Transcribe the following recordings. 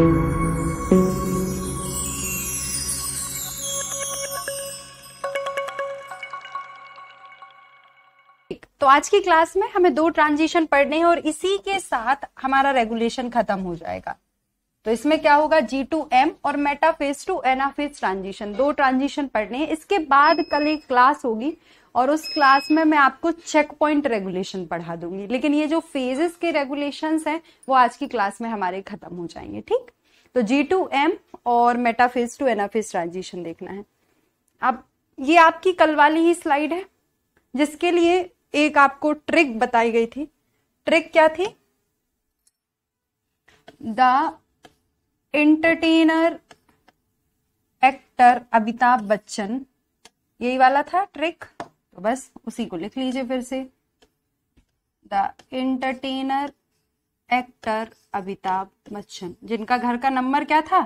तो आज की क्लास में हमें दो ट्रांजिशन पढ़ने हैं और इसी के साथ हमारा रेगुलेशन खत्म हो जाएगा तो इसमें क्या होगा जी टू एम और मेटाफेज टू एनाफेज ट्रांजिशन दो ट्रांजिशन पढ़ने हैं इसके बाद कल एक क्लास होगी और उस क्लास में मैं आपको चेक पॉइंट रेगुलेशन पढ़ा दूंगी लेकिन ये जो फेजेस के रेगुलेशन हैं वो आज की क्लास में हमारे खत्म हो जाएंगे ठीक तो जी टू एम और मेटाफेज टू एनाफेज ट्रांजिशन देखना है अब ये आपकी कल वाली ही स्लाइड है जिसके लिए एक आपको ट्रिक बताई गई थी ट्रिक क्या थी the entertainer actor Amitabh Bachchan यही वाला था ट्रिक तो बस उसी को लिख लीजिए फिर से the entertainer actor Amitabh Bachchan जिनका घर का नंबर क्या था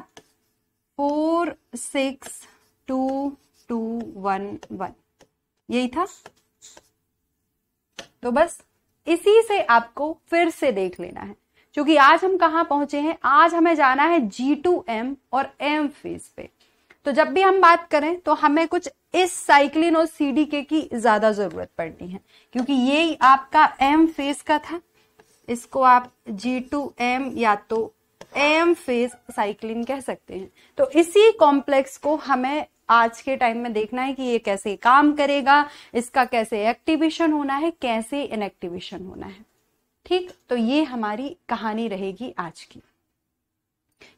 four six two two one one यही था तो बस इसी से आपको फिर से देख लेना है क्योंकि आज हम कहा पहुंचे हैं आज हमें जाना है जी टू एम और एम फेज पे तो जब भी हम बात करें तो हमें कुछ इस साइक्लिन और सीडीके की ज्यादा जरूरत पड़नी है क्योंकि ये आपका एम फेज का था इसको आप जी टू एम या तो एम फेज साइक्लिन कह सकते हैं तो इसी कॉम्प्लेक्स को हमें आज के टाइम में देखना है कि ये कैसे काम करेगा इसका कैसे एक्टिवेशन होना है कैसे इनएक्टिवेशन होना है ठीक तो ये हमारी कहानी रहेगी आज की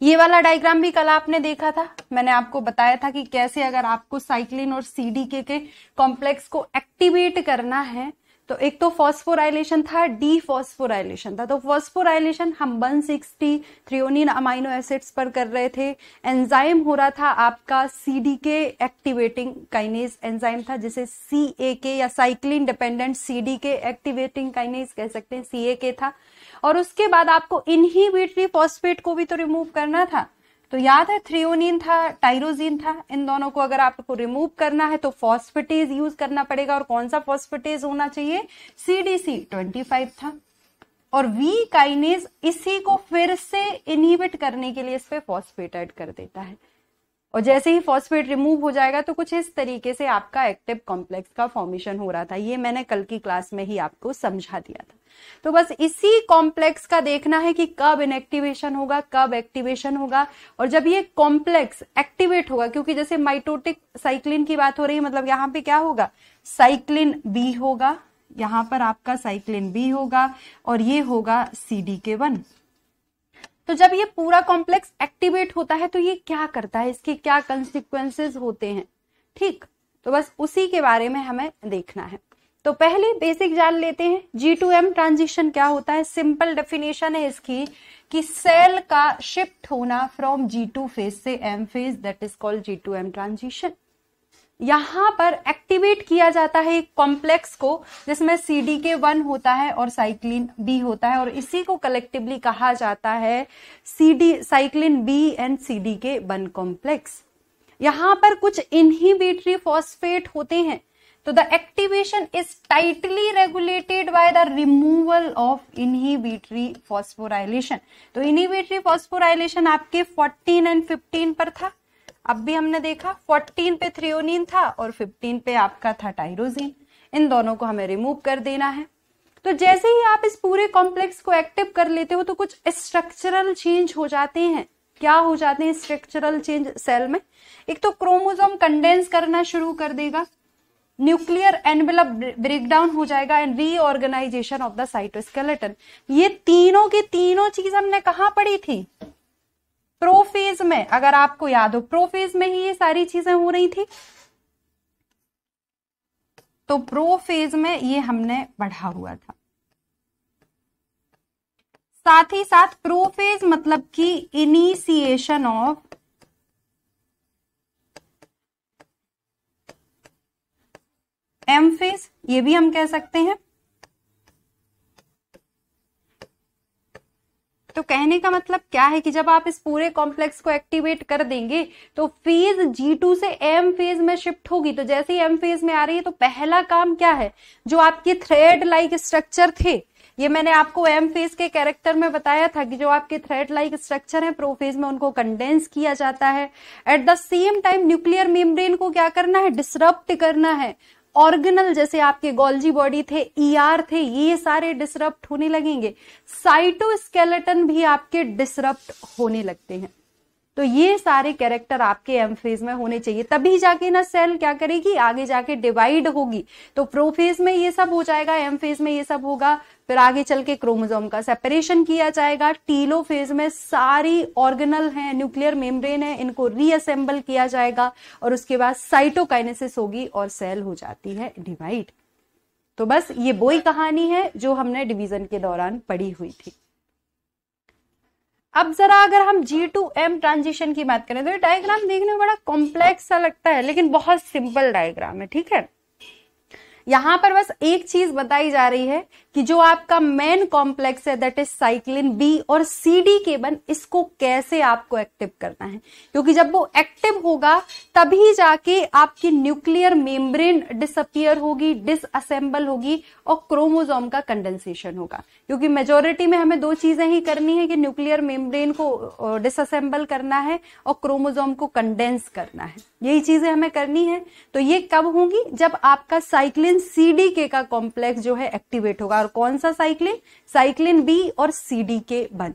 ये वाला डायग्राम भी कल आपने देखा था मैंने आपको बताया था कि कैसे अगर आपको साइक्लिन और सीडीके के कॉम्प्लेक्स को एक्टिवेट करना है तो एक तो फॉस्फोराइलेशन था डी फॉस्फोराइलेशन था तो फॉस्फोराइलेशन हम 160 थ्रियोनिन अमाइनो एसिड्स पर कर रहे थे एंजाइम हो रहा था आपका C D K activating kinase enzyme था जिसे सी ए के या cyclin dependent C D K activating kinase कह सकते हैं सी ए के था और उसके बाद आपको इनहिबिटरी फॉस्फेट को भी तो रिमूव करना था तो याद है थ्रियोनिन था टाइरोजीन था इन दोनों को अगर आपको रिमूव करना है तो फॉस्फिटेज यूज करना पड़ेगा और कौन सा फॉस्फिटेज होना चाहिए सीडीसी ट्वेंटी फाइव था और वी काइनेज इसी को फिर से इनहिबिट करने के लिए इस पे फॉस्फेट ऐड कर देता है और जैसे ही फॉस्फेट रिमूव हो जाएगा तो कुछ इस तरीके से आपका एक्टिव कॉम्प्लेक्स का फॉर्मेशन हो रहा था ये मैंने कल की क्लास में ही आपको समझा दिया था तो बस इसी कॉम्प्लेक्स का देखना है कि कब इनएक्टिवेशन होगा कब एक्टिवेशन होगा और जब ये कॉम्प्लेक्स एक्टिवेट होगा क्योंकि जैसे माइटोटिक साइक्लिन की बात हो रही है मतलब यहां पे क्या होगा साइक्लिन बी होगा यहां पर आपका साइक्लिन बी होगा और ये होगा सी डी के वन तो जब ये पूरा कॉम्प्लेक्स एक्टिवेट होता है तो ये क्या करता है इसके क्या कंसिक्वेंसेज होते हैं ठीक तो बस उसी के बारे में हमें देखना है तो पहले बेसिक जान लेते हैं जी टू एम ट्रांजिशन क्या होता है सिंपल डेफिनेशन है इसकी कि सेल का शिफ्ट होना फ्रॉम जी टू फेज से M phase that is called G two M transition यहां पर एक्टिवेट किया जाता है एक कॉम्प्लेक्स को जिसमें सी डी के वन होता है और साइक्लिन बी होता है और इसी को कलेक्टिवली कहा जाता है C D cyclin B and C D K one complex यहां पर कुछ इनहिबिटरी फॉस्फेट होते हैं तो the activation is tightly regulated by the removal of inhibitory phosphorylation तो इनहिबिटरी फॉस्फोराइलेशन आपके 14 एंड 15 पर था अब भी हमने देखा 14 पे थ्रियोनिन था और 15 पे आपका था टाइरोजीन इन दोनों को हमें रिमूव कर देना है तो जैसे ही आप इस पूरे कॉम्प्लेक्स को एक्टिव कर लेते हो तो कुछ स्ट्रक्चरल चेंज हो जाते हैं क्या हो जाते हैं स्ट्रक्चरल चेंज सेल में एक तो क्रोमोजोम कंडेंस करना शुरू कर देगा न्यूक्लियर एनवेलप ब्रेकडाउन हो जाएगा and reorganisation of the cytoskeleton ये तीनों की तीनों चीज हमने कहा पढ़ी थी प्रोफेज में अगर आपको याद हो प्रोफेज में ही ये सारी चीजें हो रही थी तो प्रोफेज में ये हमने बढ़ा हुआ था साथ ही साथ प्रोफेज मतलब कि इनिशिएशन ऑफ एम फेज ये भी हम कह सकते हैं तो कहने का मतलब क्या है कि जब आप इस पूरे कॉम्प्लेक्स को एक्टिवेट कर देंगे तो फेज जी टू से M फेज में शिफ्ट होगी तो जैसे ही M फेज में आ रही है तो पहला काम क्या है जो आपके थ्रेड लाइक स्ट्रक्चर थे ये मैंने आपको एम फेज के कैरेक्टर में बताया था कि जो आपके थ्रेड लाइक स्ट्रक्चर है प्रोफेज में उनको कंडेंस किया जाता है at the same time nuclear membrane को क्या करना है डिसरप्ट करना है ऑर्गेनल जैसे आपके गोल्जी बॉडी थे ईआर e ER थे ये सारे डिसरप्ट होने लगेंगे साइटोस्केलेटन भी आपके डिसरप्ट होने लगते हैं तो ये सारे कैरेक्टर आपके एम फेज में होने चाहिए तभी जाके ना सेल क्या करेगी आगे जाके डिवाइड होगी तो प्रोफेज में ये सब हो जाएगा एम फेज में ये सब होगा फिर आगे चल के क्रोमोजोम का सेपरेशन किया जाएगा टीलो फेज में सारी ऑर्गेनल है न्यूक्लियर मेम्ब्रेन है इनको रीअसेंबल किया जाएगा और उसके बाद साइटोकाइनेसिस होगी और सेल हो जाती है डिवाइड तो बस ये बोई कहानी है जो हमने डिवीजन के दौरान पढ़ी हुई थी अब जरा अगर हम जी टू एम ट्रांजिशन की बात करें तो ये डायग्राम देखने में बड़ा कॉम्प्लेक्स सा लगता है लेकिन बहुत सिंपल डायग्राम है ठीक है यहां पर बस एक चीज बताई जा रही है कि जो आपका मेन कॉम्प्लेक्स है दैट इज साइक्लिन बी और सी डी केबन इसको कैसे आपको एक्टिव करना है क्योंकि जब वो एक्टिव होगा तभी जाके आपकी न्यूक्लियर मेम्ब्रेन डिसअपियर होगी डिसअसेंबल होगी और क्रोमोजोम का कंडेंसेशन होगा क्योंकि मेजोरिटी में हमें दो चीजें ही करनी है कि न्यूक्लियर मेम्ब्रेन को डिसअसेंबल करना है और क्रोमोजोम को कंडेंस करना है यही चीजें हमें करनी है तो ये कब होंगी जब आपका साइक्लिन सीडी के का कॉम्प्लेक्स जो है एक्टिवेट होगा और कौन सा साइक्लिन साइक्लिन बी और सी डी के वन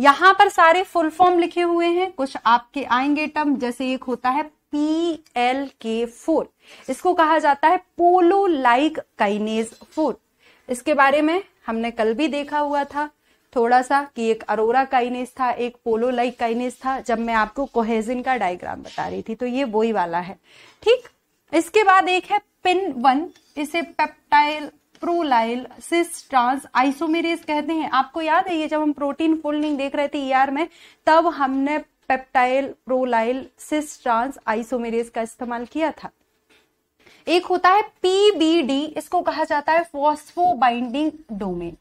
यहां पर सारे फुल फॉर्म लिखे हुए हैं कुछ आपके आएंगे टर्म जैसे एक होता है पी एल के फोर इसको कहा जाता है पोलो लाइक काइनेज फोर इसके बारे में हमने कल भी देखा हुआ था थोड़ा सा कि एक अरोरा काइनेस था एक पोलो लाइक काइनेस था जब मैं आपको कोहेजिन का डायग्राम बता रही थी तो ये वही वाला है ठीक इसके बाद एक है पिन वन इसे पेप्टाइल प्रोलाइल सिस ट्रांस आइसोमेरेज कहते हैं आपको याद है ये जब हम प्रोटीन फोल्डिंग देख रहे थे ईआर e में तब हमने पेप्टाइल प्रोलाइल सिस ट्रांस आइसोमेरेज का इस्तेमाल किया था एक होता है पीबीडी इसको कहा जाता है फॉस्फो बाइंडिंग डोमेन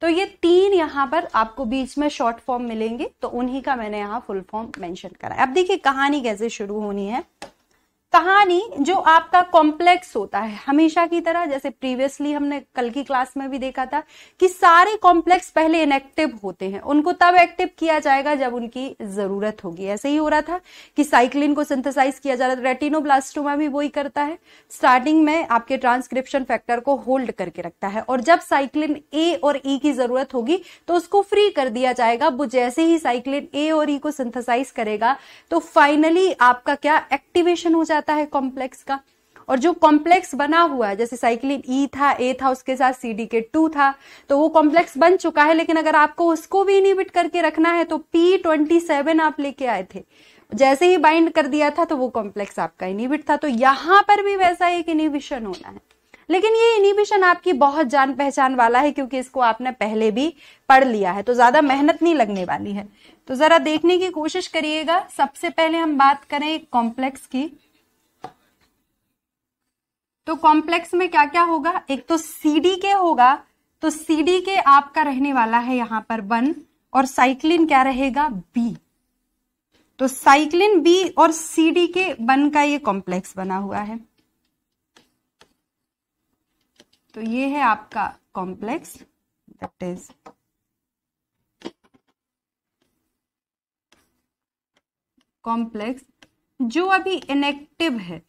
तो ये तीन यहां पर आपको बीच में शॉर्ट फॉर्म मिलेंगे तो उन्हीं का मैंने यहां फुल फॉर्म मेंशन करा है अब देखिए कहानी कैसे शुरू होनी है कहानी जो आपका कॉम्प्लेक्स होता है हमेशा की तरह जैसे प्रीवियसली हमने कल की क्लास में भी देखा था कि सारे कॉम्प्लेक्स पहले इनएक्टिव होते हैं उनको तब एक्टिव किया जाएगा जब उनकी जरूरत होगी ऐसे ही हो रहा था कि साइक्लिन को सिंथेसाइज किया जा रहा था रेटिनोब्लास्टोमा भी वही करता है स्टार्टिंग में आपके ट्रांसक्रिप्शन फैक्टर को होल्ड करके रखता है और जब साइक्लिन ए और ई e की जरूरत होगी तो उसको फ्री कर दिया जाएगा वो जैसे ही साइक्लिन ए और ई e को सिंथेसाइज करेगा तो फाइनली आपका क्या एक्टिवेशन हो जाता जाता है कॉम्प्लेक्स का और जो कॉम्प्लेक्स बना हुआ है जैसे साइक्लिन ई e था ए था उसके साथ सी डी के टू था तो वो कॉम्प्लेक्स बन चुका है लेकिन अगर आपको उसको भी इनिबिट करके रखना है तो पी ट्वेंटी सेवन आप लेके आए थे जैसे ही बाइंड कर दिया था तो वो कॉम्प्लेक्स आपका इनिबिट था तो यहां पर भी वैसा एक इनिबिशन होना है लेकिन ये इनिबिशन आपकी बहुत जान पहचान वाला है क्योंकि इसको आपने पहले भी पढ़ लिया है तो ज्यादा मेहनत नहीं लगने वाली है तो जरा देखने की कोशिश करिएगा सबसे पहले हम बात करें कॉम्प्लेक्स की तो कॉम्प्लेक्स में क्या क्या होगा एक तो सी डी के होगा तो सी डी के आपका रहने वाला है यहां पर वन और साइक्लिन क्या रहेगा बी तो साइक्लिन बी और सी डी के वन का ये कॉम्प्लेक्स बना हुआ है तो ये है आपका कॉम्प्लेक्स दट इज कॉम्प्लेक्स जो अभी इनेक्टिव है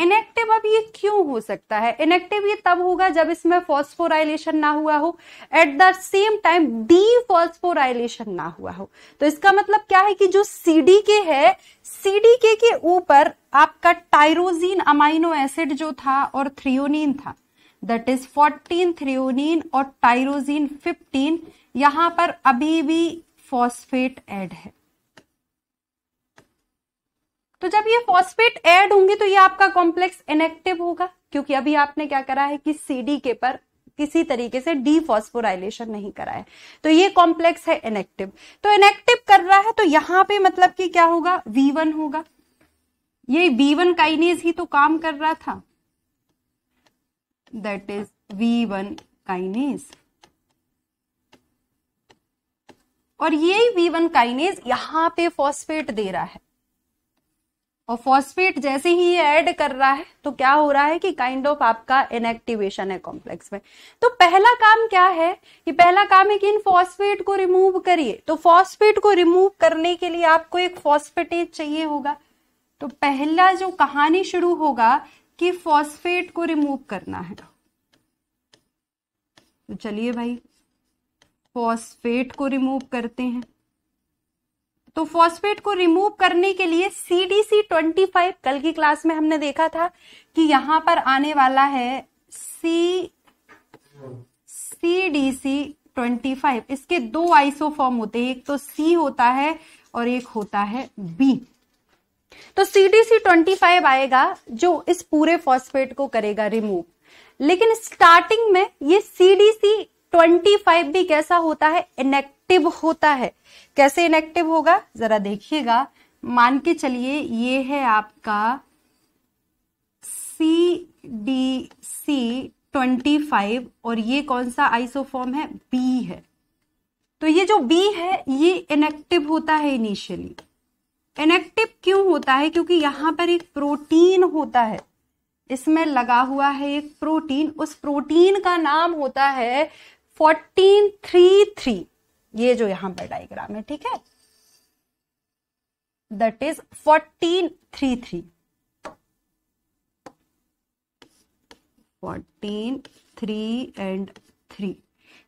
इनएक्टिव अब ये क्यों हो सकता है इनएक्टिव ये तब होगा जब इसमें फॉस्फोराइलेशन ना हुआ हो at the same time dephosphorylation ना हुआ हो तो इसका मतलब क्या है कि जो सीडी के है सीडी के ऊपर आपका टाइरोजीन अमाइनो एसिड जो था और थ्रियोनिन था दट इज फोर्टीन थ्रियोनिन और टाइरोजीन फिफ्टीन यहां पर अभी भी फॉस्फेट एड है तो जब ये फॉस्फेट ऐड होंगे तो ये आपका कॉम्प्लेक्स इनएक्टिव होगा क्योंकि अभी आपने क्या करा है कि सीडी के पर किसी तरीके से डीफॉस्फोराइलेशन नहीं करा है तो ये कॉम्प्लेक्स है इनएक्टिव तो इनएक्टिव कर रहा है तो यहां पे मतलब कि क्या होगा V1 होगा ये V1 काइनेज ही तो काम कर रहा था दैट इज V1 काइनेज और ये V1 काइनेज यहां पे फॉस्फेट दे रहा है और फॉस्फेट जैसे ही ये ऐड कर रहा है तो क्या हो रहा है कि काइंड kind ऑफ of आपका इनएक्टिवेशन है कॉम्प्लेक्स में तो पहला काम क्या है कि पहला काम है कि इन फॉस्फेट को रिमूव करिए तो फॉस्फेट को रिमूव करने के लिए आपको एक फॉस्फेटेज चाहिए होगा तो पहला जो कहानी शुरू होगा कि फॉस्फेट को रिमूव करना है तो चलिए भाई फॉस्फेट को रिमूव करते हैं तो फॉस्फेट को रिमूव करने के लिए सीडीसी फाइव कल की क्लास में हमने देखा था कि यहां पर आने वाला है सी सीडीसी फाइव इसके दो आइसोफॉर्म होते हैं एक तो सी होता है और एक होता है बी तो सीडीसी फाइव आएगा जो इस पूरे फॉस्फेट को करेगा रिमूव लेकिन स्टार्टिंग में ये सीडीसी ट्वेंटी फाइव भी कैसा होता है इनेक्टिव होता है कैसे इनेक्टिव होगा जरा देखिएगा मान के चलिए ये है आपका C D C twenty five और ये कौन सा आइसोफॉर्म है बी है तो ये जो बी है ये इनेक्टिव होता है इनिशियली इनेक्टिव क्यों होता है क्योंकि यहां पर एक प्रोटीन होता है इसमें लगा हुआ है एक प्रोटीन उस प्रोटीन का नाम होता है फोर्टीन थ्री थ्री ये जो यहां पर डायग्राम है ठीक है that is fourteen three three fourteen three and three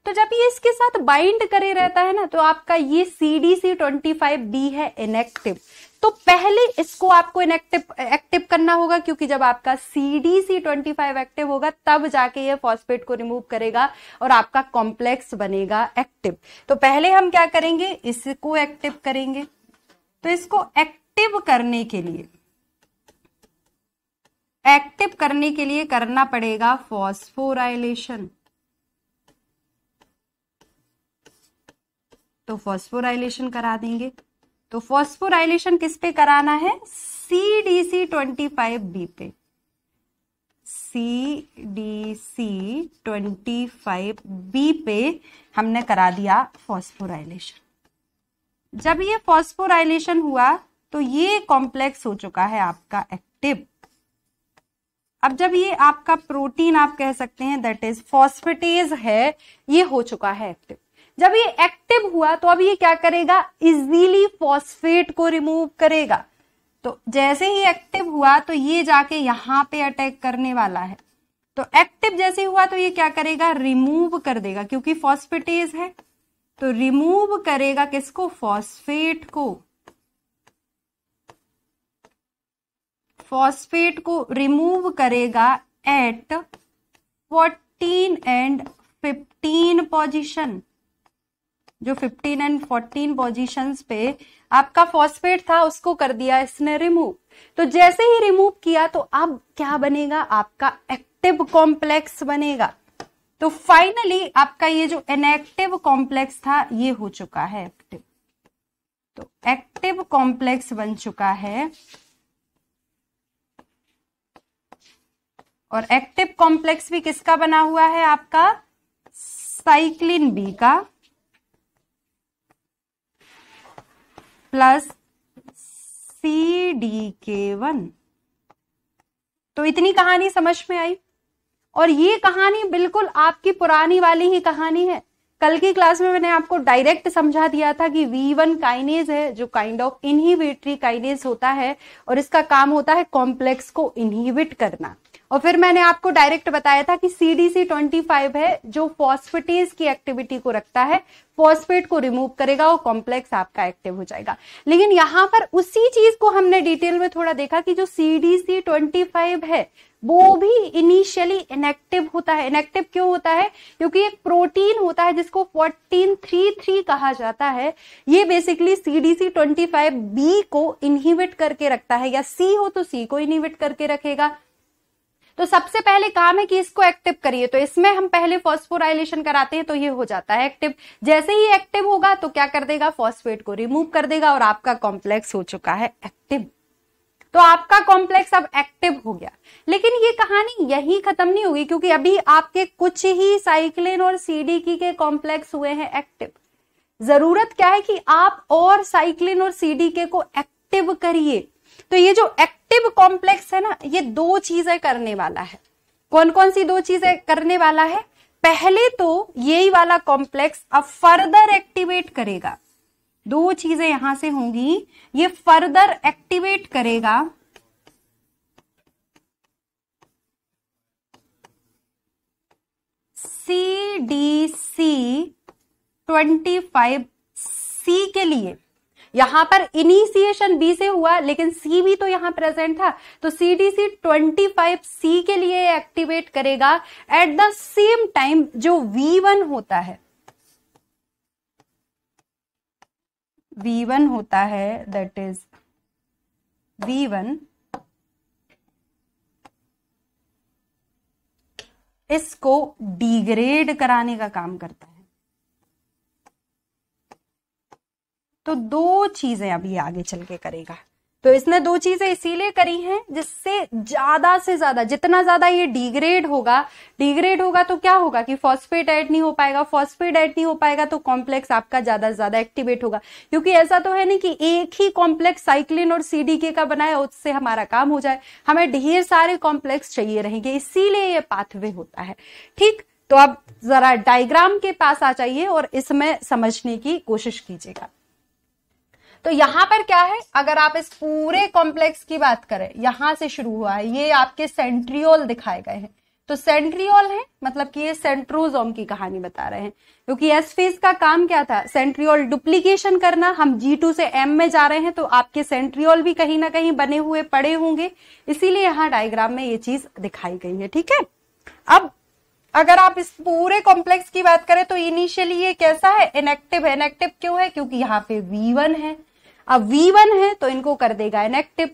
तो जब ये इसके साथ बाइंड करे रहता है ना तो आपका ये C D C twenty five B है इनेक्टिव तो पहले इसको आपको इनएक्टिव एक्टिव करना होगा क्योंकि जब आपका C D C twenty five active होगा तब जाके ये फॉस्फेट को रिमूव करेगा और आपका कॉम्प्लेक्स बनेगा एक्टिव तो पहले हम क्या करेंगे इसको एक्टिव करेंगे तो इसको एक्टिव करने के लिए एक्टिव करने के लिए करना पड़ेगा फॉस्फोराइलेशन तो फॉस्फोराइलेशन करा देंगे तो फॉस्फोराइलेशन किस पे कराना है C D C twenty five B पे C D C twenty five B पे हमने करा दिया फॉस्फोराइलेशन जब ये फॉस्फोराइलेशन हुआ तो ये कॉम्प्लेक्स हो चुका है आपका एक्टिव अब जब ये आपका प्रोटीन आप कह सकते हैं दैट इज फॉस्फेटेज है ये हो चुका है एक्टिव जब ये एक्टिव हुआ तो अब ये क्या करेगा इजीली फॉस्फेट को रिमूव करेगा तो जैसे ही एक्टिव हुआ तो ये जाके यहां पे अटैक करने वाला है तो एक्टिव जैसे हुआ तो ये क्या करेगा रिमूव कर देगा क्योंकि फॉस्फेटेज है तो रिमूव करेगा किसको फॉस्फेट को फॉस्फेट को रिमूव करेगा at fourteen and fifteen position जो 15 एंड 14 पोजीशंस पे आपका फॉस्फेट था उसको कर दिया इसने रिमूव तो जैसे ही रिमूव किया तो अब क्या बनेगा आपका एक्टिव कॉम्प्लेक्स बनेगा तो फाइनली आपका ये जो इनएक्टिव कॉम्प्लेक्स था ये हो चुका है एक्टिव तो एक्टिव कॉम्प्लेक्स बन चुका है और एक्टिव कॉम्प्लेक्स भी किसका बना हुआ है आपका साइक्लिन बी का plus C D K one तो इतनी कहानी समझ में आई और ये कहानी बिल्कुल आपकी पुरानी वाली ही कहानी है कल की क्लास में मैंने आपको डायरेक्ट समझा दिया था कि वी वन काइनेज है जो काइंड ऑफ इनहिबिटरी काइनेज होता है और इसका काम होता है कॉम्प्लेक्स को इनहिबिट करना और फिर मैंने आपको डायरेक्ट बताया था कि सीडीसी फाइव है जो फॉस्फेटेज की एक्टिविटी को रखता है फॉस्फेट को रिमूव करेगा और कॉम्प्लेक्स आपका एक्टिव हो जाएगा लेकिन यहां पर उसी चीज को हमने डिटेल में थोड़ा देखा कि जो सीडीसी फाइव है वो भी इनिशियली इनएक्टिव होता है इनएक्टिव क्यों होता है क्योंकि एक प्रोटीन होता है जिसको फोर्टीन थ्री थ्री कहा जाता है ये basically CDC twenty five B को इनहिबिट करके रखता है या सी हो तो सी को इनहिबिट करके रखेगा तो सबसे पहले काम है कि इसको एक्टिव करिए तो इसमें हम पहले फॉस्फोराइलेशन कराते हैं तो ये हो जाता है एक्टिव जैसे ही एक्टिव होगा तो क्या कर देगा फॉस्फेट को रिमूव कर देगा और आपका कॉम्प्लेक्स हो चुका है एक्टिव तो आपका कॉम्प्लेक्स अब एक्टिव हो गया लेकिन ये कहानी यही खत्म नहीं होगी क्योंकि अभी आपके कुछ ही साइक्लिन और सीडी के कॉम्प्लेक्स हुए हैं एक्टिव जरूरत क्या है कि आप और साइक्लिन और सीडी के को एक्टिव करिए तो ये जो एक्टिव कॉम्प्लेक्स है ना ये दो चीजें करने वाला है कौन कौन सी दो चीजें करने वाला है पहले तो यही वाला कॉम्प्लेक्स अब फर्दर एक्टिवेट करेगा दो चीजें यहां से होंगी ये फर्दर एक्टिवेट करेगा C D C twenty five C के लिए यहां पर इनिशिएशन बी से हुआ लेकिन सी भी तो यहां प्रेजेंट था तो सीडीसी डी सी के लिए एक्टिवेट करेगा एट द सेम टाइम जो वी वन होता है वी वन होता है दैट इज वी वन इसको डिग्रेड कराने का काम करता है तो दो चीजें अभी आगे चल के करेगा तो इसने दो चीजें इसीलिए करी हैं जिससे ज्यादा से ज्यादा जितना ज्यादा ये डिग्रेड होगा डिग्रेड होगा तो क्या होगा कि फॉस्फेट ऐड नहीं हो पाएगा फॉस्फेट ऐड नहीं हो पाएगा तो कॉम्प्लेक्स आपका ज्यादा से ज्यादा एक्टिवेट होगा क्योंकि ऐसा तो है नहीं कि एक ही कॉम्प्लेक्स साइक्लिन और सीडीके का बनाया उससे हमारा काम हो जाए हमें ढेर सारे कॉम्प्लेक्स चाहिए रहेंगे इसीलिए ये पाथवे होता है ठीक तो अब जरा डायग्राम के पास आ जाइए और इसमें समझने की कोशिश कीजिएगा तो यहां पर क्या है अगर आप इस पूरे कॉम्प्लेक्स की बात करें यहां से शुरू हुआ है ये आपके सेंट्रियोल दिखाए गए हैं तो सेंट्रियोल है मतलब कि ये सेंट्रोजोम की कहानी बता रहे हैं क्योंकि एस फेज का काम क्या था सेंट्रियोल डुप्लीकेशन करना हम जी टू से एम में जा रहे हैं तो आपके सेंट्रियोल भी कहीं ना कहीं बने हुए पड़े होंगे इसीलिए यहां डायग्राम में ये चीज दिखाई गई है ठीक है अब अगर आप इस पूरे कॉम्प्लेक्स की बात करें तो इनिशियली ये कैसा है इनएक्टिव है इनएक्टिव क्यों है क्योंकि यहाँ पे वी है अब V1 है तो इनको कर देगा इनएक्टिव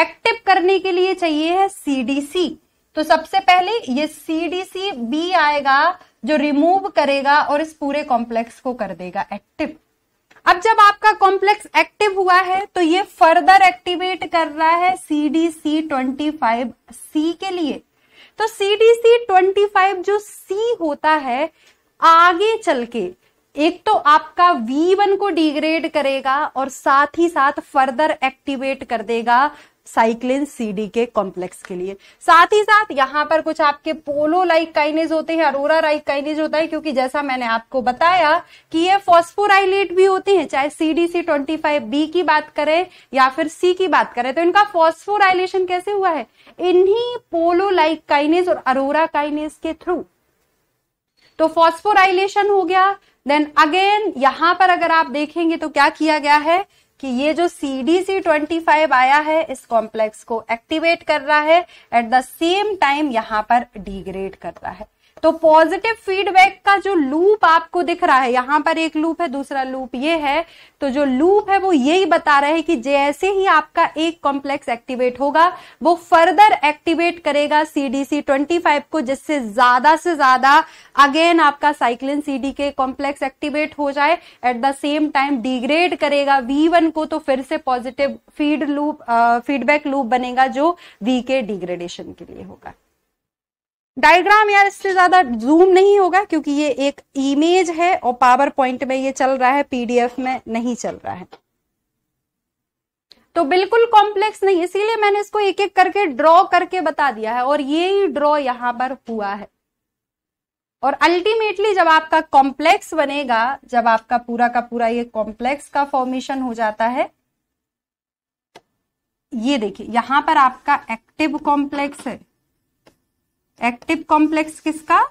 एक्टिव करने के लिए चाहिए है CDC तो सबसे पहले ये CDC B आएगा जो रिमूव करेगा और इस पूरे कॉम्प्लेक्स को कर देगा एक्टिव अब जब आपका कॉम्प्लेक्स एक्टिव हुआ है तो ये फर्दर एक्टिवेट कर रहा है C D C twenty five C के लिए तो C D C twenty five जो सी होता है आगे चल के एक तो आपका V1 को डिग्रेड करेगा और साथ ही साथ फर्दर एक्टिवेट कर देगा साइक्लिन सीडी के कॉम्प्लेक्स के लिए साथ ही साथ यहां पर कुछ आपके पोलो लाइक काइनेज होते हैं अरोरा लाइक काइनेज होता है क्योंकि जैसा मैंने आपको बताया कि ये फॉस्फोराइलेट भी होते हैं चाहे सीडीसी ट्वेंटी फाइव बी की बात करें या फिर सी की बात करें तो इनका फॉस्फोराइलेशन कैसे हुआ है इन्हीं पोलो लाइक काइनेज और अरोरा काइनेज के थ्रू तो फॉस्फोराइलेशन हो गया देन अगेन यहां पर अगर आप देखेंगे तो क्या किया गया है कि ये जो C D C twenty five आया है इस कॉम्प्लेक्स को एक्टिवेट कर रहा है एट द सेम टाइम यहां पर डिग्रेड कर रहा है तो पॉजिटिव फीडबैक का जो लूप आपको दिख रहा है यहां पर एक लूप है दूसरा लूप ये है तो जो लूप है वो यही बता रहा है कि जैसे ही आपका एक कॉम्प्लेक्स एक्टिवेट होगा वो फर्दर एक्टिवेट करेगा सीडीसी फाइव को जिससे ज्यादा से ज्यादा अगेन आपका cyclin CD K complex activate हो जाए at the same time degrade करेगा वी वन को तो फिर से positive feed loop feedback loop बनेगा जो वी के डिग्रेडेशन के लिए होगा डायग्राम यार इससे ज्यादा जूम नहीं होगा क्योंकि ये एक इमेज है और पावर पॉइंट में ये चल रहा है पीडीएफ में नहीं चल रहा है तो बिल्कुल कॉम्प्लेक्स नहीं इसीलिए मैंने इसको एक एक करके ड्रॉ करके बता दिया है और ये ही ड्रॉ यहां पर हुआ है और अल्टीमेटली जब आपका कॉम्प्लेक्स बनेगा जब आपका पूरा का पूरा ये कॉम्प्लेक्स का फॉर्मेशन हो जाता है ये देखिए यहां पर आपका एक्टिव कॉम्प्लेक्स है एक्टिव कॉम्प्लेक्स किसका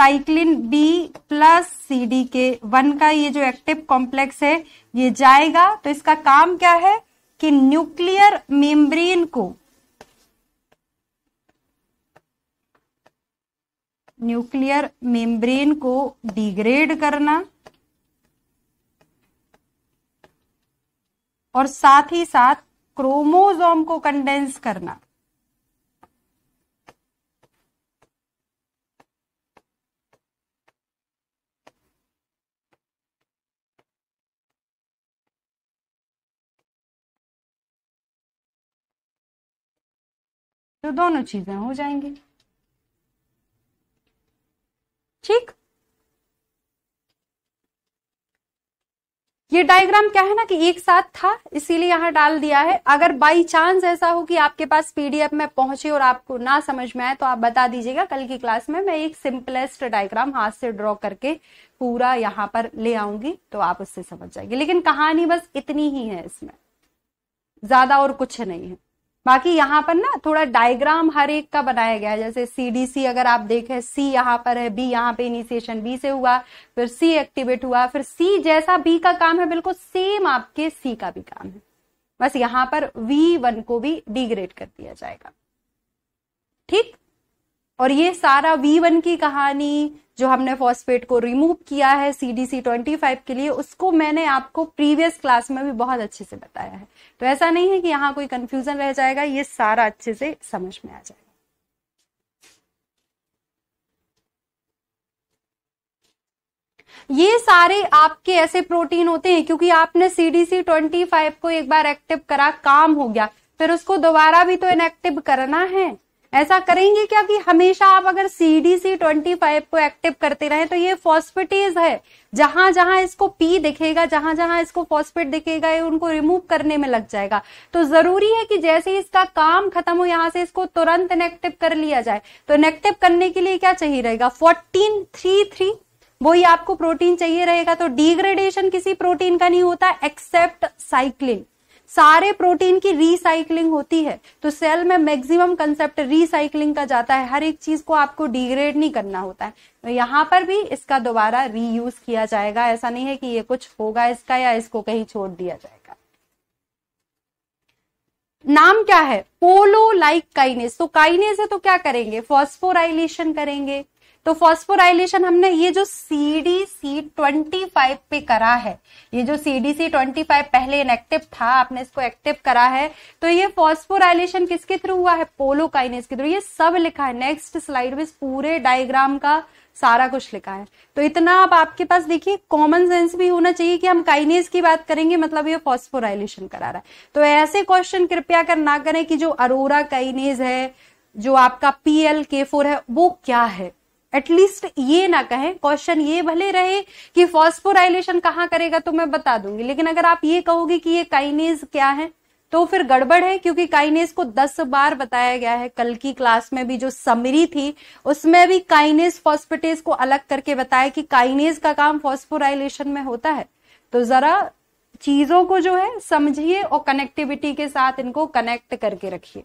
cyclin B plus C D K one का ये जो एक्टिव कॉम्प्लेक्स है ये जाएगा तो इसका काम क्या है कि न्यूक्लियर मेम्ब्रेन को न्यूक्लियर मेम्ब्रेन को डिग्रेड करना और साथ ही साथ क्रोमोजोम को कंडेंस करना तो दोनों चीजें हो जाएंगी ठीक ये डायग्राम क्या है ना कि एक साथ था इसीलिए यहां डाल दिया है अगर बाई चांस ऐसा हो कि आपके पास पीडीएफ में पहुंचे और आपको ना समझ में आए तो आप बता दीजिएगा कल की क्लास में मैं एक सिंपलेस्ट डायग्राम हाथ से ड्रॉ करके पूरा यहां पर ले आऊंगी तो आप उससे समझ जाएंगे लेकिन कहानी बस इतनी ही है इसमें ज्यादा और कुछ नहीं है बाकी यहाँ पर ना थोड़ा डायग्राम हर एक का बनाया गया है जैसे सीडीसी अगर आप देखें सी यहाँ पर है बी यहाँ पे इनिशिएशन बी से हुआ फिर सी एक्टिवेट हुआ फिर सी जैसा बी का काम है बिल्कुल सेम आपके सी का भी काम है बस यहाँ पर वी वन को भी डिग्रेड कर दिया जाएगा ठीक और ये सारा वी वन की कहानी जो हमने फॉस्फेट को रिमूव किया है सीडीसी फाइव के लिए उसको मैंने आपको प्रीवियस क्लास में भी बहुत अच्छे से बताया है तो ऐसा नहीं है कि यहाँ कोई कंफ्यूजन रह जाएगा ये सारा अच्छे से समझ में आ जाएगा ये सारे आपके ऐसे प्रोटीन होते हैं क्योंकि आपने सीडीसी ट्वेंटी फाइव को एक बार एक्टिव करा काम हो गया फिर उसको दोबारा भी तो इनएक्टिव करना है ऐसा करेंगे क्या कि हमेशा आप अगर सीडीसी ट्वेंटी फाइव को एक्टिव करते रहे तो ये फॉस्फेटेज है जहां जहां इसको पी दिखेगा जहां जहां इसको फॉस्फेट दिखेगा ये उनको रिमूव करने में लग जाएगा तो जरूरी है कि जैसे ही इसका काम खत्म हो यहां से इसको तुरंत नेगेटिव कर लिया जाए तो नेगेटिव करने के लिए क्या चाहिए रहेगा फोर्टीन थ्री थ्री वही आपको प्रोटीन चाहिए रहेगा तो डिग्रेडेशन किसी प्रोटीन का नहीं होता एक्सेप्ट साइक्लिन सारे प्रोटीन की रिसाइकलिंग होती है तो सेल में मैक्सिमम कंसेप्ट रिसाइकलिंग का जाता है हर एक चीज को आपको डिग्रेड नहीं करना होता है तो यहां पर भी इसका दोबारा रीयूज किया जाएगा ऐसा नहीं है कि ये कुछ होगा इसका या इसको कहीं छोड़ दिया जाएगा नाम क्या है पोलो लाइक काइनेस तो काइनेस है तो क्या करेंगे फॉस्फोराइलेशन करेंगे तो फॉस्फोराइलेशन हमने ये जो C D C twenty five पे करा है ये जो C D C twenty five पहले इनएक्टिव था आपने इसको एक्टिव करा है तो ये फॉस्फोराइलेशन किसके थ्रू हुआ है पोलोकाइनेस के थ्रू ये सब लिखा है नेक्स्ट स्लाइड में पूरे डायग्राम का सारा कुछ लिखा है तो इतना आप आपके पास देखिए कॉमन सेंस भी होना चाहिए कि हम काइनेज की बात करेंगे मतलब ये फॉस्फोराइलेशन करा रहा है तो ऐसे क्वेश्चन कृपया कर ना करें कि जो अरोरा काइनेज है जो आपका पीएल के फोर है वो क्या है एटलीस्ट ये ना कहें क्वेश्चन ये भले रहे कि फॉस्फोराइलेशन कहाँ करेगा तो मैं बता दूंगी लेकिन अगर आप ये कहोगे कि ये काइनेज क्या है तो फिर गड़बड़ है क्योंकि काइनेज को दस बार बताया गया है कल की क्लास में भी जो समरी थी उसमें भी काइनेज फॉस्फेटेज को अलग करके बताया कि काइनेज का काम फॉस्फोराइलेशन में होता है तो जरा चीजों को जो है समझिए और कनेक्टिविटी के साथ इनको कनेक्ट करके रखिए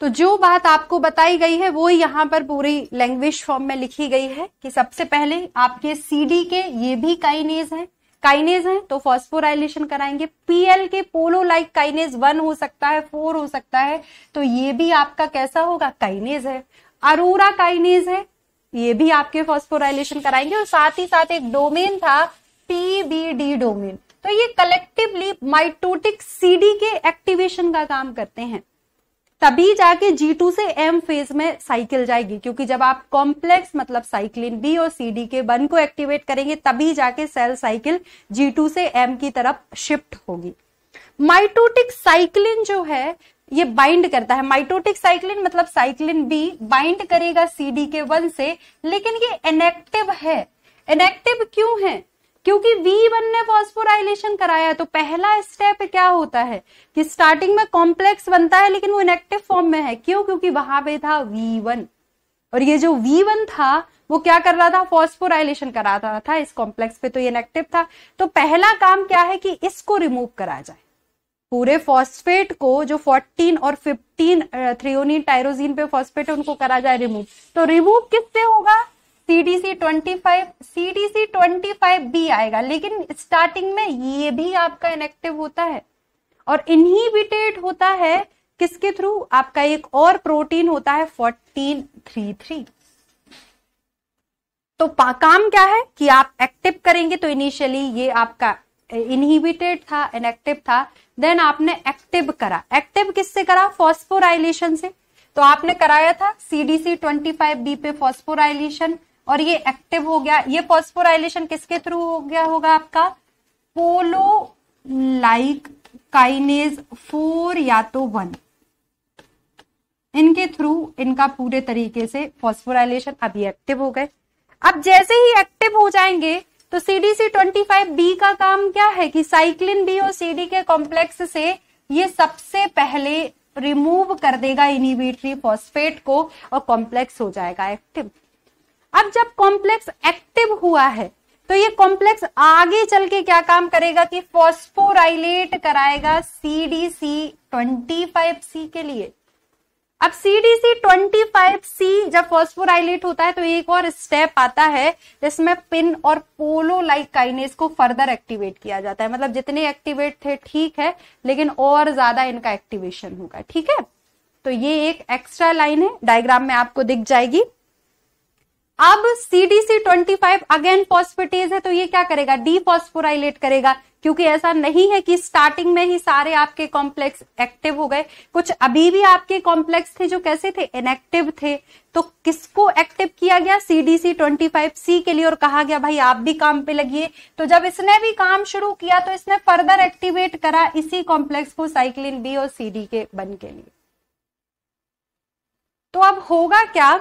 तो जो बात आपको बताई गई है वो यहाँ पर पूरी लैंग्वेज फॉर्म में लिखी गई है कि सबसे पहले आपके सीडी के ये भी काइनेज है काइनेज है तो फॉस्फोराइलेशन कराएंगे पीएल के पोलो लाइक काइनेज वन हो सकता है फोर हो सकता है तो ये भी आपका कैसा होगा काइनेज है अरोरा काइनेज है ये भी आपके फॉस्फोराइलेशन कराएंगे और साथ ही साथ एक डोमेन था पीबीडी डोमेन तो ये collectively mitotic CD K activation का काम करते हैं तभी जाके G2 से M फेज में साइकिल जाएगी क्योंकि जब आप कॉम्प्लेक्स मतलब साइक्लिन बी और सी डी के वन को एक्टिवेट करेंगे तभी जाके सेल साइकिल G2 से M की तरफ शिफ्ट होगी माइटोटिक साइक्लिन जो है ये बाइंड करता है माइटोटिक साइक्लिन मतलब साइक्लिन बी बाइंड करेगा सी डी के वन से लेकिन ये इनेक्टिव है इनेक्टिव क्यों है क्योंकि V1 ने फॉस्फोराइलेशन कराया है तो पहला स्टेप क्या होता है कि स्टार्टिंग में कॉम्प्लेक्स बनता है लेकिन वो इनएक्टिव फॉर्म में है क्यों क्योंकि वहां पे था V1 और ये जो V1 था वो क्या कर रहा था फॉस्फोराइलेशन करा रहा था इस कॉम्प्लेक्स पे तो ये इनएक्टिव था तो पहला काम क्या है कि इसको रिमूव करा जाए पूरे फॉस्फेट को जो 14 और 15 थ्रियोनिन टाइरोजीन पे फॉस्फेट है उनको करा जाए रिमूव तो रिमूव किससे होगा CDC C CDC five B आएगा लेकिन स्टार्टिंग में ये भी आपका इनेक्टिव होता है और इनहिबिटेड होता है किसके थ्रू आपका एक और प्रोटीन होता है फोर्टीन थ्री थ्री तो काम क्या है कि आप एक्टिव करेंगे तो इनिशियली ये आपका इनहिबिटेड था इनएक्टिव था देन आपने एक्टिव करा एक्टिव किससे करा फॉस्फोराइलेशन से तो आपने कराया था सीडीसी फाइव बी पे फॉस्फोराइलेशन और ये एक्टिव हो गया ये फॉस्फोराइलेशन किसके थ्रू हो गया होगा आपका पोलो लाइक काइनेज फोर या तो वन इनके थ्रू इनका पूरे तरीके से फॉस्फोराइलेशन अभी एक्टिव हो गए अब जैसे ही एक्टिव हो जाएंगे तो सीडीसी ट्वेंटी फाइव बी का काम क्या है कि साइक्लिन बी और सीडी के कॉम्प्लेक्स से ये सबसे पहले रिमूव कर देगा इनिबिटरी फॉस्फेट को और कॉम्प्लेक्स हो जाएगा एक्टिव अब जब कॉम्प्लेक्स एक्टिव हुआ है तो ये कॉम्प्लेक्स आगे चल के क्या काम करेगा कि फॉस्फोराइलेट कराएगा C D C twenty five C के लिए अब C D C twenty five C जब फॉस्फोराइलेट होता है तो एक और स्टेप आता है जिसमें पिन और पोलो लाइक काइनेस को फर्दर एक्टिवेट किया जाता है मतलब जितने एक्टिवेट थे ठीक है लेकिन और ज्यादा इनका एक्टिवेशन होगा ठीक है तो ये एक एक्स्ट्रा लाइन है डायग्राम में आपको दिख जाएगी अब सीडीसी फाइव अगेन फॉस्फेटेज है तो ये क्या करेगा डीफॉस्फोराइलेट करेगा क्योंकि ऐसा नहीं है कि स्टार्टिंग में ही सारे आपके कॉम्प्लेक्स एक्टिव हो गए कुछ अभी भी आपके कॉम्प्लेक्स थे जो कैसे थे इनएक्टिव थे तो किसको एक्टिव किया गया सीडीसी डी सी के लिए और कहा गया भाई आप भी काम पे लगिए तो जब इसने भी काम शुरू किया तो इसने फर्दर एक्टिवेट करा इसी कॉम्प्लेक्स को साइक्लिन बी और सीडी के बन के लिए तो अब होगा क्या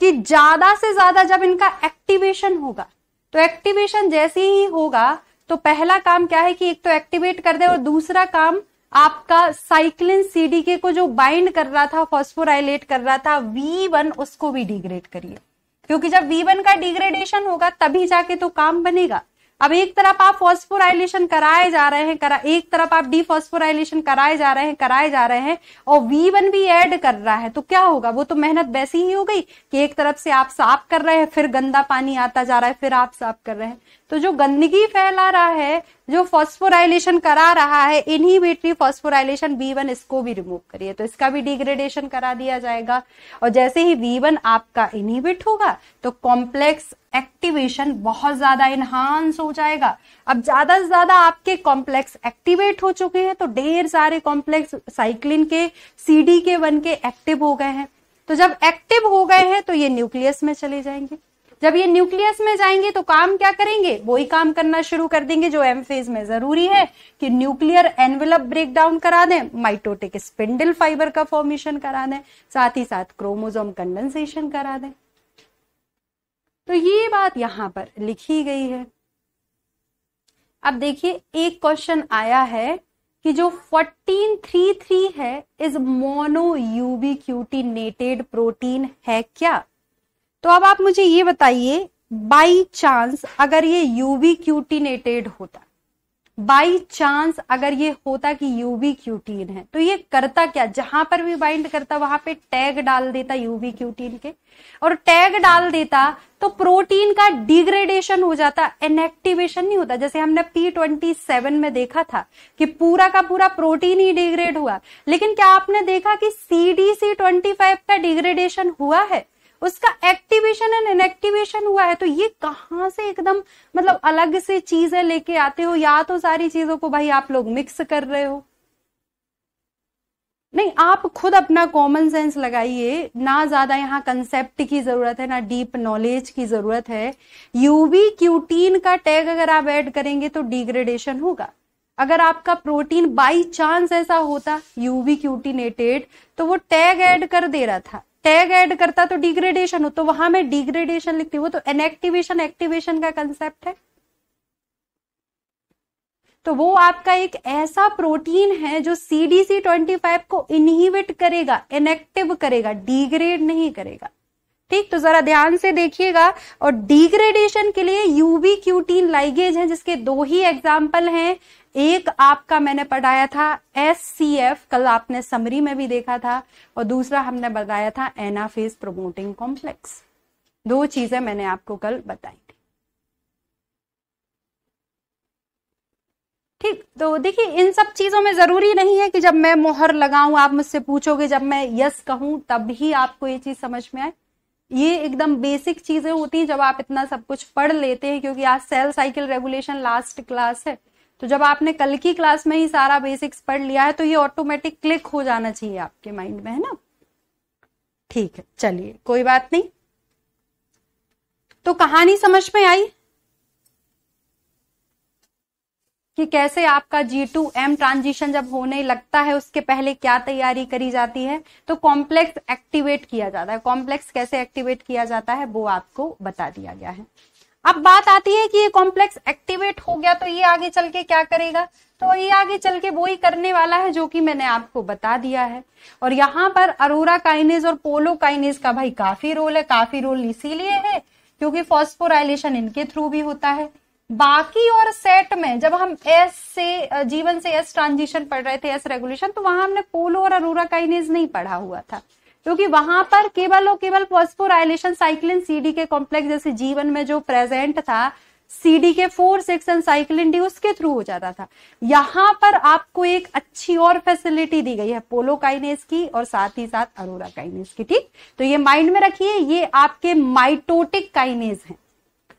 कि ज्यादा से ज्यादा जब इनका एक्टिवेशन होगा तो एक्टिवेशन जैसे ही होगा तो पहला काम क्या है कि एक तो एक्टिवेट कर दे और दूसरा काम आपका साइक्लिन सीडीके को जो बाइंड कर रहा था फॉस्फोराइलेट कर रहा था वी वन उसको भी डिग्रेड करिए क्योंकि जब वी वन का डिग्रेडेशन होगा तभी जाके तो काम बनेगा अब एक तरफ आप फॉस्फोराइलेशन कराए जा रहे हैं करा एक तरफ आप डीफॉस्फोराइलेशन कराए जा रहे हैं कराए जा रहे हैं और वी वन भी ऐड कर रहा है तो क्या होगा वो तो मेहनत वैसी ही हो गई कि एक तरफ से आप साफ कर रहे हैं फिर गंदा पानी आता जा रहा है फिर आप साफ कर रहे हैं तो जो गंदगी फैला रहा है जो फॉस्फोराइलेशन करा रहा है इनहिबिटरी फॉस्फोराइलेशन बी वन इसको भी रिमूव करिए तो इसका भी डिग्रेडेशन करा दिया जाएगा और जैसे ही बी वन आपका इनहिबिट होगा तो कॉम्प्लेक्स एक्टिवेशन बहुत ज्यादा इनहांस हो जाएगा अब ज्यादा से ज्यादा आपके कॉम्प्लेक्स एक्टिवेट हो चुके हैं तो ढेर सारे कॉम्प्लेक्स साइक्लिन के सीडी के वन के एक्टिव हो गए हैं तो जब एक्टिव हो गए हैं तो ये न्यूक्लियस में चले जाएंगे जब ये न्यूक्लियस में जाएंगे तो काम क्या करेंगे वही काम करना शुरू कर देंगे जो एम फेज में जरूरी है कि न्यूक्लियर एनवेलप डाउन करा दें माइटोटिक स्पिंडल फाइबर का फॉर्मेशन करा दें साथ ही साथ क्रोमोजोम कंडेंसेशन करा दें तो ये बात यहां पर लिखी गई है अब देखिए एक क्वेश्चन आया है कि जो 1433 है इज मोनो यूबीक्यूटिनेटेड प्रोटीन है क्या तो अब आप मुझे ये बताइए बाई चांस अगर ये यूवी क्यूटिनेटेड होता बाई चांस अगर ये होता कि यूवी क्यूटीन है तो ये करता क्या जहां पर भी बाइंड करता वहां पे टैग डाल देता यूवी क्यूटीन के और टैग डाल देता तो प्रोटीन का डिग्रेडेशन हो जाता एनएक्टिवेशन नहीं होता जैसे हमने पी ट्वेंटी सेवन में देखा था कि पूरा का पूरा प्रोटीन ही डिग्रेड हुआ लेकिन क्या आपने देखा कि C D C twenty five का डिग्रेडेशन हुआ है उसका एक्टिवेशन एंड इनएक्टिवेशन हुआ है तो ये कहाँ से एकदम मतलब अलग से चीजें लेके आते हो या तो सारी चीजों को भाई आप लोग मिक्स कर रहे हो नहीं आप खुद अपना कॉमन सेंस लगाइए ना ज्यादा यहाँ कंसेप्ट की जरूरत है ना डीप नॉलेज की जरूरत है यूवी क्यूटीन का टैग अगर आप ऐड करेंगे तो डिग्रेडेशन होगा अगर आपका प्रोटीन बाई चांस ऐसा होता यूवी क्यूटीनेटेड e तो वो टैग ऐड कर दे रहा था टैग ऐड करता तो डिग्रेडेशन हो तो वहां मैं डिग्रेडेशन लिखती हूँ तो एनएक्टिवेशन एक्टिवेशन का कंसेप्ट है तो वो आपका एक ऐसा प्रोटीन है जो सीडीसी ट्वेंटी फाइव को इनहिबिट करेगा इनएक्टिव करेगा डिग्रेड नहीं करेगा ठीक तो जरा ध्यान से देखिएगा और डिग्रेडेशन के लिए यूबी क्यूटीन लाइगेज है जिसके दो ही एग्जाम्पल हैं एक आपका मैंने पढ़ाया था एस सी एफ कल आपने समरी में भी देखा था और दूसरा हमने बताया था एनाफेज प्रोमोटिंग कॉम्प्लेक्स दो चीजें मैंने आपको कल बताई थी ठीक तो देखिए इन सब चीजों में जरूरी नहीं है कि जब मैं मोहर लगाऊं आप मुझसे पूछोगे जब मैं यस कहूं तब ही आपको ये चीज समझ में आए ये एकदम बेसिक चीजें होती हैं जब आप इतना सब कुछ पढ़ लेते हैं क्योंकि आज cell cycle regulation last class है तो जब आपने कल की क्लास में ही सारा बेसिक्स पढ़ लिया है तो ये ऑटोमेटिक क्लिक हो जाना चाहिए आपके माइंड में है ना ठीक है चलिए कोई बात नहीं तो कहानी समझ में आई कि कैसे आपका जी टू एम ट्रांजिशन जब होने लगता है उसके पहले क्या तैयारी करी जाती है तो कॉम्प्लेक्स एक्टिवेट किया जाता है कॉम्प्लेक्स कैसे एक्टिवेट किया जाता है वो आपको बता दिया गया है अब बात आती है कि ये कॉम्प्लेक्स एक्टिवेट हो गया तो ये आगे चल के क्या करेगा तो ये आगे चल के वो ही करने वाला है जो कि मैंने आपको बता दिया है और यहाँ पर अरोरा काइनेज और पोलो काइनेज का भाई काफी रोल है काफी रोल इसीलिए है क्योंकि फॉस्फोराइलेशन इनके थ्रू भी होता है बाकी और सेट में जब हम एस से जीवन से एस ट्रांजिशन पढ़ रहे थे एस रेगुलेशन तो वहां हमने पोलो और अरोरा काइनेज नहीं पढ़ा हुआ था क्योंकि वहां पर केवल और केवल phosphorylation cyclin CD K complex जैसे जीवन में जो प्रेजेंट था CD K four section cyclin D उसके थ्रू हो जाता था यहां पर आपको एक अच्छी और फैसिलिटी दी गई है पोलो काइनेस की और साथ ही साथ अरोरा काइनेस की ठीक तो ये माइंड में रखिए ये आपके माइटोटिक काइनेस हैं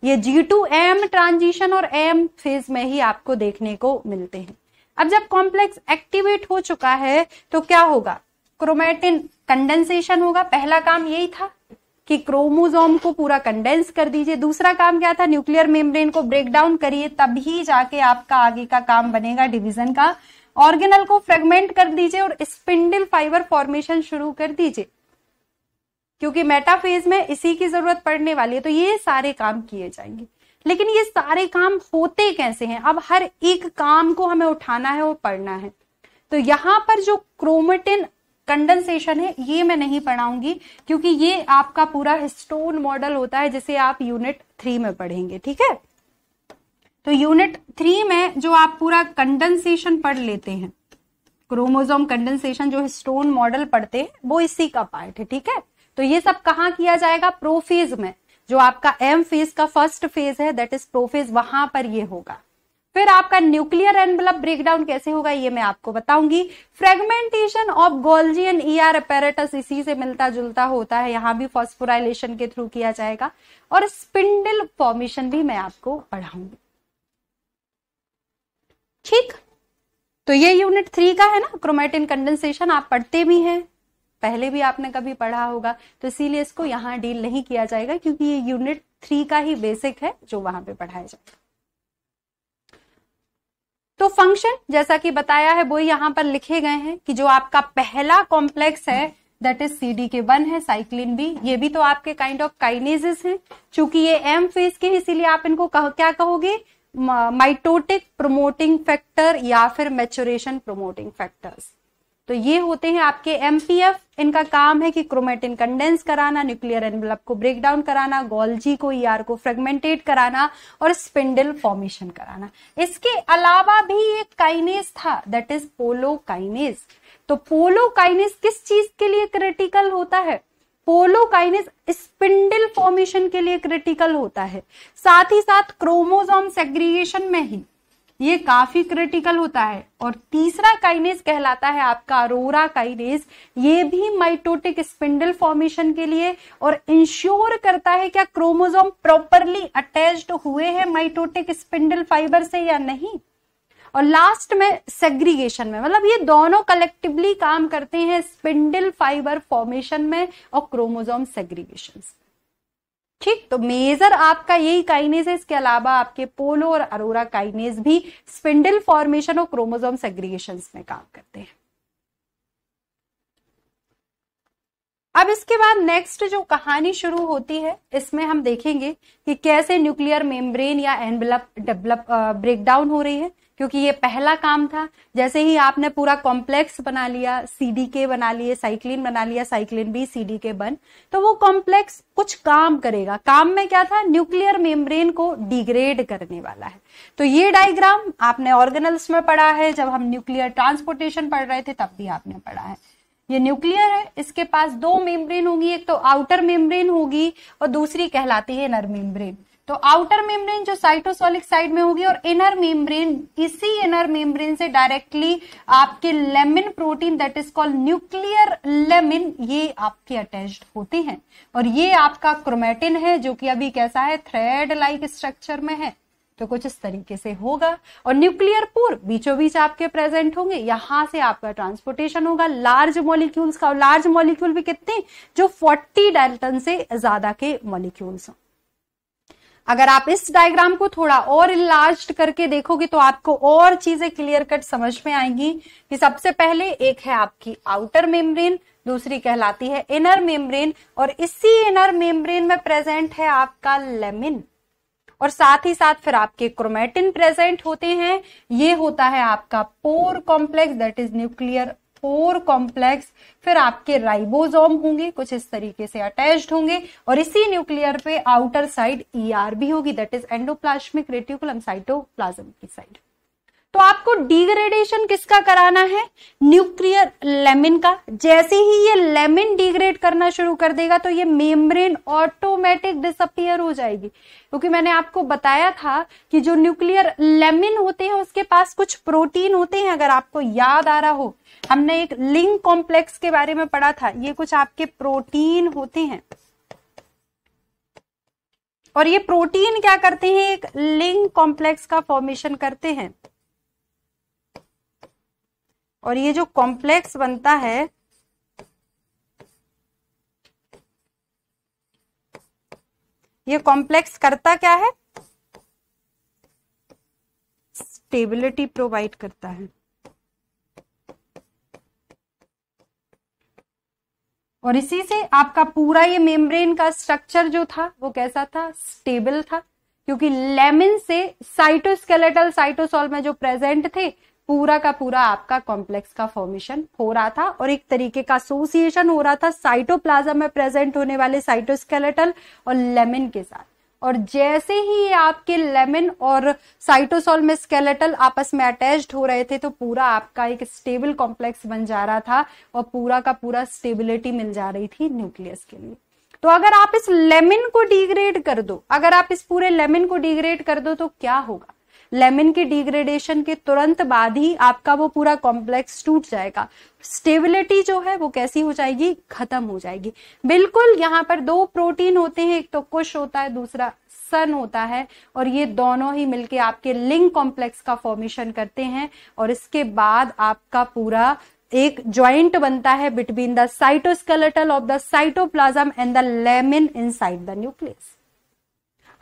ये जी टू एम ट्रांजिशन और एम फेज में ही आपको देखने को मिलते हैं अब जब कॉम्प्लेक्स एक्टिवेट हो चुका है तो क्या होगा क्रोमेटिन कंडेंसेशन होगा पहला काम यही था कि क्रोमोजोम को पूरा कंडेंस कर दीजिए दूसरा काम क्या था न्यूक्लियर मेम्ब्रेन को ब्रेक डाउन करिए तभी जाके आपका आगे का काम बनेगा डिवीजन का ऑर्गेनल को फ्रेगमेंट कर दीजिए और स्पिंडल फाइबर फॉर्मेशन शुरू कर दीजिए क्योंकि मेटाफेज में इसी की जरूरत पड़ने वाली है तो ये सारे काम किए जाएंगे लेकिन ये सारे काम होते कैसे हैं अब हर एक काम को हमें उठाना है और पढ़ना है तो यहां पर जो क्रोमेटिन कंडेंसेशन है ये मैं नहीं पढ़ाऊंगी क्योंकि ये आपका पूरा हिस्टोन मॉडल होता है जिसे आप यूनिट थ्री में पढ़ेंगे ठीक है तो यूनिट थ्री में जो आप पूरा कंडेंसेशन पढ़ लेते हैं क्रोमोजोम कंडेंसेशन जो हिस्टोन मॉडल पढ़ते हैं वो इसी का पार्ट है ठीक है तो ये सब कहाँ किया जाएगा प्रोफेज में जो आपका एम फेज का फर्स्ट फेज है दैट इज प्रोफेज वहां पर ये होगा फिर आपका न्यूक्लियर एनवलप ब्रेकडाउन कैसे होगा ये मैं आपको बताऊंगी fragmentation of Golgian ER apparatus इसी से मिलता जुलता होता है यहां भी फॉस्फोराइलेशन के थ्रू किया जाएगा और स्पिंडल फॉर्मेशन भी मैं आपको पढ़ाऊंगी ठीक तो ये यूनिट थ्री का है ना क्रोमेटिन कंडेंसेशन आप पढ़ते भी हैं पहले भी आपने कभी पढ़ा होगा तो इसीलिए इसको यहां डील नहीं किया जाएगा क्योंकि ये यूनिट थ्री का ही बेसिक है जो वहां पे पढ़ाया जाएगा तो फंक्शन जैसा कि बताया है वो यहां पर लिखे गए हैं कि जो आपका पहला कॉम्प्लेक्स है that is C D K one है साइक्लिन बी ये भी तो आपके काइंड ऑफ काइनेजेस हैं चूंकि ये एम फेज के इसीलिए आप इनको कह, क्या कहोगे माइटोटिक प्रोमोटिंग फैक्टर या फिर मेच्योरेशन प्रोमोटिंग फैक्टर्स तो ये होते हैं आपके एमपीएफ इनका काम है कि क्रोमेटिन कंडेंस कराना न्यूक्लियर एनवलप को ब्रेक डाउन कराना गोल्जी को ईआर e को फ्रेगमेंटेट कराना और स्पिंडल फॉर्मेशन कराना इसके अलावा भी एक काइनेस था दैट इज पोलो काइनेस तो पोलो काइनेस किस चीज के लिए क्रिटिकल होता है पोलो काइनेस स्पिंडल फॉर्मेशन के लिए क्रिटिकल होता है साथ ही साथ क्रोमोजोम सेग्रीगेशन में ही ये काफी क्रिटिकल होता है और तीसरा काइनेज कहलाता है आपका अरोरा काइनेज ये भी माइटोटिक स्पिंडल फॉर्मेशन के लिए और इंश्योर करता है क्या क्रोमोजोम प्रॉपरली अटैच्ड हुए हैं माइटोटिक स्पिंडल फाइबर से या नहीं और लास्ट में सेग्रीगेशन में मतलब ये दोनों कलेक्टिवली काम करते हैं स्पिंडल फाइबर फॉर्मेशन में और क्रोमोजोम सेग्रीगेशन ठीक तो मेजर आपका यही काइनेज है इसके अलावा आपके पोलो और अरोरा काइनेज भी स्पिंडल फॉर्मेशन और क्रोमोजोम सेग्रीगेशन में काम करते हैं अब इसके बाद नेक्स्ट जो कहानी शुरू होती है इसमें हम देखेंगे कि कैसे न्यूक्लियर मेम्ब्रेन या एनवेलप डेवलप ब्रेकडाउन हो रही है क्योंकि ये पहला काम था जैसे ही आपने पूरा कॉम्प्लेक्स बना लिया सीडीके बना लिए साइक्लिन बना लिया साइक्लिन बी सीडीके बन तो वो कॉम्प्लेक्स कुछ काम करेगा काम में क्या था न्यूक्लियर मेम्ब्रेन को डिग्रेड करने वाला है तो ये डायग्राम आपने ऑर्गेनल्स में पढ़ा है जब हम न्यूक्लियर ट्रांसपोर्टेशन पढ़ रहे थे तब भी आपने पढ़ा है ये न्यूक्लियर है इसके पास दो मेम्ब्रेन होगी एक तो आउटर मेम्ब्रेन होगी और दूसरी कहलाती है इनर मेम्ब्रेन तो आउटर मेम्ब्रेन जो साइटोसोलिक साइड में होगी और इनर मेम्ब्रेन इसी इनर मेम्ब्रेन से डायरेक्टली आपके lamin protein that is called nuclear lamin ये आपके अटैच्ड होते हैं और ये आपका क्रोमेटिन है जो कि अभी कैसा है थ्रेड लाइक स्ट्रक्चर में है तो कुछ इस तरीके से होगा और न्यूक्लियर पूर बीचों बीच आपके प्रेजेंट होंगे यहां से आपका ट्रांसपोर्टेशन होगा लार्ज मॉलिक्यूल्स का लार्ज मॉलिक्यूल भी कितने जो 40 डेल्टन से ज्यादा के मॉलिक्यूल्स हों अगर आप इस डायग्राम को थोड़ा और इलाज करके देखोगे तो आपको और चीजें क्लियर कट समझ में आएंगी कि सबसे पहले एक है आपकी आउटर मेम्ब्रेन दूसरी कहलाती है इनर मेम्ब्रेन और इसी इनर मेम्ब्रेन में प्रेजेंट है आपका लेमिन और साथ ही साथ फिर आपके क्रोमेटिन प्रेजेंट होते हैं ये होता है आपका pore complex that is nuclear pore complex फिर आपके राइबोसोम होंगे कुछ इस तरीके से अटैच्ड होंगे और इसी न्यूक्लियर पे आउटर साइड ईआर भी होगी that is endoplasmic reticulum cytoplasm की साइड तो आपको डिग्रेडेशन किसका कराना है न्यूक्लियर लेमिन का जैसे ही ये लेमिन डिग्रेड करना शुरू कर देगा तो ये मेम्ब्रेन ऑटोमेटिक डिसअपियर हो जाएगी क्योंकि तो मैंने आपको बताया था कि जो न्यूक्लियर लेमिन होते हैं उसके पास कुछ प्रोटीन होते हैं अगर आपको याद आ रहा हो हमने एक लिंक कॉम्प्लेक्स के बारे में पढ़ा था ये कुछ आपके प्रोटीन होते हैं और ये प्रोटीन क्या करते हैं एक लिंक कॉम्प्लेक्स का फॉर्मेशन करते हैं और ये जो कॉम्प्लेक्स बनता है ये कॉम्प्लेक्स करता क्या है स्टेबिलिटी प्रोवाइड करता है और इसी से आपका पूरा ये मेम्ब्रेन का स्ट्रक्चर जो था वो कैसा था स्टेबल था क्योंकि लेमिन से साइटोस्केलेटल साइटोसॉल में जो प्रेजेंट थे पूरा का पूरा आपका कॉम्प्लेक्स का फॉर्मेशन हो रहा था और एक तरीके का एसोसिएशन हो रहा था साइटोप्लाज्म में प्रेजेंट होने वाले साइटोस्केलेटल और लेमिन के साथ और जैसे ही ये आपके लेमन और साइटोसोल में स्केलेटल आपस में अटैच्ड हो रहे थे तो पूरा आपका एक स्टेबल कॉम्प्लेक्स बन जा रहा था और पूरा का पूरा स्टेबिलिटी मिल जा रही थी न्यूक्लियस के लिए तो अगर आप इस लेमन को डिग्रेड कर दो अगर आप इस पूरे लेमन को डिग्रेड कर दो तो क्या होगा लेमन के डिग्रेडेशन के तुरंत बाद ही आपका वो पूरा कॉम्प्लेक्स टूट जाएगा स्टेबिलिटी जो है वो कैसी हो जाएगी खत्म हो जाएगी बिल्कुल यहाँ पर दो प्रोटीन होते हैं एक तो कुश होता है दूसरा सन होता है और ये दोनों ही मिलके आपके लिंक कॉम्प्लेक्स का फॉर्मेशन करते हैं और इसके बाद आपका पूरा एक ज्वाइंट बनता है between the cytoskeletal of the cytoplasm and the lamin inside the nucleus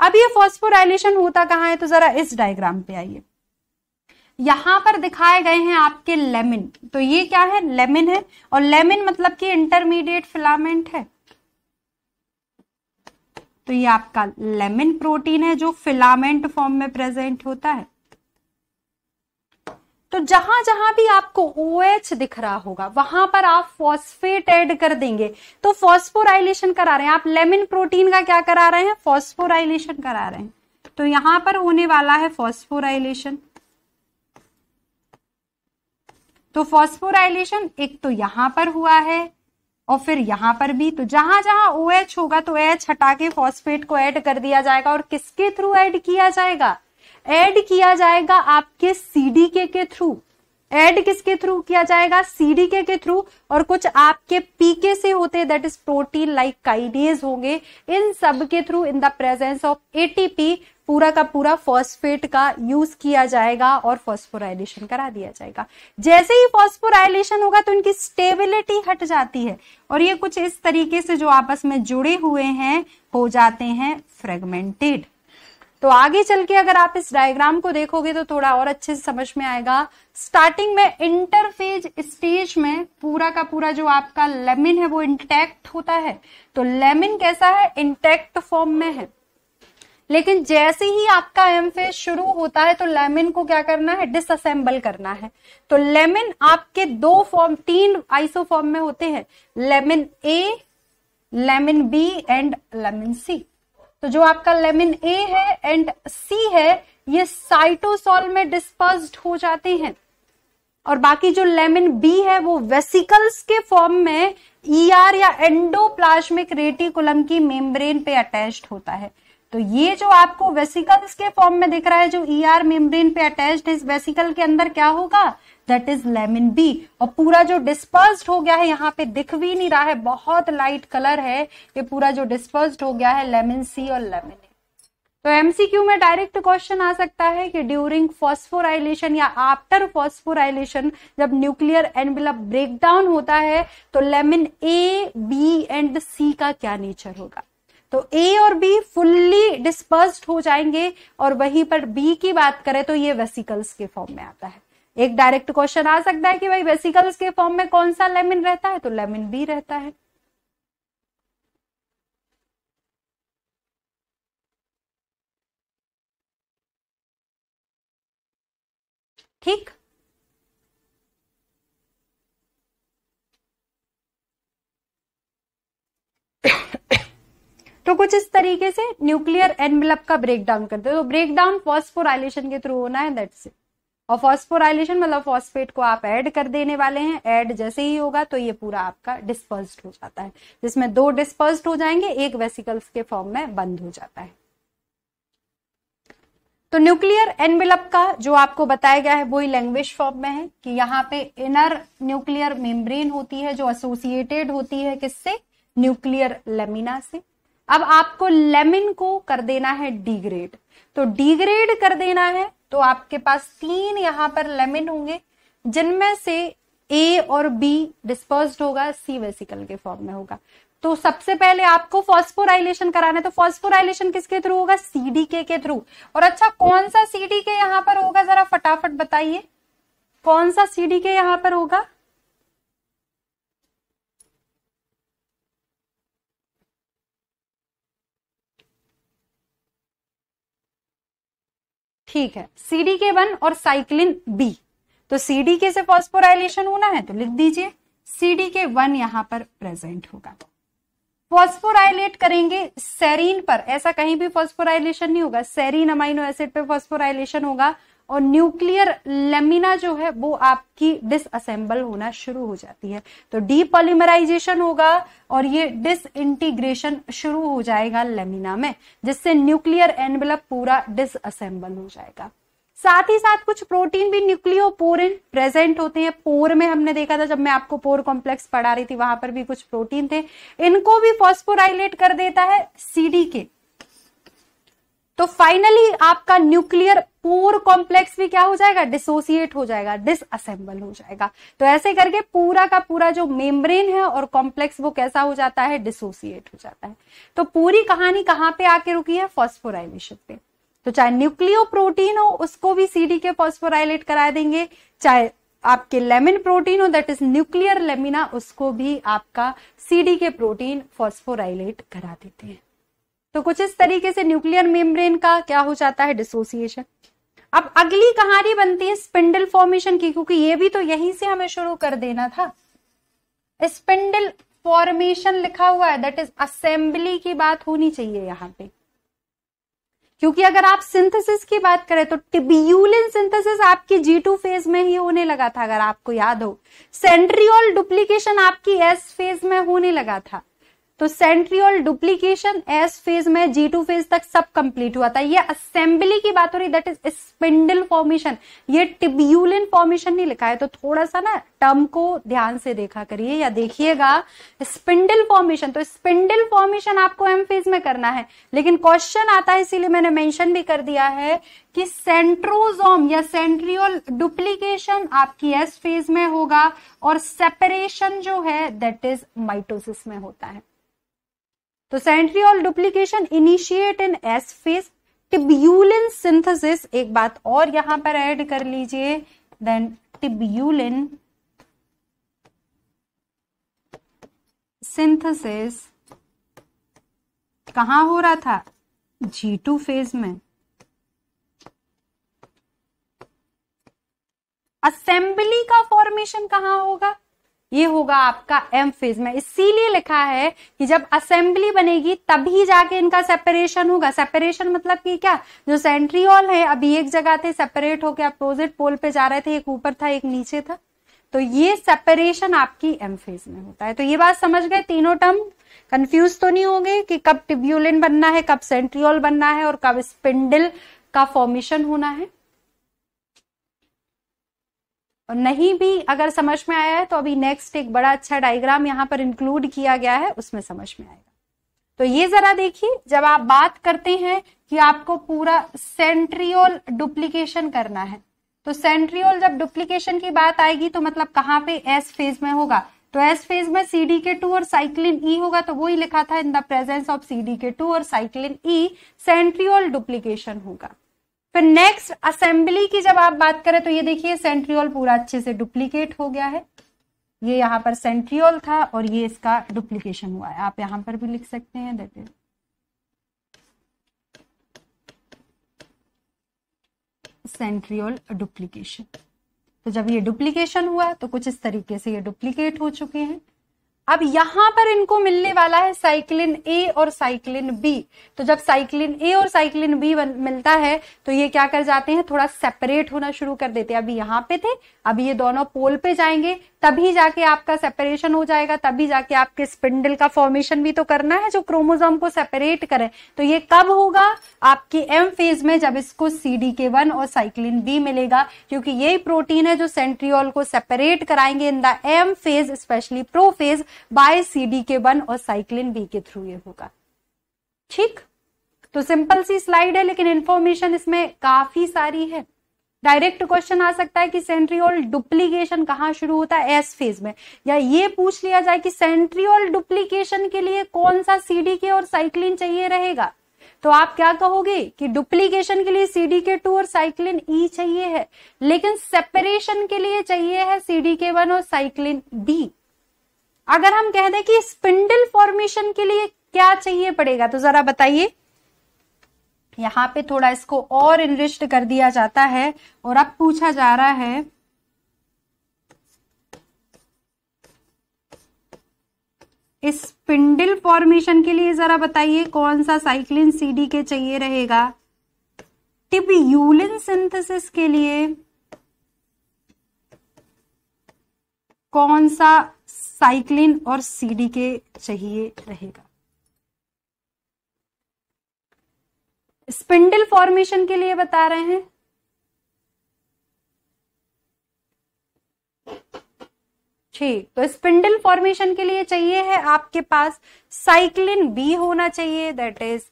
अब ये फॉस्फोराइलेशन होता कहाँ है तो जरा इस डायग्राम पे आइए यहां पर दिखाए गए हैं आपके लेमिन तो ये क्या है लेमिन है और लेमिन मतलब कि इंटरमीडिएट फिलामेंट है तो ये आपका लेमिन प्रोटीन है जो फिलामेंट फॉर्म में प्रेजेंट होता है तो जहां जहां भी आपको ओ OH दिख रहा होगा वहां पर आप फॉस्फेट ऐड कर देंगे तो फॉस्फोराइलेशन करा रहे हैं आप लेमन प्रोटीन का क्या करा रहे हैं फॉस्फोराइलेशन करा रहे हैं तो यहां पर होने वाला है फॉस्फोराइलेशन तो फॉस्फोराइलेशन एक तो यहां पर हुआ है और फिर यहां पर भी तो जहां जहां ओ OH होगा तो एच हटा के फॉस्फेट को ऐड कर दिया जाएगा और किसके थ्रू ऐड किया जाएगा ऐड किया जाएगा आपके सीडीके के थ्रू ऐड किसके थ्रू किया जाएगा सीडीके के थ्रू और कुछ आपके पीके से होते that is protein like kinase होंगे इन सब के through in the presence of ATP पूरा का पूरा फॉस्फेट का यूज किया जाएगा और फॉस्फोराइलेशन करा दिया जाएगा जैसे ही फॉस्फोराइलेशन होगा तो इनकी स्टेबिलिटी हट जाती है और ये कुछ इस तरीके से जो आपस में जुड़े हुए हैं हो जाते हैं फ्रेगमेंटेड तो आगे चल के अगर आप इस डायग्राम को देखोगे तो थोड़ा और अच्छे से समझ में आएगा स्टार्टिंग में इंटरफेज स्टेज में पूरा का पूरा जो आपका लेमिन है वो इंटैक्ट होता है तो लेमिन कैसा है इंटैक्ट फॉर्म में है लेकिन जैसे ही आपका एम फेज शुरू होता है तो लेमिन को क्या करना है डिसअसेंबल करना है तो लेमिन आपके दो फॉर्म तीन आइसो फॉर्म में होते हैं lamin A lamin B and lamin C तो जो आपका लेमिन ए है एंड सी है ये साइटोसॉल में डिस्पर्स हो जाते हैं और बाकी जो लेमिन बी है वो वेसिकल्स के फॉर्म में ईआर e ER या एंडोप्लाज्मिक रेटिकुलम की मेम्ब्रेन पे अटैच्ड होता है तो ये जो आपको वेसिकल्स के फॉर्म में दिख रहा है जो ईआर ER मेम्ब्रेन पे अटैच्ड है इस वेसिकल के अंदर क्या होगा दैट इज लेमन बी और पूरा जो डिस्पर्स हो गया है यहाँ पे दिख भी नहीं रहा है बहुत लाइट कलर है ये पूरा जो डिस्पर्स हो गया है लेमन सी और लेमन ए तो एमसीक्यू में डायरेक्ट क्वेश्चन आ सकता है कि ड्यूरिंग फॉस्फोराइलेशन या आफ्टर फॉस्फोराइलेशन जब न्यूक्लियर एनविलप डाउन होता है तो lamin A B and C का क्या नेचर होगा तो ए और बी फुल्ली डिस्पर्स्ड हो जाएंगे और वहीं पर बी की बात करें तो ये वेसिकल्स के फॉर्म में आता है एक डायरेक्ट क्वेश्चन आ सकता है कि भाई वेसिकल्स के फॉर्म में कौन सा लेमिन रहता है तो लेमिन बी रहता है ठीक तो कुछ इस तरीके से न्यूक्लियर एनवेलप का ब्रेकडाउन करते हैं तो ब्रेकडाउन फॉस्फोराइलेशन के थ्रू होना है दैट्स इट और फॉस्फोराइलेशन मतलब फॉस्फेट को आप ऐड कर देने वाले हैं ऐड जैसे ही होगा तो ये पूरा आपका डिस्पर्स हो जाता है जिसमें दो डिस्पर्ज हो जाएंगे एक वेसिकल्स के फॉर्म में बंद हो जाता है तो न्यूक्लियर एनविलप का जो आपको बताया गया है ही लैंग्वेज फॉर्म में है कि यहाँ पे इनर न्यूक्लियर मेम्ब्रेन होती है जो एसोसिएटेड होती है किससे न्यूक्लियर लेमिना से अब आपको लेमिन को कर देना है डिग्रेड तो डिग्रेड कर देना है तो आपके पास तीन यहां पर लेमिन होंगे जिनमें से ए और बी डिस्पर्स होगा सी वेसिकल के फॉर्म में होगा तो सबसे पहले आपको फॉस्फोराइलेशन कराना है तो फॉस्फोराइलेशन किसके थ्रू होगा सीडीके के थ्रू और अच्छा कौन सा सीडीके यहां पर होगा जरा फटाफट बताइए कौन सा सीडीके यहां पर होगा ठीक है सी डी के वन और साइक्लिन बी तो सी डी के से फॉस्फोराइलेशन होना है तो लिख दीजिए सी डी के वन यहां पर प्रेजेंट होगा फॉस्फोराइलेट करेंगे सेरीन पर ऐसा कहीं भी फॉस्फोराइलेशन नहीं होगा सेरीन अमाइनो एसिड पे फॉस्फोराइलेशन होगा और न्यूक्लियर लेमिना जो है वो आपकी डिसअसेंबल होना शुरू हो जाती है तो डीपोलीमराइजेशन होगा और ये डिसइंटीग्रेशन शुरू हो जाएगा लेमिना में जिससे न्यूक्लियर एनवेलप पूरा डिसअसेंबल हो जाएगा साथ ही साथ कुछ प्रोटीन भी न्यूक्लियोपोरिन प्रेजेंट होते हैं पोर में हमने देखा था जब मैं आपको पोर कॉम्प्लेक्स पढ़ा रही थी वहां पर भी कुछ प्रोटीन थे इनको भी फॉस्फोराइलेट कर देता है सीडी के तो फाइनली आपका न्यूक्लियर पूर कॉम्प्लेक्स भी क्या हो जाएगा डिसोसिएट हो जाएगा डिसअसेंबल हो जाएगा तो ऐसे करके पूरा का पूरा जो मेम्ब्रेन है और कॉम्प्लेक्स वो कैसा हो जाता है डिसोसिएट हो जाता है तो पूरी कहानी कहाँ पे आके रुकी है फॉस्फोराइलेशन पे तो चाहे न्यूक्लियो प्रोटीन हो उसको भी सीडी के फॉस्फोराइलेट करा देंगे चाहे आपके लेमिन प्रोटीन हो दैट इज न्यूक्लियर लेमिना उसको भी आपका सीडी के प्रोटीन फॉस्फोराइलेट करा देते हैं तो कुछ इस तरीके से न्यूक्लियर मेम्ब्रेन का क्या हो जाता है डिसोसिएशन अब अगली कहानी बनती है स्पिंडल फॉर्मेशन की क्योंकि ये भी तो यहीं से हमें शुरू कर देना था स्पिंडल फॉर्मेशन लिखा हुआ है दैट इज असेंबली की बात होनी चाहिए यहाँ पे क्योंकि अगर आप सिंथेसिस की बात करें तो टिब्यूलिन सिंथेसिस आपकी जी टू फेज में ही होने लगा था अगर आपको याद हो सेंट्रियोल डुप्लीकेशन आपकी एस फेज में होने लगा था तो सेंट्रियोल डुप्लीकेशन एस फेज में जी टू फेज तक सब कंप्लीट हुआ था ये असेंबली की बात हो रही दैट इज स्पिंडल फॉर्मेशन ये टिब्यूलिन फॉर्मेशन नहीं लिखा है तो थोड़ा सा ना टर्म को ध्यान से देखा करिए या देखिएगा स्पिंडल फॉर्मेशन तो स्पिंडल फॉर्मेशन आपको एम फेज में करना है लेकिन क्वेश्चन आता है इसीलिए मैंने मेंशन भी कर दिया है कि सेंट्रोजोम या सेंट्रियोल डुप्लीकेशन आपकी एस फेज में होगा और सेपरेशन जो है दैट इज माइटोसिस में होता है तो centriole duplication initiate in S phase tubulin synthesis एक बात और यहां पर ऐड कर लीजिए देन टिब्यूलिन सिंथेसिस कहा हो रहा था जी टू फेज में असेंबली का फॉर्मेशन कहां होगा ये होगा आपका एम फेज में इसीलिए लिखा है कि जब असेंबली बनेगी तभी जाके इनका सेपरेशन होगा सेपरेशन मतलब कि क्या जो सेंट्रियोल है अभी एक जगह थे सेपरेट होके अपोजिट पोल पे जा रहे थे एक ऊपर था एक नीचे था तो ये सेपरेशन आपकी एम फेज में होता है तो ये बात समझ गए तीनों टर्म कंफ्यूज तो नहीं होंगे कि कब टिब्यूलिन बनना है कब सेंट्रियोल बनना है और कब स्पिंडल का फॉर्मेशन होना है और नहीं भी अगर समझ में आया है तो अभी नेक्स्ट एक बड़ा अच्छा डायग्राम यहाँ पर इंक्लूड किया गया है उसमें समझ में आएगा तो ये जरा देखिए जब आप बात करते हैं कि आपको पूरा सेंट्रियोल डुप्लीकेशन करना है तो सेंट्रियोल जब डुप्लीकेशन की बात आएगी तो मतलब कहाँ पे एस फेज में होगा तो एस फेज में सीडी के टू और साइक्लिन ई e होगा तो वो ही लिखा था in the presence of CD K two और साइक्लिन ई सेंट्रियोल डुप्लीकेशन होगा फिर नेक्स्ट असेंबली की जब आप बात करें तो ये देखिए सेंट्रियोल पूरा अच्छे से डुप्लीकेट हो गया है ये यहाँ पर सेंट्रियोल था और ये इसका डुप्लीकेशन हुआ है आप यहां पर भी लिख सकते हैं देखिए सेंट्रियोल डुप्लीकेशन तो जब ये डुप्लीकेशन हुआ तो कुछ इस तरीके से ये डुप्लीकेट हो चुके हैं अब यहां पर इनको मिलने वाला है साइक्लिन ए और साइक्लिन बी तो जब साइक्लिन ए और साइक्लिन बी मिलता है तो ये क्या कर जाते हैं थोड़ा सेपरेट होना शुरू कर देते हैं अभी यहां पे थे अब ये दोनों पोल पे जाएंगे तभी जाके आपका सेपरेशन हो जाएगा तभी जाके आपके स्पिंडल का फॉर्मेशन भी तो करना है जो क्रोमोजोम को सेपरेट करे तो ये कब होगा आपकी एम फेज में जब इसको सीडी के वन और साइक्लिन बी मिलेगा क्योंकि यही प्रोटीन है जो सेंट्रियोल को सेपरेट कराएंगे in the M phase specially prophase by D K one और साइक्लिन बी के थ्रू ये होगा ठीक तो सिंपल सी स्लाइड है लेकिन इंफॉर्मेशन इसमें काफी सारी है डायरेक्ट क्वेश्चन आ सकता है कि सेंट्रियोल डुप्लीकेशन कहाँ शुरू होता है एस फेज में या ये पूछ लिया जाए कि सेंट्रियोल डुप्लीकेशन के लिए कौन सा सीडीके और साइक्लिन चाहिए रहेगा तो आप क्या कहोगे कि डुप्लीकेशन के लिए सीडीके टू और साइक्लिन ई e चाहिए है लेकिन सेपरेशन के लिए चाहिए है सीडीके वन और साइक्लिन बी अगर हम कह दें कि स्पिंडल फॉर्मेशन के लिए क्या चाहिए पड़ेगा तो जरा बताइए यहाँ पे थोड़ा इसको और इनरिस्ट कर दिया जाता है और अब पूछा जा रहा है इस स्पिंडल फॉर्मेशन के लिए जरा बताइए कौन सा साइक्लिन सीडी के चाहिए रहेगा टिब्यूलिन सिंथेसिस के लिए कौन सा साइक्लिन और सीडी के चाहिए रहेगा स्पिंडल फॉर्मेशन के लिए बता रहे हैं ठीक तो स्पिंडल फॉर्मेशन के लिए चाहिए है आपके पास साइक्लिन बी होना चाहिए that is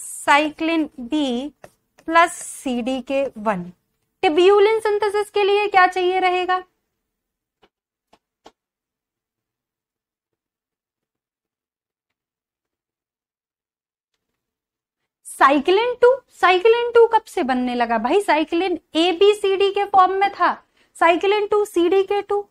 cyclin B plus C D K one tubulin synthesis के लिए क्या चाहिए रहेगा साइक्लिन टू साइक्लिन टू कब से बनने लगा भाई cyclin A B C D के फॉर्म में था cyclin two C D K two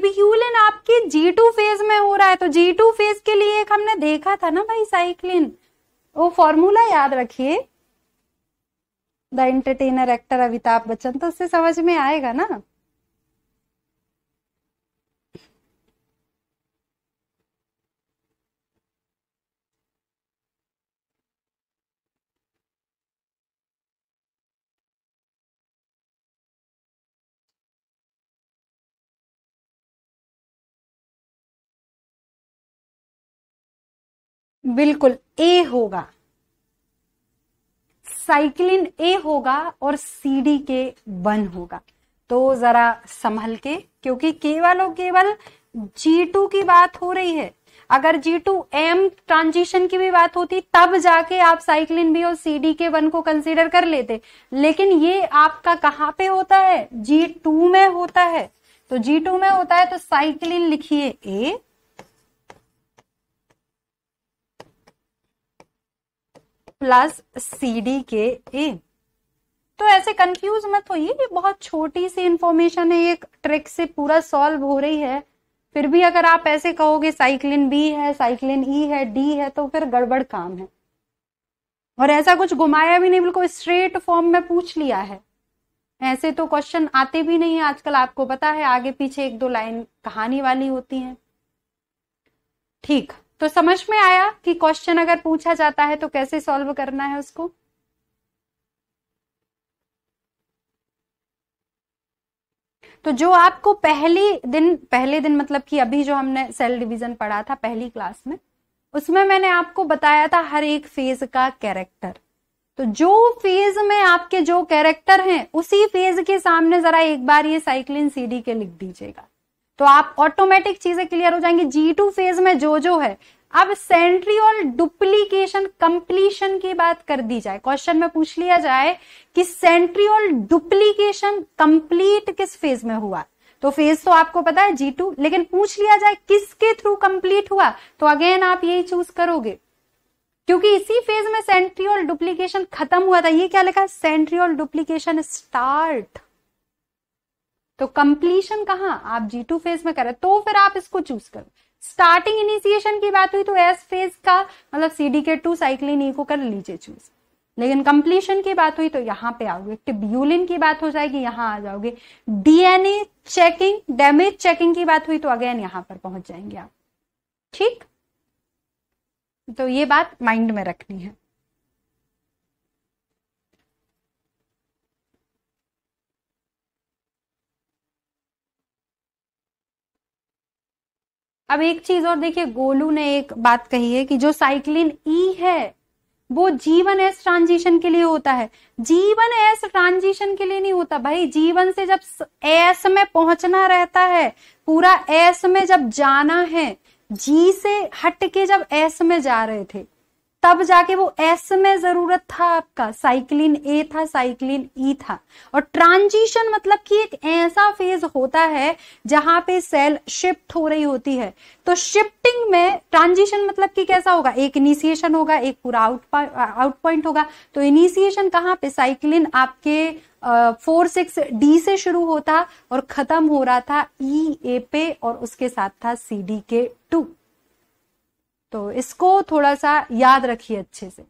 tubulin आपके जी टू फेज में हो रहा है तो जी टू फेज के लिए एक हमने देखा था ना भाई साइक्लिन वो फॉर्मूला याद रखिए the entertainer actor Amitabh Bachchan तो उससे समझ में आएगा ना बिल्कुल ए होगा साइक्लिन ए होगा और सी डी के वन होगा तो जरा संभल के क्योंकि केवल और केवल जी टू की बात हो रही है अगर जी टू एम ट्रांजिशन की भी बात होती तब जाके आप साइक्लिन बी और सी डी के वन को कंसीडर कर लेते लेकिन ये आपका कहाँ पे होता है जी टू में होता है तो जी टू में होता है तो साइक्लिन लिखिए ए प्लस सी डी के ए तो ऐसे कंफ्यूज मत होइए ये बहुत छोटी सी इंफॉर्मेशन है एक ट्रिक से पूरा सॉल्व हो रही है फिर भी अगर आप ऐसे कहोगे साइक्लिन बी है साइक्लिन ई e है डी है तो फिर गड़बड़ काम है और ऐसा कुछ घुमाया भी नहीं बिल्कुल स्ट्रेट फॉर्म में पूछ लिया है ऐसे तो क्वेश्चन आते भी नहीं है आजकल आपको पता है आगे पीछे एक दो लाइन कहानी वाली होती है ठीक तो समझ में आया कि क्वेश्चन अगर पूछा जाता है तो कैसे सॉल्व करना है उसको तो जो आपको पहले दिन पहले दिन मतलब कि अभी जो हमने सेल डिवीजन पढ़ा था पहली क्लास में उसमें मैंने आपको बताया था हर एक फेज का कैरेक्टर तो जो फेज में आपके जो कैरेक्टर हैं उसी फेज के सामने जरा एक बार ये साइक्लिन सीडी के लिख दीजिएगा तो आप ऑटोमेटिक चीजें क्लियर हो जाएंगी जी टू फेज में जो जो है अब सेंट्रियल डुप्लीकेशन कंप्लीशन की बात कर दी जाए क्वेश्चन में पूछ लिया जाए कि सेंट्रियल डुप्लीकेशन कंप्लीट किस फेज में हुआ तो फेज तो आपको पता है जी टू लेकिन पूछ लिया जाए किसके थ्रू कंप्लीट हुआ तो अगेन आप यही चूज करोगे क्योंकि इसी फेज में सेंट्रियल डुप्लीकेशन खत्म हुआ था ये क्या लिखा है सेंट्रियोल डुप्लीकेशन स्टार्ट तो कंप्लीशन कहा आप जी टू फेज में करें तो फिर आप इसको चूज करो स्टार्टिंग इनिशिएशन की बात हुई तो एस फेज का मतलब सीडी के टू साइक्लिन ई को कर लीजिए चूज लेकिन कंप्लीशन की बात हुई तो यहाँ पे आओगे टिब्यूलिन की बात हो जाएगी यहाँ आ जाओगे डीएनए चेकिंग डैमेज चेकिंग की बात हुई तो अगेन यहां पर पहुंच जाएंगे आप ठीक तो ये बात माइंड में रखनी है अब एक चीज और देखिए गोलू ने एक बात कही है कि जो साइक्लिन ई e है वो जीवन एस ट्रांजिशन के लिए होता है जीवन एस ट्रांजिशन के लिए नहीं होता भाई जीवन से जब एस में पहुंचना रहता है पूरा एस में जब जाना है जी से हट के जब एस में जा रहे थे तब जाके वो एस में जरूरत था आपका साइक्लिन ए था साइक्लिन ई था और ट्रांजिशन मतलब कि एक ऐसा फेज होता है जहां पे सेल शिफ्ट हो रही होती है तो शिफ्टिंग में ट्रांजिशन मतलब कि कैसा होगा एक इनिशिएशन होगा एक पूरा आउट आउट पॉइंट होगा तो इनिशिएशन कहाँ पे साइक्लिन आपके फोर सिक्स डी से शुरू होता और खत्म हो रहा था ई e, ए पे और उसके साथ था सी डी के टू तो इसको थोड़ा सा याद रखिए अच्छे से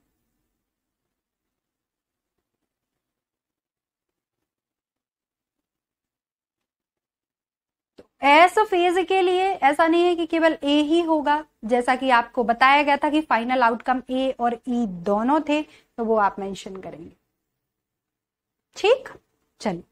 एस ऑफ एज के लिए ऐसा नहीं है कि केवल ए ही होगा जैसा कि आपको बताया गया था कि फाइनल आउटकम ए और ई e दोनों थे तो वो आप मेंशन करेंगे ठीक चलिए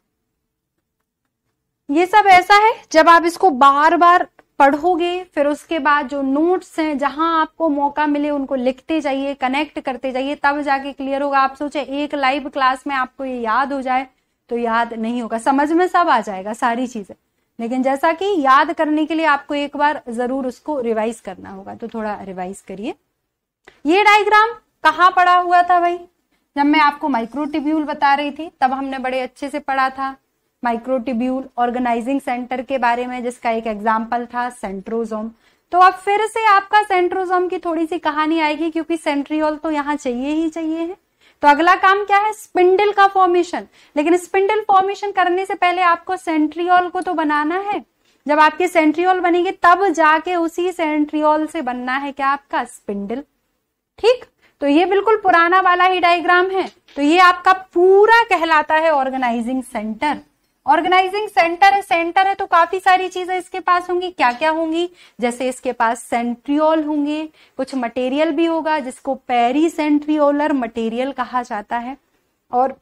ये सब ऐसा है जब आप इसको बार बार पढ़ोगे फिर उसके बाद जो नोट्स हैं जहां आपको मौका मिले उनको लिखते जाइए कनेक्ट करते जाइए तब जाके क्लियर होगा आप सोचे एक लाइव क्लास में आपको ये याद हो जाए तो याद नहीं होगा समझ में सब आ जाएगा सारी चीजें लेकिन जैसा कि याद करने के लिए आपको एक बार जरूर उसको रिवाइज करना होगा तो थोड़ा रिवाइज करिए ये डायग्राम कहाँ पड़ा हुआ था भाई जब मैं आपको माइक्रोटिब्यूल बता रही थी तब हमने बड़े अच्छे से पढ़ा था माइक्रोटिब्यूल ऑर्गेनाइजिंग सेंटर के बारे में जिसका एक एग्जाम्पल था सेंट्रोजोम तो अब फिर से आपका सेंट्रोजोम की थोड़ी सी कहानी आएगी क्योंकि सेंट्रियोल तो यहाँ चाहिए ही चाहिए है तो अगला काम क्या है स्पिंडल का फॉर्मेशन लेकिन स्पिंडल फॉर्मेशन करने से पहले आपको सेंट्रियोल को तो बनाना है जब आपके सेंट्रियोल बनेंगे तब जाके उसी सेंट्रियोल से बनना है क्या आपका स्पिंडल ठीक तो ये बिल्कुल पुराना वाला ही डायग्राम है तो ये आपका पूरा कहलाता है ऑर्गेनाइजिंग सेंटर ऑर्गेनाइजिंग सेंटर है सेंटर है तो काफी सारी चीजें इसके पास होंगी क्या क्या होंगी जैसे इसके पास सेंट्रियोल होंगे कुछ मटेरियल भी होगा जिसको पेरी सेंट्रियोलर मटेरियल कहा जाता है और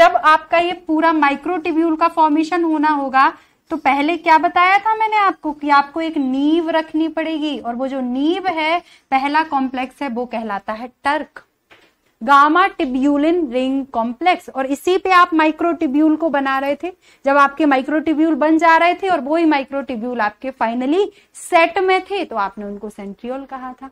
जब आपका ये पूरा माइक्रोटिब्यूल का फॉर्मेशन होना होगा तो पहले क्या बताया था मैंने आपको कि आपको एक नींव रखनी पड़ेगी और वो जो नींव है पहला कॉम्प्लेक्स है वो कहलाता है टर्क गामा टिब्यूलिन रिंग कॉम्प्लेक्स और इसी पे आप माइक्रोटिब्यूल को बना रहे थे जब आपके माइक्रोटिब्यूल बन जा रहे थे और वो ही माइक्रोटिब्यूल आपके फाइनली सेट में थे तो आपने उनको सेंट्रियोल कहा था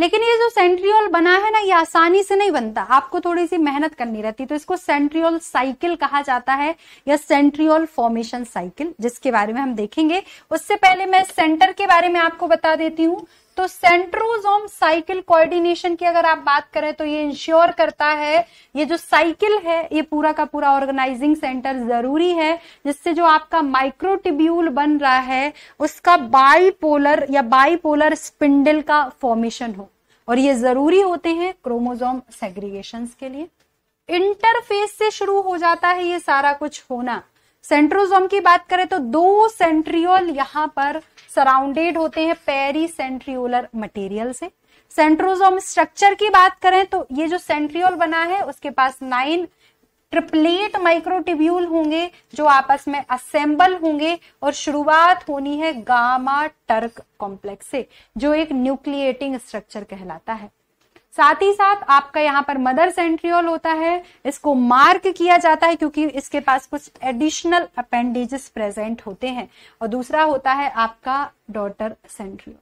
लेकिन ये जो सेंट्रियोल बना है ना ये आसानी से नहीं बनता आपको थोड़ी सी मेहनत करनी रहती तो इसको सेंट्रियोल साइकिल कहा जाता है या सेंट्रियोल फॉर्मेशन साइकिल जिसके बारे में हम देखेंगे उससे पहले मैं सेंटर के बारे में आपको बता देती हूँ तो सेंट्रोजोम साइकिल कोऑर्डिनेशन की अगर आप बात करें तो ये इंश्योर करता है ये जो साइकिल है ये पूरा का पूरा ऑर्गेनाइजिंग सेंटर जरूरी है जिससे जो आपका माइक्रोटिब्यूल बन रहा है उसका बाईपोलर या बाईपोलर स्पिंडल का फॉर्मेशन हो और ये जरूरी होते हैं क्रोमोजोम सेग्रीगेशन के लिए इंटरफेस से शुरू हो जाता है ये सारा कुछ होना सेंट्रोजोम की बात करें तो दो सेंट्रियोल यहां पर सराउंडेड होते हैं पेरी सेंट्रियोलर मटेरियल से सेंट्रोजोम स्ट्रक्चर की बात करें तो ये जो सेंट्रियोल बना है उसके पास नाइन ट्रिपलेट माइक्रोटिब्यूल होंगे जो आपस में असेंबल होंगे और शुरुआत होनी है गामा टर्क कॉम्प्लेक्स से जो एक न्यूक्लिएटिंग स्ट्रक्चर कहलाता है साथ ही साथ आपका यहाँ पर मदर सेंट्रियोल होता है इसको मार्क किया जाता है क्योंकि इसके पास कुछ एडिशनल अपेंडेजेस प्रेजेंट होते हैं और दूसरा होता है आपका डॉटर सेंट्रियोल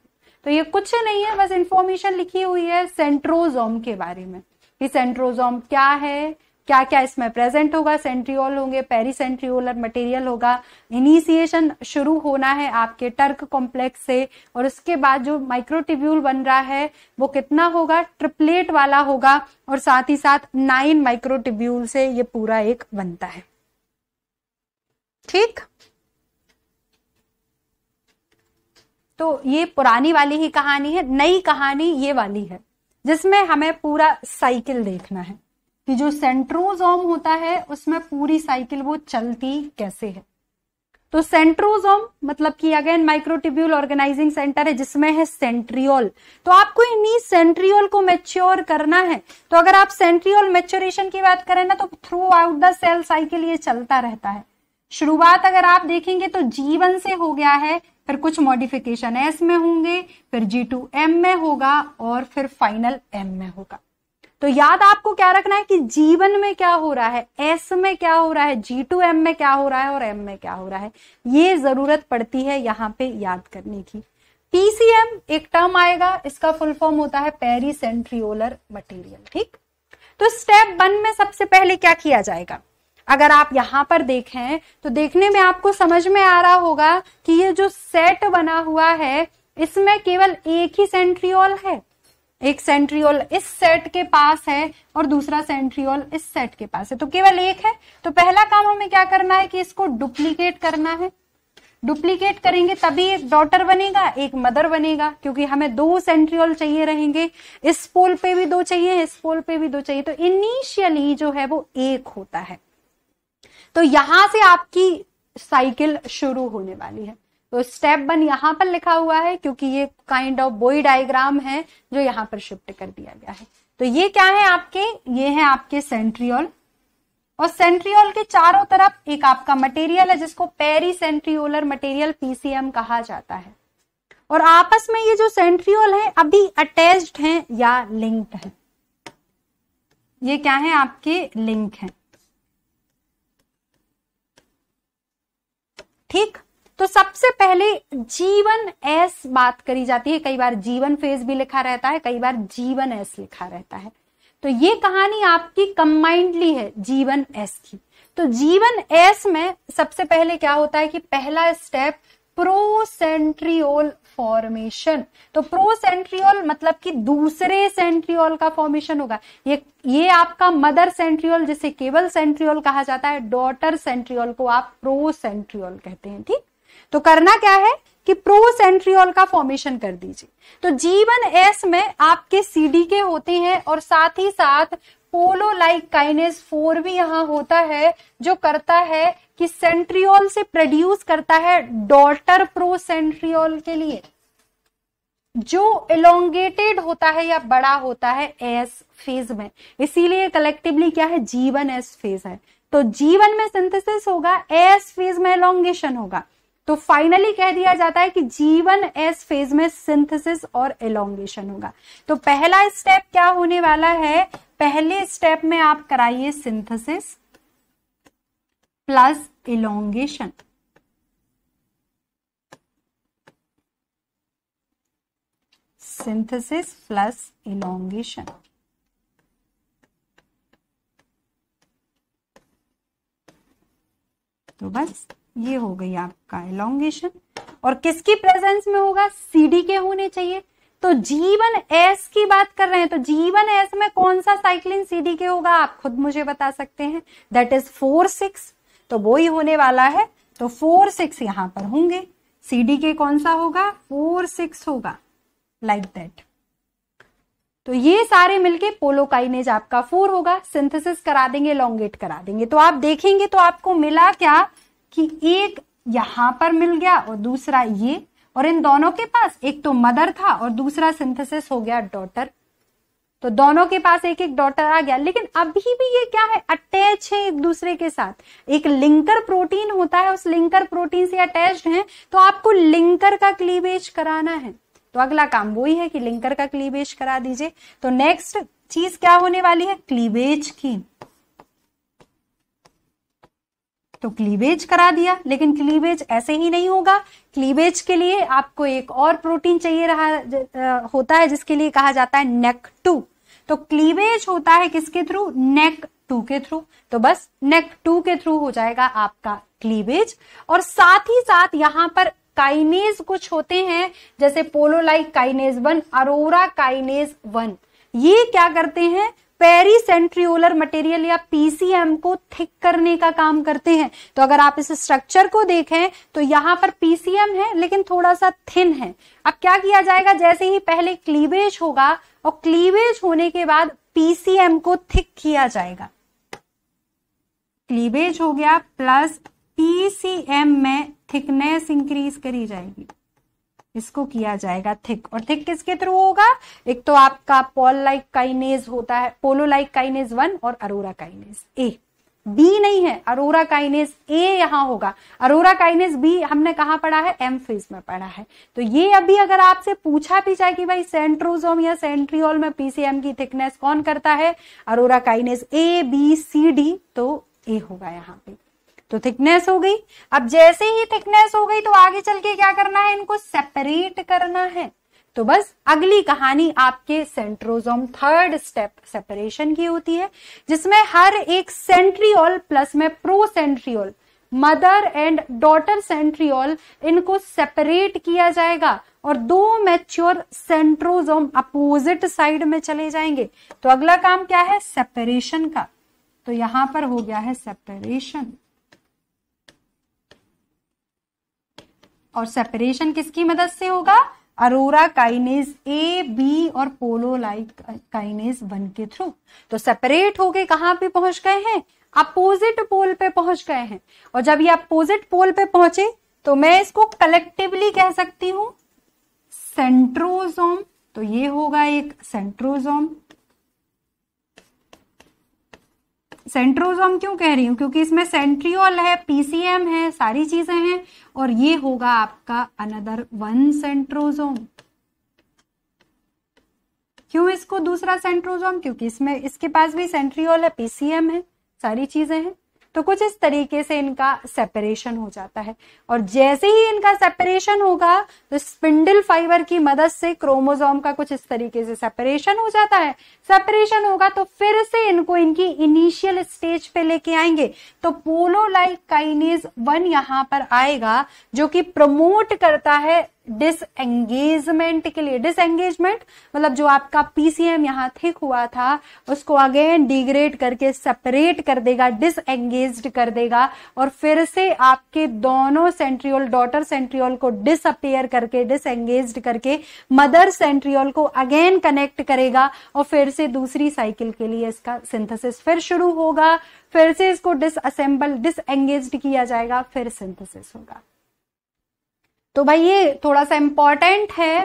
तो ये कुछ नहीं है बस इंफॉर्मेशन लिखी हुई है सेंट्रोजोम के बारे में कि सेंट्रोजोम क्या है क्या क्या इसमें प्रेजेंट होगा सेंट्रियोल होंगे पेरीसेंट्रियोलर मटेरियल होगा इनिशिएशन शुरू होना है आपके टर्क कॉम्प्लेक्स से और उसके बाद जो माइक्रोटिब्यूल बन रहा है वो कितना होगा ट्रिपलेट वाला होगा और साथ ही साथ नाइन माइक्रोटिब्यूल से ये पूरा एक बनता है ठीक तो ये पुरानी वाली ही कहानी है नई कहानी ये वाली है जिसमें हमें पूरा साइकिल देखना है कि जो सेंट्रोजोम होता है उसमें पूरी साइकिल वो चलती कैसे है तो सेंट्रोजोम मतलब कि अगेन माइक्रोटिब्यूल ऑर्गेनाइजिंग सेंटर है जिसमें है सेंट्रियोल तो आपको इन्हीं सेंट्रियोल को मेच्योर करना है तो अगर आप सेंट्रियोल मेच्योरेशन की बात करें ना तो throughout the cell cycle ये चलता रहता है शुरुआत अगर आप देखेंगे तो जीवन से हो गया है फिर कुछ मॉडिफिकेशन एस में होंगे फिर जी टू एम में होगा और फिर फाइनल एम में होगा तो याद आपको क्या रखना है कि जीवन में क्या हो रहा है एस में क्या हो रहा है जी टू एम में क्या हो रहा है और एम में क्या हो रहा है ये जरूरत पड़ती है यहां पे याद करने की पीसीएम एक टर्म आएगा इसका फुल फॉर्म होता है पेरी सेंट्रियोलर मटीरियल ठीक तो स्टेप वन में सबसे पहले क्या किया जाएगा अगर आप यहां पर देखें तो देखने में आपको समझ में आ रहा होगा कि ये जो सेट बना हुआ है इसमें केवल एक ही सेंट्रियोल है एक सेंट्रियोल इस सेट के पास है और दूसरा सेंट्रियोल इस सेट के पास है तो केवल एक है तो पहला काम हमें क्या करना है कि इसको डुप्लीकेट करना है डुप्लीकेट करेंगे तभी एक डॉटर बनेगा एक मदर बनेगा क्योंकि हमें दो सेंट्रियोल चाहिए रहेंगे इस पोल पे भी दो चाहिए इस पोल पे भी दो चाहिए तो इनिशियली जो है वो एक होता है तो यहां से आपकी साइकिल शुरू होने वाली है तो स्टेप वन यहां पर लिखा हुआ है क्योंकि ये काइंड ऑफ बोई डायग्राम है जो यहां पर शिफ्ट कर दिया गया है तो ये क्या है आपके ये है आपके सेंट्रियोल और सेंट्रियोल के चारों तरफ एक आपका मटेरियल है जिसको पेरी सेंट्रियोलर मटेरियल पीसीएम कहा जाता है और आपस में ये जो सेंट्रियोल है अभी अटैच्ड हैं या लिंक्ड है ये क्या है आपके लिंक है ठीक तो सबसे पहले जीवन एस बात करी जाती है कई बार जीवन फेज भी लिखा रहता है कई बार जीवन एस लिखा रहता है तो ये कहानी आपकी कंबाइंडली है जीवन एस की तो जीवन एस में सबसे पहले क्या होता है कि पहला स्टेप प्रोसेंट्रियोल फॉर्मेशन तो प्रोसेंट्रियोल मतलब कि दूसरे सेंट्रियोल का फॉर्मेशन होगा ये ये आपका मदर सेंट्रियोल जिसे केवल सेंट्रियोल कहा जाता है डॉटर सेंट्रियोल को आप प्रोसेंट्रियोल कहते हैं ठीक तो करना क्या है कि प्रोसेंट्रियोल का फॉर्मेशन कर दीजिए तो जीवन एस में आपके सीडी के होते हैं और साथ ही साथ पोलो लाइक काइनेस फोर भी यहां होता है जो करता है कि सेंट्रियोल से प्रोड्यूस करता है डॉटर प्रोसेंट्रियोल के लिए जो एलोंगेटेड होता है या बड़ा होता है एस फेज में इसीलिए कलेक्टिवली क्या है जीवन एस फेज है तो जीवन में सिंथेसिस होगा एस फेज में एलोंगेशन होगा तो फाइनली कह दिया जाता है कि जीवन एस फेज में सिंथेसिस और एलोंगेशन होगा तो पहला स्टेप क्या होने वाला है पहले स्टेप में आप कराइए synthesis plus elongation synthesis plus elongation तो बस ये हो गई आपका एलोंगेशन और किसकी प्रेजेंस में होगा सीडी के होने चाहिए तो जीवन एस की बात कर रहे हैं तो जीवन एस में कौन सा साइक्लिन सीडी के होगा आप खुद मुझे बता सकते हैं दैट इज फोर सिक्स तो वो ही होने वाला है तो फोर सिक्स यहां पर होंगे सीडी के कौन सा होगा फोर सिक्स होगा लाइक like दैट तो ये सारे मिलके पोलोकाइनेज आपका फोर होगा सिंथेसिस करा देंगे लॉन्गेट करा देंगे तो आप देखेंगे तो आपको मिला क्या कि एक यहां पर मिल गया और दूसरा ये और इन दोनों के पास एक तो मदर था और दूसरा सिंथेसिस हो गया डॉटर तो दोनों के पास एक एक डॉटर आ गया लेकिन अभी भी ये क्या है अटैच है एक दूसरे के साथ एक लिंकर प्रोटीन होता है उस लिंकर प्रोटीन से अटैच्ड है तो आपको लिंकर का क्लीवेज कराना है तो अगला काम वही है कि लिंकर का क्लीवेज करा दीजिए तो नेक्स्ट चीज क्या होने वाली है क्लीवेज की तो क्लीवेज करा दिया लेकिन क्लीवेज ऐसे ही नहीं होगा क्लीवेज के लिए आपको एक और प्रोटीन चाहिए रहा होता है जिसके लिए कहा जाता है नेक टू तो क्लीवेज होता है किसके थ्रू नेक टू के थ्रू तो बस नेक टू के थ्रू हो जाएगा आपका क्लीवेज और साथ ही साथ यहां पर काइनेज कुछ होते हैं जैसे polo like kinase one Aurora kinase one ये क्या करते हैं पेरीसेंट्रियोलर मटेरियल या पीसीएम को थिक करने का काम करते हैं तो अगर आप इस स्ट्रक्चर को देखें तो यहां पर पीसीएम है लेकिन थोड़ा सा थिन है अब क्या किया जाएगा जैसे ही पहले क्लीवेज होगा और क्लीवेज होने के बाद पीसीएम को थिक किया जाएगा क्लीवेज हो गया प्लस पीसीएम में थिकनेस इंक्रीज करी जाएगी इसको किया जाएगा थिक और थिक किसके थ्रू होगा एक तो आपका पोल लाइक काइनेज होता है पोलो लाइक काइनेज वन और अरोरा काइनेज ए बी नहीं है अरोरा काइनेज ए यहां होगा अरोरा काइनेज बी हमने कहा पढ़ा है एम फेज में पढ़ा है तो ये अभी अगर आपसे पूछा भी जाए कि भाई सेंट्रोजोम या सेंट्रियोल में पीसीएम की थिकनेस कौन करता है Aurora kinase A B C D तो ए होगा यहाँ पे तो थिकनेस हो गई अब जैसे ही थिकनेस हो गई तो आगे चल के क्या करना है इनको सेपरेट करना है तो बस अगली कहानी आपके सेंट्रोजोम थर्ड स्टेप सेपरेशन की होती है जिसमें हर एक सेंट्रियोल प्लस में procentriole mother and daughter centriole इनको सेपरेट किया जाएगा और दो मैच्योर सेंट्रोजोम अपोजिट साइड में चले जाएंगे तो अगला काम क्या है सेपरेशन का तो यहां पर हो गया है सेपरेशन और सेपरेशन किसकी मदद से होगा अरोरा काइनेज ए बी और पोलो लाइक काइनेज वन के थ्रू तो सेपरेट होके कहा पे पहुंच गए हैं अपोजिट पोल पे पहुंच गए हैं और जब ये अपोजिट पोल पे पहुंचे तो मैं इसको कलेक्टिवली कह सकती हूं सेंट्रोजोम तो ये होगा एक सेंट्रोजोम सेंट्रोजोम क्यों कह रही हूँ क्योंकि इसमें सेंट्रियोल है पीसीएम है सारी चीजें हैं और ये होगा आपका अनदर वन सेंट्रोजोम क्यों इसको दूसरा सेंट्रोजोम क्योंकि इसमें इसके पास भी सेंट्रियोल है पीसीएम है सारी चीजें हैं तो कुछ इस तरीके से इनका सेपरेशन हो जाता है और जैसे ही इनका सेपरेशन होगा तो स्पिंडल फाइबर की मदद से क्रोमोजोम का कुछ इस तरीके से सेपरेशन हो जाता है सेपरेशन होगा तो फिर से इनको इनकी इनिशियल स्टेज पे लेके आएंगे तो पोलोलाइक काइनेज वन यहां पर आएगा जो कि प्रमोट करता है डिसंगेजमेंट के लिए डिसंगेजमेंट मतलब जो आपका पीसीएम यहाँ थिक हुआ था उसको अगेन डिग्रेड करके सेपरेट कर देगा डिसंगेज कर देगा और फिर से आपके दोनों सेंट्रियोल डॉटर सेंट्रियोल को डिसअपेयर करके डिसंगेज करके मदर सेंट्रियोल को अगेन कनेक्ट करेगा और फिर से दूसरी साइकिल के लिए इसका सिंथेसिस फिर शुरू होगा फिर से इसको डिसअसेंबल डिसंगेज किया जाएगा फिर सिंथेसिस होगा तो भाई ये थोड़ा सा इंपॉर्टेंट है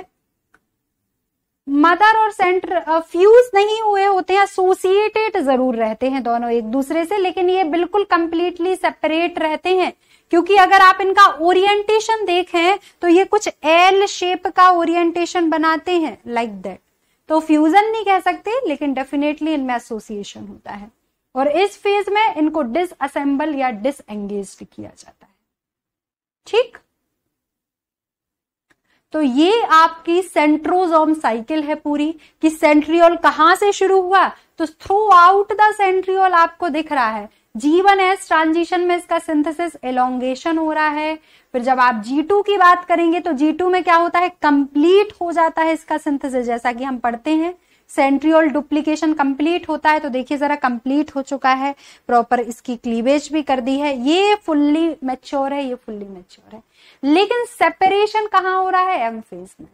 मदर और सेंटर फ्यूज नहीं हुए होते हैं एसोसिएटेड जरूर रहते हैं दोनों एक दूसरे से लेकिन ये बिल्कुल कंप्लीटली सेपरेट रहते हैं क्योंकि अगर आप इनका ओरिएंटेशन देखें तो ये कुछ एल शेप का ओरिएंटेशन बनाते हैं लाइक दैट तो फ्यूजन नहीं कह सकते लेकिन डेफिनेटली इनमें एसोसिएशन होता है और इस फेज में इनको डिसअसेंबल या डिसएंगेज किया जाता है ठीक तो ये आपकी सेंट्रोजोम साइकिल है पूरी कि सेंट्रियोल कहां से शुरू हुआ तो थ्रू आउट द सेंट्रियोल आपको दिख रहा है जी वन एस ट्रांजिशन में इसका सिंथेसिस एलोंगेशन हो रहा है फिर जब आप जी टू की बात करेंगे तो जी टू में क्या होता है कंप्लीट हो जाता है इसका सिंथेसिस जैसा कि हम पढ़ते हैं सेंट्रियोल डुप्लीकेशन कंप्लीट होता है तो देखिए जरा कंप्लीट हो चुका है प्रॉपर इसकी क्लीवेज भी कर दी है ये फुल्ली मेच्योर है ये फुल्ली मेच्योर है लेकिन सेपरेशन कहां हो रहा है एम फेज में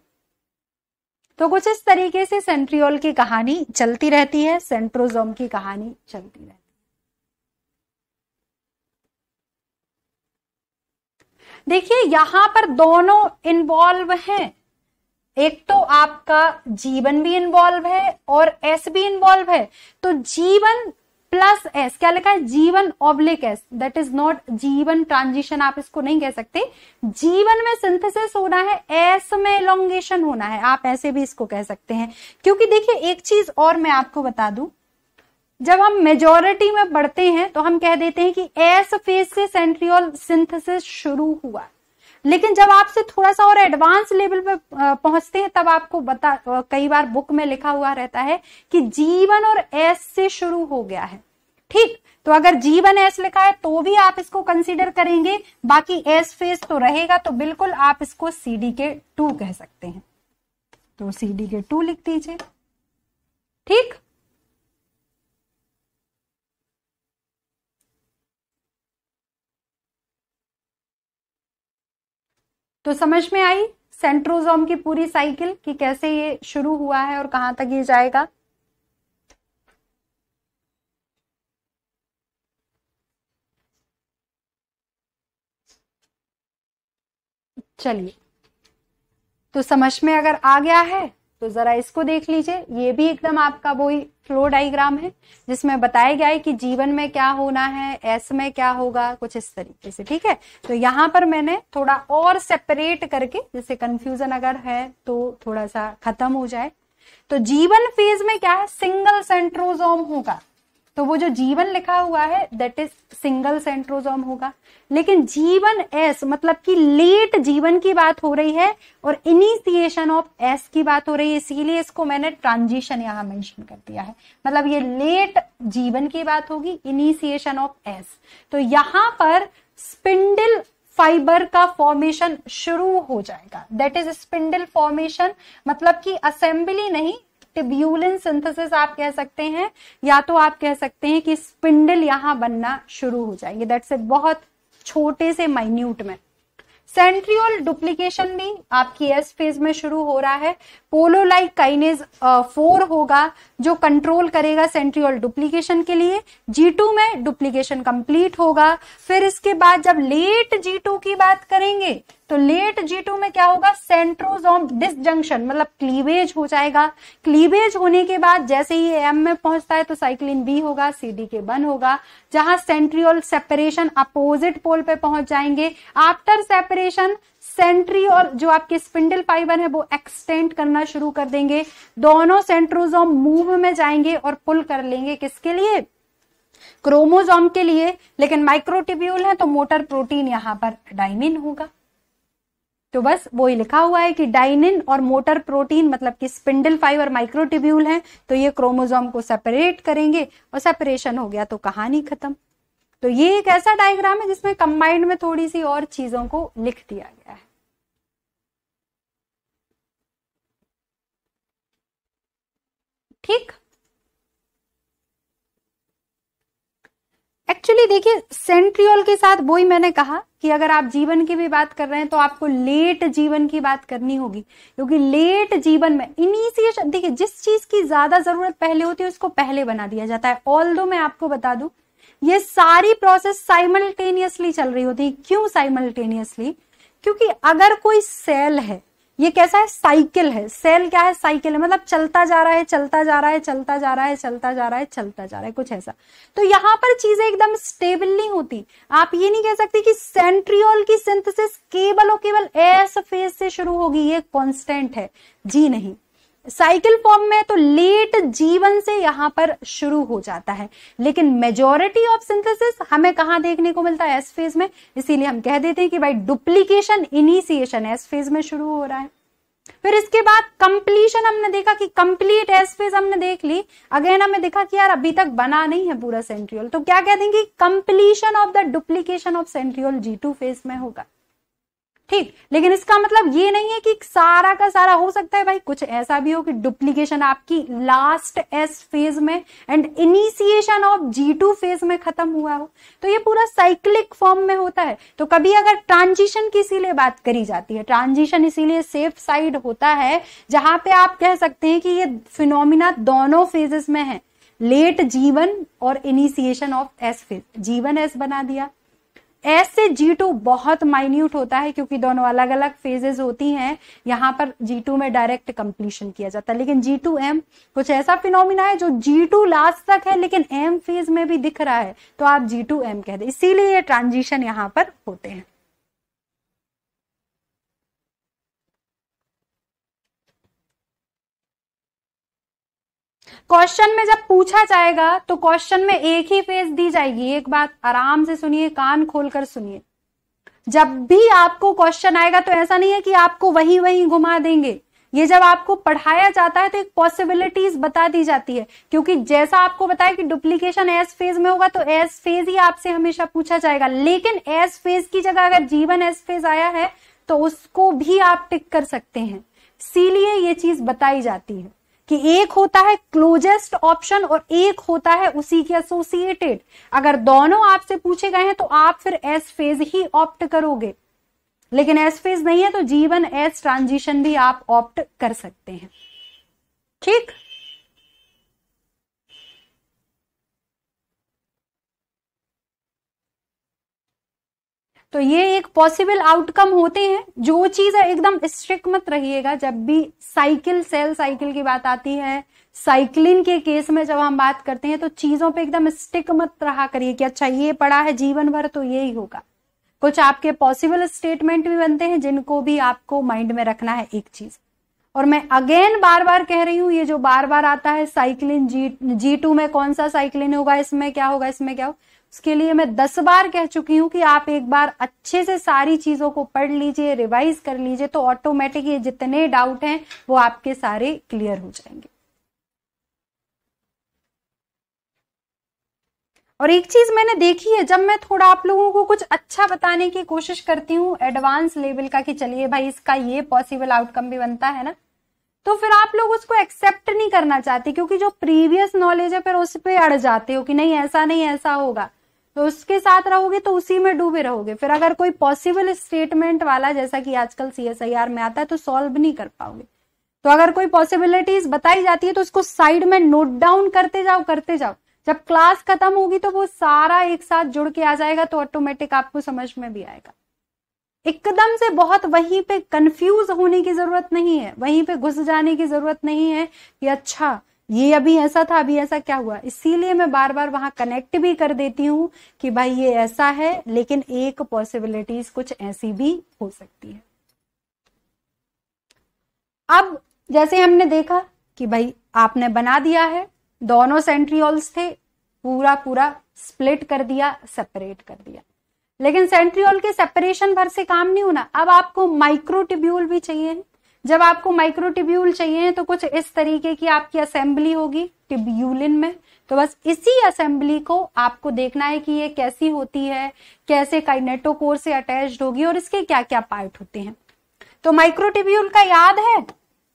तो कुछ इस तरीके से सेंट्रियोल की कहानी चलती रहती है सेंट्रोजोम की कहानी चलती रहती है देखिए यहां पर दोनों इन्वॉल्व हैं एक तो आपका जीवन भी इन्वॉल्व है और एस भी इन्वॉल्व है तो जीवन प्लस एस क्या लिखा है G one oblique S that is not G one transition आप इसको नहीं कह सकते जीवन में सिंथेसिस होना है एस में लॉन्गेशन होना है आप ऐसे भी इसको कह सकते हैं क्योंकि देखिए एक चीज और मैं आपको बता दू जब हम मेजोरिटी में बढ़ते हैं तो हम कह देते हैं कि एस फेज से सेंट्रियोल सिंथेसिस शुरू हुआ लेकिन जब आपसे थोड़ा सा और एडवांस लेवल पे पहुंचते हैं तब आपको बता कई बार बुक में लिखा हुआ रहता है कि जीवन और एस से शुरू हो गया है ठीक तो अगर जीवन एस लिखा है तो भी आप इसको कंसीडर करेंगे बाकी एस फेस तो रहेगा तो बिल्कुल आप इसको सी डी के टू कह सकते हैं तो सी डी के टू लिख दीजिए ठीक तो समझ में आई सेंट्रोजोम की पूरी साइकिल कि कैसे ये शुरू हुआ है और कहां तक ये जाएगा चलिए तो समझ में अगर आ गया है तो जरा इसको देख लीजिए ये भी एकदम आपका वो फ्लो डाइग्राम है जिसमें बताया गया है कि जीवन में क्या होना है एस में क्या होगा कुछ इस तरीके से ठीक है तो यहाँ पर मैंने थोड़ा और सेपरेट करके जैसे कंफ्यूजन अगर है तो थोड़ा सा खत्म हो जाए तो जीवन फेज में क्या है सिंगल सेंट्रोजोम होगा तो वो जो जीवन लिखा हुआ है दैट इज सिंगल सेंट्रोजोम होगा लेकिन जीवन एस मतलब कि लेट जीवन की बात हो रही है और इनिशिएशन ऑफ एस की बात हो रही है इसीलिए इसको मैंने ट्रांजिशन यहां मेंशन कर दिया है मतलब ये लेट जीवन की बात होगी इनिशिएशन ऑफ एस तो यहां पर स्पिंडल फाइबर का फॉर्मेशन शुरू हो जाएगा दैट इज स्पिंडल फॉर्मेशन मतलब कि असेंबली नहीं टिब्यूलिन सिंथेसिस आप कह सकते हैं या तो आप कह सकते हैं कि स्पिंडल यहां बनना शुरू हो जाएंगे दैट्स इट बहुत छोटे से माइन्यूट में सेंट्रियोल डुप्लीकेशन भी आपकी एस फेज में शुरू हो रहा है पोलोलाइक काइनेज फोर होगा जो कंट्रोल करेगा सेंट्रियोल डुप्लीकेशन के लिए जी टू में डुप्लीकेशन कंप्लीट होगा फिर इसके बाद जब लेट जी टू की बात करेंगे तो लेट जी टू में क्या होगा सेंट्रोजोम डिसजंक्शन मतलब क्लीवेज हो जाएगा क्लीवेज होने के बाद जैसे ही एम में पहुंचता है तो साइक्लिन बी होगा सी डी के वन होगा जहां सेंट्रियोल सेपरेशन अपोजिट पोल पे पहुंच जाएंगे आफ्टर सेपरेशन सेंट्री और जो आपके स्पिंडल फाइबर है वो एक्सटेंड करना शुरू कर देंगे दोनों सेंट्रोजोम मूव में जाएंगे और पुल कर लेंगे किसके लिए क्रोमोजोम के लिए लेकिन माइक्रोटिब्यूल है तो मोटर प्रोटीन यहां पर डाइमिन होगा तो बस वो ही लिखा हुआ है कि डाइनिन और मोटर प्रोटीन मतलब कि स्पिंडल फाइबर माइक्रोटिब्यूल है तो ये क्रोमोजोम को सेपरेट करेंगे और सेपरेशन हो गया तो कहानी खत्म तो ये एक ऐसा डायग्राम है जिसमें कंबाइंड में थोड़ी सी और चीजों को लिख दिया गया है ठीक एक्चुअली देखिए सेंट्रियोल के साथ वो ही मैंने कहा कि अगर आप जीवन की भी बात कर रहे हैं तो आपको लेट जीवन की बात करनी होगी क्योंकि लेट जीवन में इनिशिएशन देखिए जिस चीज की ज्यादा जरूरत पहले होती है उसको पहले बना दिया जाता है ऑल दो मैं आपको बता दू ये सारी प्रोसेस साइमल्टेनियसली चल रही होती है क्यों साइमल्टेनियसली क्योंकि अगर कोई सेल है ये कैसा है साइकिल है सेल क्या है साइकिल है मतलब चलता जा रहा है चलता जा रहा है चलता जा रहा है चलता जा रहा है चलता जा रहा है कुछ ऐसा तो यहाँ पर चीजें एकदम स्टेबल नहीं होती आप ये नहीं कह सकते कि सेंट्रियोल की सिंथेसिस केवल और केवल एस फेज से शुरू होगी ये कांस्टेंट है जी नहीं साइकिल फॉर्म में तो लेट जीवन से यहां पर शुरू हो जाता है लेकिन मेजोरिटी ऑफ सिंथेसिस हमें कहा देखने को मिलता है एस फेज में इसीलिए हम कह देते हैं कि भाई डुप्लीकेशन इनिशिएशन एस फेज में शुरू हो रहा है फिर इसके बाद कंप्लीशन हमने देखा कि कंप्लीट एस फेज हमने देख ली अगेन हमें देखा कि यार अभी तक बना नहीं है पूरा सेंट्रियोल तो क्या कह देंगे completion of the duplication of centriole G two phase में होगा ठीक लेकिन इसका मतलब ये नहीं है कि सारा का सारा हो सकता है भाई कुछ ऐसा भी हो कि डुप्लीकेशन आपकी लास्ट एस फेज में and initiation of G two phase में खत्म हुआ हो तो ये पूरा साइक्लिक फॉर्म में होता है तो कभी अगर ट्रांजिशन की इसीलिए बात करी जाती है ट्रांजिशन इसीलिए सेफ साइड होता है जहां पे आप कह सकते हैं कि ये फिनोमिना दोनों फेजेस में है लेट जीवन और initiation of S phase G one S बना दिया एस से जी टू बहुत माइन्यूट होता है क्योंकि दोनों अलग अलग फेजेज होती हैं यहाँ पर जी टू में डायरेक्ट कंप्लीशन किया जाता है लेकिन जी टू एम कुछ ऐसा फिनोमिना है जो जी टू लास्ट तक है लेकिन एम फेज में भी दिख रहा है तो आप जी टू एम कह दे इसीलिए ये ट्रांजिशन यहाँ पर होते हैं क्वेश्चन में जब पूछा जाएगा तो क्वेश्चन में एक ही फेज दी जाएगी एक बात आराम से सुनिए कान खोलकर सुनिए जब भी आपको क्वेश्चन आएगा तो ऐसा नहीं है कि आपको वही वही घुमा देंगे ये जब आपको पढ़ाया जाता है तो एक पॉसिबिलिटीज बता दी जाती है क्योंकि जैसा आपको बताया कि डुप्लीकेशन एस फेज में होगा तो एस फेज ही आपसे हमेशा पूछा जाएगा लेकिन एस फेज की जगह अगर जीवन एस फेज आया है तो उसको भी आप टिक कर सकते हैं इसीलिए ये चीज बताई जाती है कि एक होता है क्लोजेस्ट ऑप्शन और एक होता है उसी के एसोसिएटेड अगर दोनों आपसे पूछे गए हैं तो आप फिर एस फेज ही ऑप्ट करोगे लेकिन एस फेज नहीं है तो जीवन एस ट्रांजिशन भी आप ऑप्ट कर सकते हैं ठीक तो ये एक पॉसिबल आउटकम होते हैं जो चीज है एकदम स्ट्रिक्ट मत रहिएगा जब भी साइकिल सेल साइकिल की बात आती है साइक्लिन के केस में जब हम बात करते हैं तो चीजों पे एकदम स्टिक मत रहा करिए कि अच्छा ये पड़ा है जीवन भर तो ये ही होगा कुछ आपके पॉसिबल स्टेटमेंट भी बनते हैं जिनको भी आपको माइंड में रखना है एक चीज और मैं अगेन बार बार कह रही हूं ये जो बार बार आता है साइक्लिन जी जी टू में कौन सा साइक्लिन होगा इसमें क्या होगा इसमें क्या होगा उसके लिए मैं दस बार कह चुकी हूं कि आप एक बार अच्छे से सारी चीजों को पढ़ लीजिए रिवाइज कर लीजिए तो ऑटोमेटिक ये जितने डाउट हैं वो आपके सारे क्लियर हो जाएंगे और एक चीज मैंने देखी है जब मैं थोड़ा आप लोगों को कुछ अच्छा बताने की कोशिश करती हूँ एडवांस लेवल का कि चलिए भाई इसका ये पॉसिबल आउटकम भी बनता है ना तो फिर आप लोग उसको एक्सेप्ट नहीं करना चाहते क्योंकि जो प्रीवियस नॉलेज है फिर उस पर अड़ जाते हो कि नहीं ऐसा नहीं ऐसा होगा तो उसके साथ रहोगे तो उसी में डूबे रहोगे फिर अगर कोई पॉसिबल स्टेटमेंट वाला जैसा कि आजकल सीएसआईआर में आता है तो सॉल्व नहीं कर पाओगे तो अगर कोई पॉसिबिलिटीज बताई जाती है तो उसको साइड में नोट डाउन करते जाओ करते जाओ जब क्लास खत्म होगी तो वो सारा एक साथ जुड़ के आ जाएगा तो ऑटोमेटिक आपको समझ में भी आएगा एकदम से बहुत वहीं पे कंफ्यूज होने की जरूरत नहीं है वहीं पे घुस जाने की जरूरत नहीं है कि अच्छा ये अभी ऐसा था अभी ऐसा क्या हुआ इसीलिए मैं बार बार वहां कनेक्ट भी कर देती हूँ कि भाई ये ऐसा है लेकिन एक पॉसिबिलिटीज कुछ ऐसी भी हो सकती है अब जैसे हमने देखा कि भाई आपने बना दिया है दोनों सेंट्रियोल्स थे पूरा पूरा स्प्लिट कर दिया सेपरेट कर दिया लेकिन सेंट्रियोल के सेपरेशन भर से काम नहीं होना अब आपको माइक्रोटिब्यूल भी चाहिए जब आपको माइक्रोटिब्यूल चाहिए तो कुछ इस तरीके की आपकी असेंबली होगी टिब्यूलिन में तो बस इसी असेंबली को आपको देखना है कि ये कैसी होती है कैसे काइनेटोकोर से अटैच्ड होगी और इसके क्या क्या पार्ट होते हैं तो माइक्रोटिब्यूल का याद है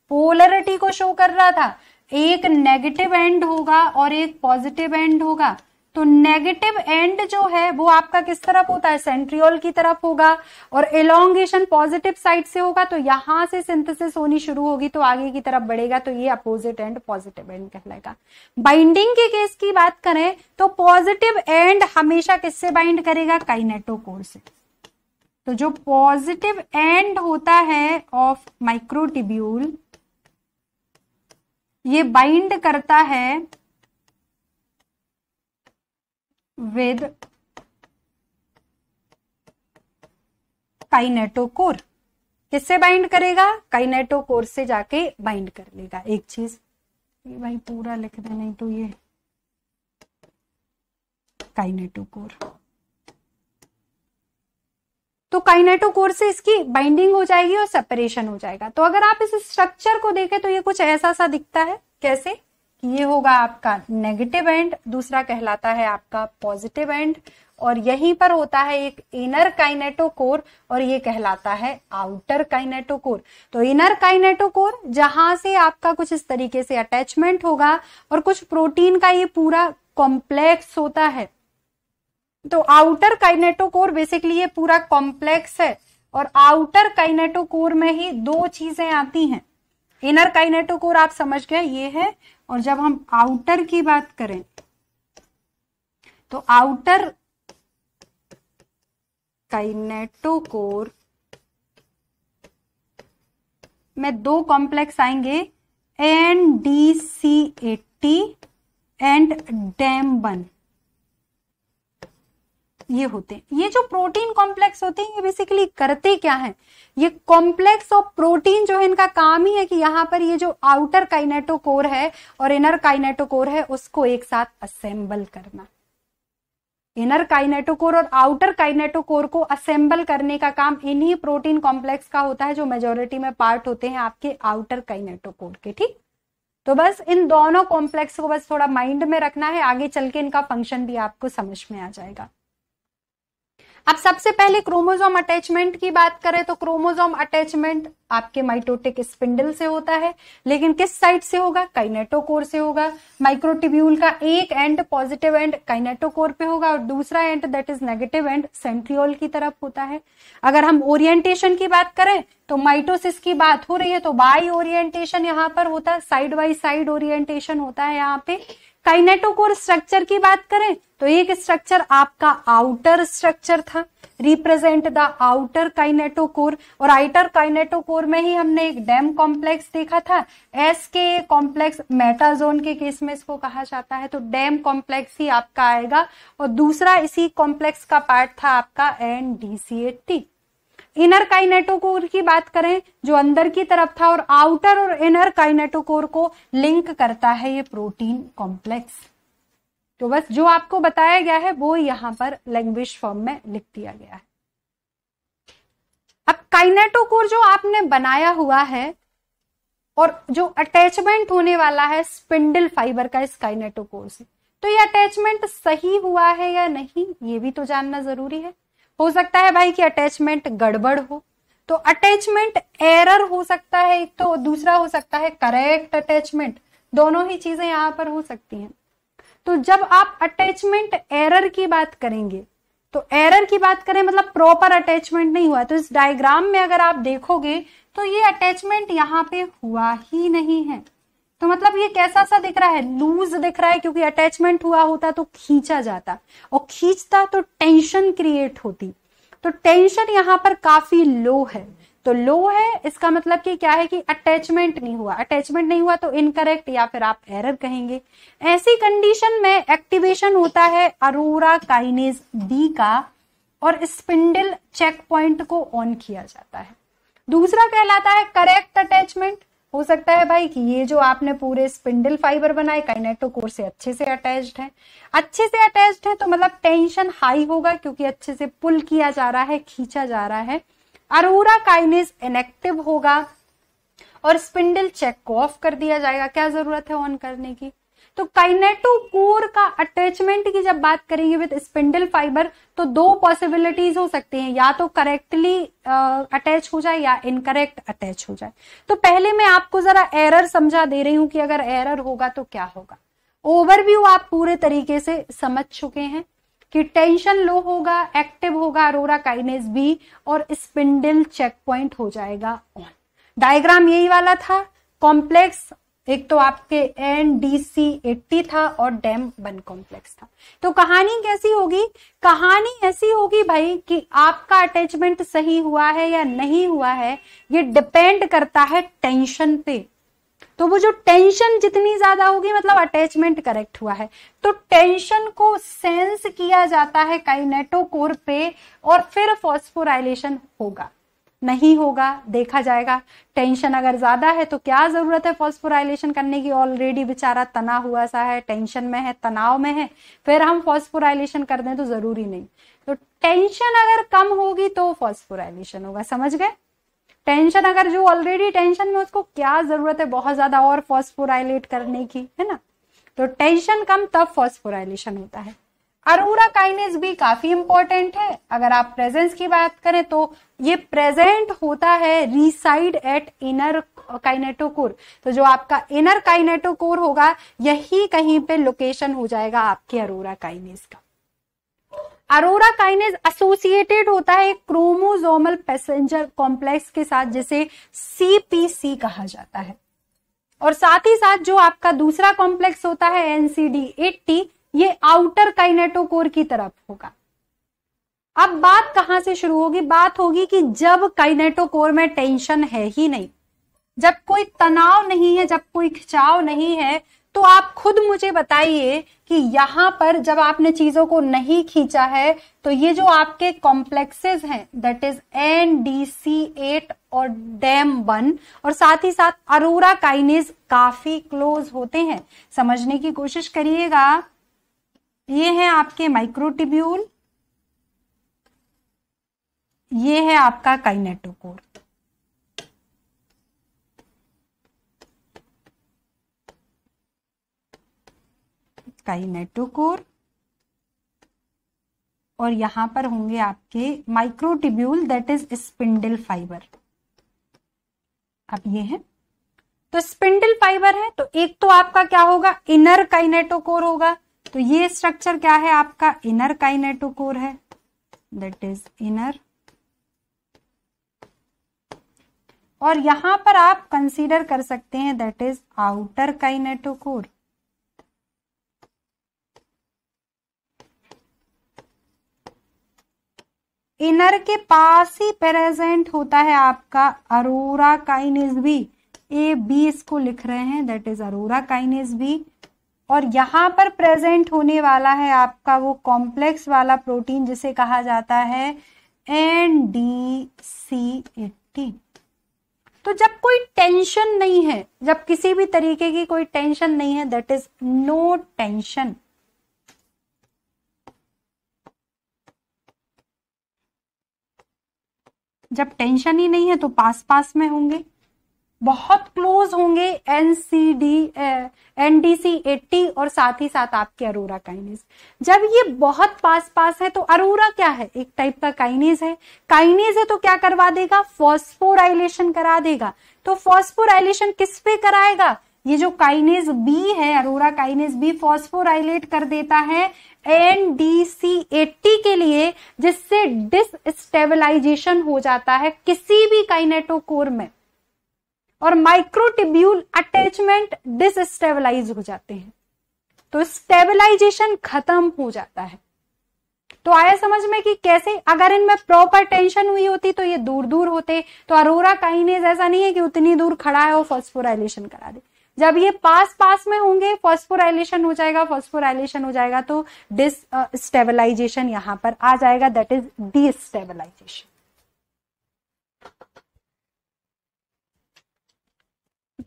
पोलरिटी को शो कर रहा था एक नेगेटिव एंड होगा और एक पॉजिटिव एंड होगा तो नेगेटिव एंड जो है वो आपका किस तरफ होता है सेंट्रियोल की तरफ होगा और एलोंगेशन पॉजिटिव साइड से होगा तो यहां से सिंथेसिस होनी शुरू होगी तो आगे की तरफ बढ़ेगा तो ये अपोजिट एंड पॉजिटिव एंड कहलाएगा बाइंडिंग के केस की बात करें तो पॉजिटिव एंड हमेशा किससे बाइंड करेगा काइनेटोकोर से तो जो पॉजिटिव एंड होता है ऑफ माइक्रोटिब्यूल ये बाइंड करता है विद काइनेटोकोर किससे बाइंड करेगा काइनेटोकोर से जाके बाइंड कर लेगा एक चीज ये भाई पूरा लिख दे नहीं तो ये काइनेटोकोर तो काइनेटोकोर से इसकी बाइंडिंग हो जाएगी और सेपरेशन हो जाएगा तो अगर आप इस स्ट्रक्चर को देखें तो ये कुछ ऐसा सा दिखता है कैसे ये होगा आपका नेगेटिव एंड दूसरा कहलाता है आपका पॉजिटिव एंड और यहीं पर होता है एक इनर काइनेटोकोर और ये कहलाता है आउटर काइनेटोकोर तो इनर काइनेटोकोर जहां से आपका कुछ इस तरीके से अटैचमेंट होगा और कुछ प्रोटीन का ये पूरा कॉम्प्लेक्स होता है तो आउटर काइनेटोकोर बेसिकली ये पूरा कॉम्प्लेक्स है और आउटर काइनेटोकोर में ही दो चीजें आती हैं इनर काइनेटोकोर आप समझ गए ये है और जब हम आउटर की बात करें तो आउटर कोर में दो कॉम्प्लेक्स आएंगे N D C eighty and Dam one ये होते हैं ये जो प्रोटीन कॉम्प्लेक्स होते हैं ये बेसिकली करते क्या है ये कॉम्प्लेक्स ऑफ प्रोटीन जो है इनका काम ही है कि यहाँ पर ये जो आउटर काइनेटोकोर है और इनर काइनेटोकोर है उसको एक साथ असेंबल करना इनर काइनेटोकोर और आउटर काइनेटोकोर को असेंबल करने का काम इन्हीं प्रोटीन कॉम्प्लेक्स का होता है जो मेजोरिटी में पार्ट होते हैं आपके आउटर काइनेटोकोर के ठीक तो बस इन दोनों कॉम्प्लेक्स को बस थोड़ा माइंड में रखना है आगे चल के इनका फंक्शन भी आपको समझ में आ जाएगा अब सबसे पहले क्रोमोजोम अटैचमेंट की बात करें तो क्रोमोजोम अटैचमेंट आपके माइटोटिक स्पिंडल से होता है लेकिन किस साइड से होगा काइनेटोकोर से होगा माइक्रोटिब्यूल का एक एंड पॉजिटिव एंड काइनेटोकोर पे होगा और दूसरा end that is negative end centriole की तरफ होता है अगर हम ओरिएंटेशन की बात करें तो माइटोसिस की बात हो रही है तो बाई ओरिएंटेशन यहाँ पर होता है साइड बाई साइड ओरिएंटेशन होता है यहाँ पे काइनेटोकोर स्ट्रक्चर की बात करें तो एक स्ट्रक्चर आपका आउटर स्ट्रक्चर था रिप्रेजेंट द आउटर काइनेटोकोर और आइटर काइनेटोकोर में ही हमने एक डैम कॉम्प्लेक्स देखा था एस के कॉम्प्लेक्स मेटाजोन के केस में इसको कहा जाता है तो डैम कॉम्प्लेक्स ही आपका आएगा और दूसरा इसी कॉम्प्लेक्स का पार्ट था आपका N D C eighty inner kinetochore की बात करें जो अंदर की तरफ था और आउटर और इनर काइनेटोकोर को लिंक करता है ये प्रोटीन कॉम्प्लेक्स तो बस जो आपको बताया गया है वो यहां पर लैंग्वेज फॉर्म में लिख दिया गया है अब काइनेटोकोर जो आपने बनाया हुआ है और जो अटैचमेंट होने वाला है स्पिंडल फाइबर का इस काइनेटोकोर से तो ये अटैचमेंट सही हुआ है या नहीं ये भी तो जानना जरूरी है हो सकता है भाई कि अटैचमेंट गड़बड़ हो तो अटैचमेंट एरर हो सकता है एक तो दूसरा हो सकता है करेक्ट अटैचमेंट दोनों ही चीजें यहां पर हो सकती हैं तो जब आप अटैचमेंट एरर की बात करेंगे तो एरर की बात करें मतलब प्रॉपर अटैचमेंट नहीं हुआ तो इस डायग्राम में अगर आप देखोगे तो ये अटैचमेंट यहां पे हुआ ही नहीं है तो मतलब ये कैसा सा दिख रहा है लूज दिख रहा है क्योंकि अटैचमेंट हुआ होता तो खींचा जाता और खींचता तो टेंशन क्रिएट होती तो टेंशन यहाँ पर काफी लो है तो लो है इसका मतलब कि क्या है कि अटैचमेंट नहीं हुआ अटैचमेंट नहीं हुआ तो इनकरेक्ट या फिर आप एरर कहेंगे ऐसी कंडीशन में एक्टिवेशन होता है अरोरा काइनेज डी का और स्पिंडल चेक पॉइंट को ऑन किया जाता है दूसरा कहलाता है करेक्ट अटैचमेंट हो सकता है भाई कि ये जो आपने पूरे स्पिंडल फाइबर बनाए कोर से अच्छे से अटैच्ड है अच्छे से अटैच्ड है तो मतलब टेंशन हाई होगा क्योंकि अच्छे से पुल किया जा रहा है खींचा जा रहा है अरूरा काइनेस इनएक्टिव होगा और स्पिंडल चेक को ऑफ कर दिया जाएगा क्या जरूरत है ऑन करने की तो काइनेटोकोर का अटैचमेंट की जब बात करेंगे विद स्पिंडल फाइबर तो दो पॉसिबिलिटीज हो सकती हैं या तो करेक्टली अटैच हो जाए या इनकरेक्ट अटैच हो जाए तो पहले मैं आपको जरा एरर समझा दे रही हूं कि अगर एरर होगा तो क्या होगा ओवरव्यू आप पूरे तरीके से समझ चुके हैं कि टेंशन लो होगा एक्टिव होगा अरोरा काइनेस बी और स्पिंडल चेक पॉइंट हो जाएगा ऑन डायग्राम यही वाला था कॉम्प्लेक्स एक तो आपके एन डी सी एट्टी था और डैम बन कॉम्प्लेक्स था तो कहानी कैसी होगी कहानी ऐसी होगी भाई कि आपका अटैचमेंट सही हुआ है या नहीं हुआ है ये डिपेंड करता है टेंशन पे तो वो जो टेंशन जितनी ज्यादा होगी मतलब अटैचमेंट करेक्ट हुआ है तो टेंशन को सेंस किया जाता है काइनेटोकोर पे और फिर फॉस्फोराइलेशन होगा नहीं होगा देखा जाएगा टेंशन अगर ज्यादा है तो क्या जरूरत है फॉस्फोराइलेशन करने की ऑलरेडी बेचारा तना हुआ सा है टेंशन में है तनाव में है फिर हम फॉस्फोराइलेशन कर दें तो जरूरी नहीं तो टेंशन अगर कम होगी तो फॉस्फोराइलेशन होगा समझ गए टेंशन अगर जो ऑलरेडी टेंशन में उसको क्या जरूरत है बहुत ज्यादा और फॉस्फोराइलेट करने की है ना तो टेंशन कम तब फॉस्फोराइलेशन होता है अरोरा काइनेस भी काफी इंपॉर्टेंट है अगर आप प्रेजेंस की बात करें तो ये प्रेजेंट होता है रिसाइड एट इनर काइनेटोकोर तो जो आपका इनर काइनेटोकोर होगा यही कहीं पे लोकेशन हो जाएगा आपके अरोरा काइनेस का अरोरा काइनेस एसोसिएटेड होता है क्रोमोजोमल पैसेंजर कॉम्प्लेक्स के साथ जिसे सीपीसी कहा जाता है और साथ ही साथ जो आपका दूसरा कॉम्प्लेक्स होता है एनसीडी एट्टी ये आउटर काइनेटोकोर की तरफ होगा अब बात कहां से शुरू होगी बात होगी कि जब काइनेटोकोर में टेंशन है ही नहीं जब कोई तनाव नहीं है जब कोई खिंचाव नहीं है तो आप खुद मुझे बताइए कि यहां पर जब आपने चीजों को नहीं खींचा है तो ये जो आपके कॉम्प्लेक्सेस हैं that is N D C eighty और डैम वन और साथ ही साथ अरोरा काइनेज काफी क्लोज होते हैं समझने की कोशिश करिएगा ये है आपके माइक्रोटिब्यूल ये है आपका काइनेटोकोर काइनेटोकोर और यहां पर होंगे आपके microtubule that is spindle fibre अब ये है तो स्पिंडल फाइबर है तो एक तो आपका क्या होगा इनर काइनेटोकोर होगा तो ये स्ट्रक्चर क्या है आपका इनर काइनेटोकोर है दैट इज इनर और यहां पर आप कंसीडर कर सकते हैं that is outer kinetochore inner के पास ही प्रेजेंट होता है आपका अरोरा काइनेज भी ए बी इसको लिख रहे हैं दैट इज अरोरा काइनेज भी और यहाँ पर प्रेजेंट होने वाला है आपका वो कॉम्प्लेक्स वाला प्रोटीन जिसे कहा जाता है एन डी सी एट्टी तो जब कोई टेंशन नहीं है जब किसी भी तरीके की कोई टेंशन नहीं है दैट इज नो टेंशन जब टेंशन ही नहीं है तो पास पास में होंगे बहुत क्लोज होंगे एनसीडी एनडीसी एट्टी और साथ ही साथ आपके अरोरा काइनेज जब ये बहुत पास पास है तो अरोरा क्या है एक टाइप का काइनेज है काइनेज है तो क्या करवा देगा फॉस्फोराइलेशन करा देगा तो फॉस्फोराइलेशन किस पे कराएगा ये जो काइनेज बी है अरोरा काइनेज बी फॉस्फोराइलेट कर देता है एन डी सी एट्टी के लिए जिससे डिसस्टेबलाइजेशन हो जाता है किसी भी काइनेटोकोर में और माइक्रोटिब्यूल अटैचमेंट डिसस्टेबलाइज हो जाते हैं तो स्टेबलाइजेशन खत्म हो जाता है तो आया समझ में कि कैसे अगर इनमें प्रॉपर टेंशन हुई होती तो ये दूर दूर होते तो अरोरा काइनेज ऐसा नहीं है कि उतनी दूर खड़ा है और फॉस्फोराइलेशन करा दे जब ये पास पास में होंगे फॉस्फोराइलेशन हो जाएगा फॉस्फोराइलेशन हो जाएगा तो डिस स्टेबलाइजेशन यहां पर आ जाएगा दैट इज डी स्टेबलाइजेशन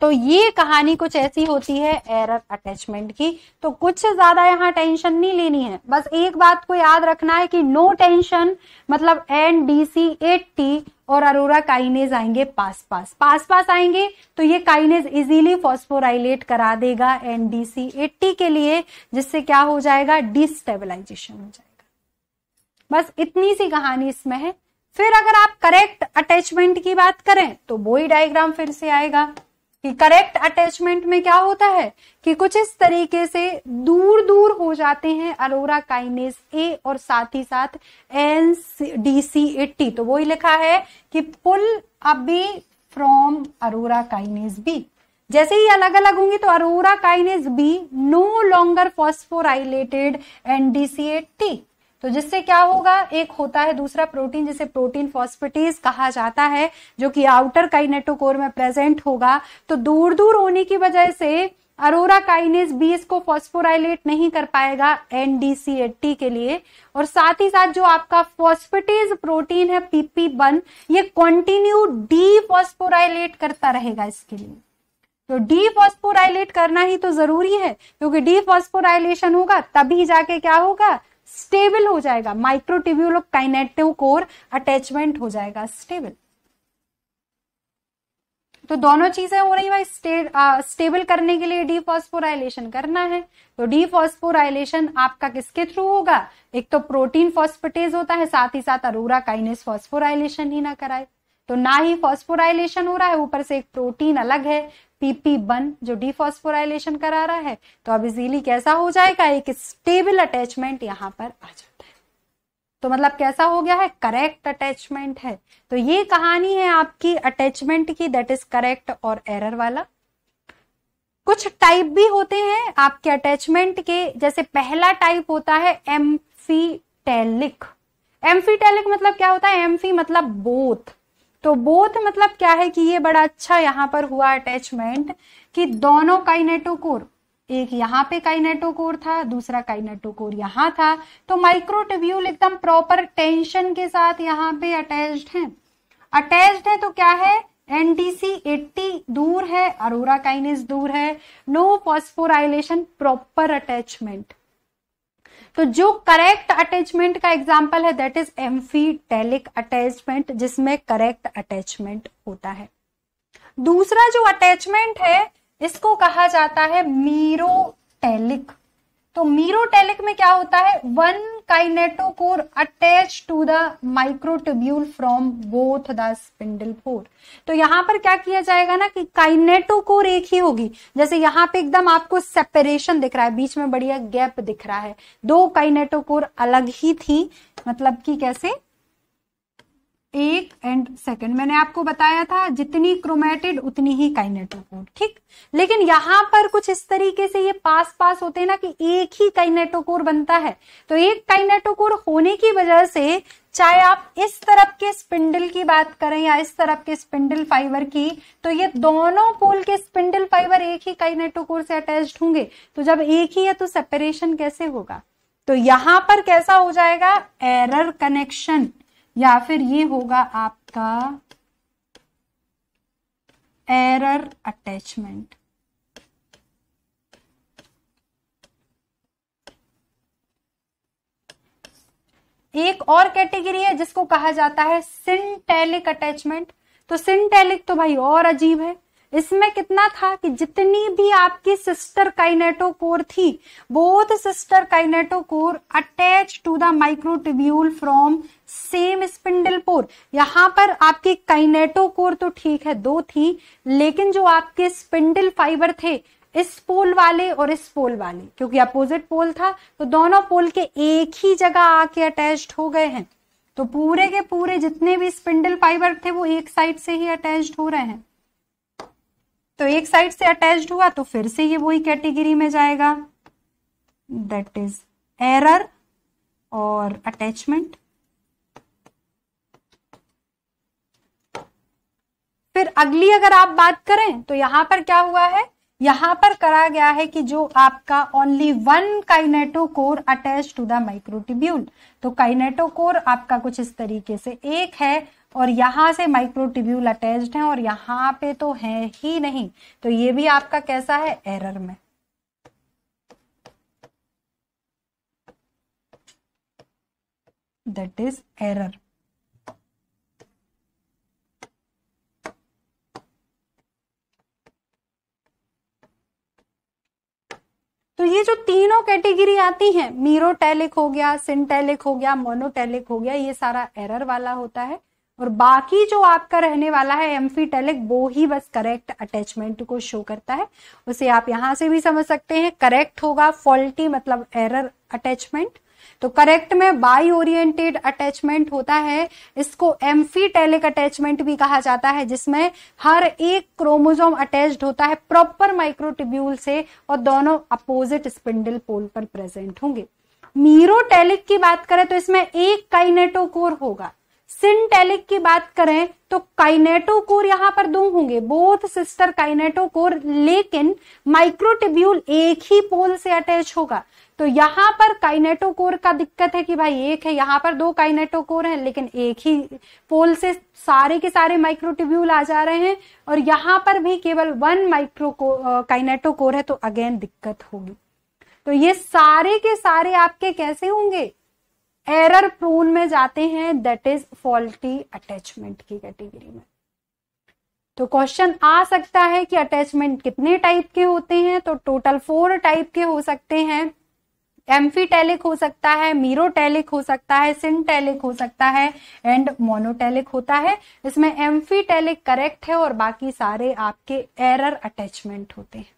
तो ये कहानी कुछ ऐसी होती है एरर अटैचमेंट की तो कुछ ज्यादा यहाँ टेंशन नहीं लेनी है बस एक बात को याद रखना है कि नो टेंशन मतलब एन डी सी एट्टी और अरोरा काइनेज आएंगे पास पास पास पास आएंगे तो ये काइनेज इजीली फॉस्फोराइलेट करा देगा एन डी सी एट्टी के लिए जिससे क्या हो जाएगा डिस्टेबलाइजेशन हो जाएगा बस इतनी सी कहानी इसमें है फिर अगर आप करेक्ट अटैचमेंट की बात करें तो वो ही डायग्राम फिर से आएगा कि करेक्ट अटैचमेंट में क्या होता है कि कुछ इस तरीके से दूर दूर हो जाते हैं अरोरा काइनेस ए और साथ ही साथ एन डी सी एट्टी तो वही लिखा है कि पुल अबे फ्रॉम अरोरा काइनेस बी जैसे ही अलग अलग होंगे तो Aurora kinase B no longer phosphorylated NDC eighty तो जिससे क्या होगा एक होता है दूसरा प्रोटीन जिसे प्रोटीन फॉस्फिटीज कहा जाता है जो कि आउटर काइनेटोकोर में प्रेजेंट होगा तो दूर दूर होने की वजह से अरोरा काइनेज बी इसको फॉस्फोराइलेट नहीं कर पाएगा एनडीसीएटी के लिए और साथ ही साथ जो आपका फॉस्फेटेज प्रोटीन है पीपी वन ये कंटिन्यू डी फॉस्फोराइलेट करता रहेगा इसके लिए तो डी फॉस्फोराइलेट करना ही तो जरूरी है क्योंकि डी फॉस्फोराइलेशन होगा तभी जाके क्या होगा स्टेबल हो जाएगा माइक्रोटिब्यूलो काइनेटिव कोर अटैचमेंट हो जाएगा स्टेबल तो दोनों चीजें हो रही भाई स्टे, आ, स्टेबल करने के लिए डीफॉस्फोराइलेशन करना है तो डीफॉस्फोराइलेशन आपका किसके थ्रू होगा एक तो प्रोटीन फॉस्फेटेज होता है साथ ही साथ अरोरा काइनेस फॉस्फोराइलेशन ही ना कराए तो ना ही फॉस्फोराइलेशन हो रहा है ऊपर से एक प्रोटीन अलग है पीपी वन जो डिफॉस्फोराइलेशन करा रहा है तो अब इजीली कैसा हो जाएगा एक स्टेबल अटैचमेंट यहां पर आ जाता है तो मतलब कैसा हो गया है करेक्ट अटैचमेंट है तो ये कहानी है आपकी अटैचमेंट की दैट इज करेक्ट और एरर वाला कुछ टाइप भी होते हैं आपके अटैचमेंट के जैसे पहला टाइप होता है एम्फीटेलिक एम्फीटेलिक मतलब क्या होता है एम्फी मतलब बोथ तो बोथ मतलब क्या है कि ये बड़ा अच्छा यहाँ पर हुआ अटैचमेंट कि दोनों काइनेटोकोर एक यहाँ पे काइनेटोकोर था दूसरा काइनेटोकोर यहाँ था तो माइक्रोटिब्यूल एकदम प्रॉपर टेंशन के साथ यहाँ पे अटैच्ड हैं अटैच्ड है तो क्या है एनडीसी एट्टी दूर है अरोरा काइनेस दूर है नो पॉस्फोराइलेशन प्रॉपर अटैचमेंट तो जो करेक्ट अटैचमेंट का एग्जाम्पल है दैट इज एम्फीटेलिक अटैचमेंट जिसमें करेक्ट अटैचमेंट होता है दूसरा जो अटैचमेंट है इसको कहा जाता है मीरोटेलिक तो मीरोटेलिक में क्या होता है one kinetochore attach to the microtubule from both the spindle pole तो यहां पर क्या किया जाएगा ना कि काइनेटोकोर एक ही होगी जैसे यहां पे एकदम आपको सेपरेशन दिख रहा है बीच में बढ़िया गैप दिख रहा है दो काइनेटोकोर अलग ही थी मतलब कि कैसे एक एंड सेकंड मैंने आपको बताया था जितनी क्रोमेटेड उतनी ही काइनेटोकोर ठीक लेकिन यहां पर कुछ इस तरीके से ये पास पास होते हैं ना कि एक ही काइनेटोकोर बनता है तो एक काइनेटोकोर होने की वजह से चाहे आप इस तरफ के स्पिंडल की बात करें या इस तरफ के स्पिंडल फाइबर की तो ये दोनों पोल के स्पिंडल फाइबर एक ही काइनेटोकोर से अटैच होंगे तो जब एक ही है तो सेपरेशन कैसे होगा तो यहां पर कैसा हो जाएगा एरर कनेक्शन या फिर ये होगा आपका एरर अटैचमेंट एक और कैटेगरी है जिसको कहा जाता है सिंटेलिक अटैचमेंट तो सिंटेलिक तो भाई और अजीब है इसमें कितना था कि जितनी भी आपकी सिस्टर कोर थी both sister core attach to the microtubule from same spindle pole यहां पर आपकी कोर तो ठीक है दो थी लेकिन जो आपके स्पिंडल फाइबर थे इस पोल वाले और इस पोल वाले क्योंकि अपोजिट पोल था तो दोनों पोल के एक ही जगह आके अटैच्ड हो गए हैं तो पूरे के पूरे जितने भी स्पिंडल फाइबर थे वो एक साइड से ही अटैच्ड हो रहे हैं तो एक साइड से अटैच्ड हुआ तो फिर से ये वही कैटेगरी में जाएगा दैट इज एरर और अटैचमेंट फिर अगली अगर आप बात करें तो यहां पर क्या हुआ है यहां पर करा गया है कि जो आपका only one kinetochore attach to the microtubule तो काइनेटो कोर आपका कुछ इस तरीके से एक है और यहाँ से माइक्रोटिब्यूल अटैच्ड है और यहाँ पे तो है ही नहीं तो ये भी आपका कैसा है एरर में दट इज एरर तो ये जो तीनों कैटेगरी आती हैं मीरोटेलिक हो गया सिंटेलिक हो गया मोनोटेलिक हो गया ये सारा एरर वाला होता है और बाकी जो आपका रहने वाला है एम्फीटेलिक वो ही बस करेक्ट अटैचमेंट को शो करता है उसे आप यहां से भी समझ सकते हैं करेक्ट होगा फॉल्टी मतलब एरर अटैचमेंट तो करेक्ट में बाई ओरिएंटेड अटैचमेंट होता है इसको एम्फीटेलिक अटैचमेंट भी कहा जाता है जिसमें हर एक क्रोमोजोम अटैच्ड होता है प्रॉपर माइक्रोटिब्यूल से और दोनों अपोजिट स्पिंडल पोल पर प्रेजेंट होंगे मीरोटेलिक की बात करें तो इसमें एक काइनेटोकोर होगा सिंटेलिक की बात करें तो काइनेटोकोर यहां पर दो होंगे बोथ सिस्टर काइनेटोकोर लेकिन माइक्रोटिब्यूल एक ही पोल से अटैच होगा तो यहां पर काइनेटोकोर का दिक्कत है कि भाई एक है यहां पर दो काइनेटोकोर हैं लेकिन एक ही पोल से सारे के सारे माइक्रोटिब्यूल आ जा रहे हैं और यहां पर भी केवल वन माइक्रो काइनेटोकोर है तो अगेन दिक्कत होगी तो ये सारे के सारे आपके कैसे होंगे एरर प्रून में जाते हैं दैट इज फॉल्टी अटैचमेंट की कैटेगरी में तो क्वेश्चन आ सकता है कि अटैचमेंट कितने टाइप के होते हैं तो टोटल फोर टाइप के हो सकते हैं एम्फीटेलिक हो सकता है मीरोटेलिक हो सकता है सिंटेलिक हो सकता है एंड मोनोटेलिक होता है इसमें एम्फीटेलिक करेक्ट है और बाकी सारे आपके एरर अटैचमेंट होते हैं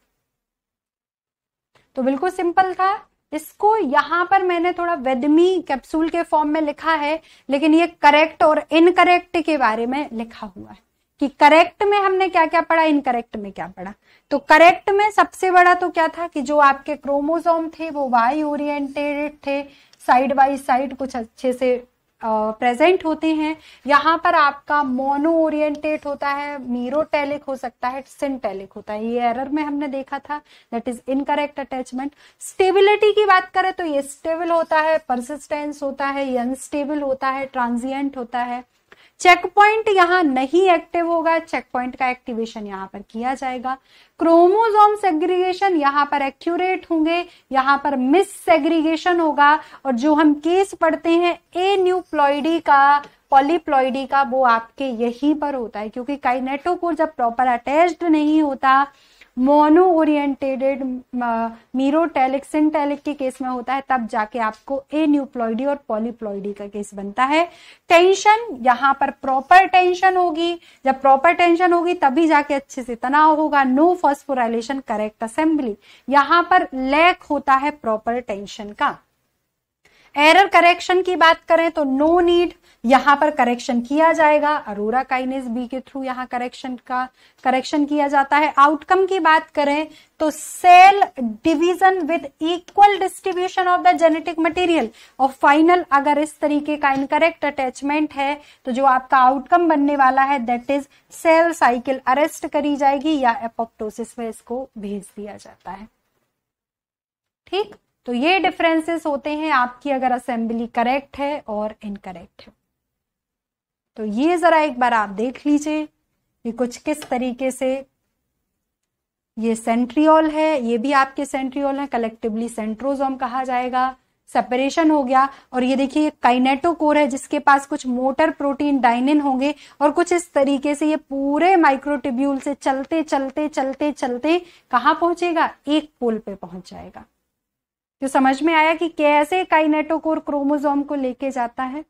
तो बिल्कुल सिंपल था इसको यहां पर मैंने थोड़ा वेदमी कैप्सूल के फॉर्म में लिखा है लेकिन ये करेक्ट और इनकरेक्ट के बारे में लिखा हुआ है कि करेक्ट में हमने क्या क्या पढ़ा इनकरेक्ट में क्या पढ़ा तो करेक्ट में सबसे बड़ा तो क्या था कि जो आपके क्रोमोसोम थे वो वाई ओरिएंटेड थे साइड बाई साइड कुछ अच्छे से प्रेजेंट होते हैं यहाँ पर आपका मोनो ओरिएंटेड होता है मीरोटेलिक हो सकता है सिंटेलिक होता है ये एरर में हमने देखा था that is incorrect attachment stability की बात करें तो ये स्टेबल होता है परसिस्टेंस होता है ये अनस्टेबल होता है ट्रांजिएंट होता है चेक पॉइंट यहाँ नहीं एक्टिव होगा चेक पॉइंट का एक्टिवेशन यहाँ पर किया जाएगा क्रोमोजोम सेग्रीगेशन यहाँ पर एक्यूरेट होंगे यहाँ पर मिस सेग्रीगेशन होगा और जो हम केस पढ़ते हैं ए न्यूप्लॉइडी का पॉलीप्लॉइडी का वो आपके यहीं पर होता है क्योंकि काइनेटोकोर जब प्रॉपर अटैच्ड नहीं होता मोनो ओरिएंटेटेड मीरोटेलिक्सिन टेलिक के केस में होता है तब जाके आपको ए न्यूप्लॉइडी और पॉलीप्लॉइडी का केस बनता है टेंशन यहां पर प्रॉपर टेंशन होगी जब प्रॉपर टेंशन होगी तभी जाके अच्छे से तनाव होगा नो फॉस्फोराइलेशन करेक्ट असेंबली यहां पर लैक होता है प्रॉपर टेंशन का एरर करेक्शन की बात करें तो नो नीड यहां पर करेक्शन किया जाएगा अरोरा काइनेस बी के थ्रू यहां करेक्शन का करेक्शन किया जाता है आउटकम की बात करें तो cell division with equal distribution of the genetic material और फाइनल अगर इस तरीके का इनकरेक्ट अटैचमेंट है तो जो आपका आउटकम बनने वाला है that is cell cycle arrest करी जाएगी या एपोप्टोसिस में इसको भेज दिया जाता है ठीक तो ये डिफरेंसेस होते हैं आपकी अगर असेंबली करेक्ट है और इनकरेक्ट है तो ये ज़रा एक बार आप देख लीजिए कि कुछ किस तरीके से ये सेंट्रियोल है ये भी आपके सेंट्रियोल है कलेक्टिवली सेंट्रोजोम कहा जाएगा सेपरेशन हो गया और ये देखिए काइनेटोकोर है जिसके पास कुछ मोटर प्रोटीन डाइनिन होंगे और कुछ इस तरीके से ये पूरे माइक्रोटिब्यूल से चलते चलते चलते चलते कहाँ पहुंचेगा एक पोल पे पहुंच जाएगा तो समझ में आया कि कैसे काइनेटोकोर क्रोमोजोम को लेके जाता है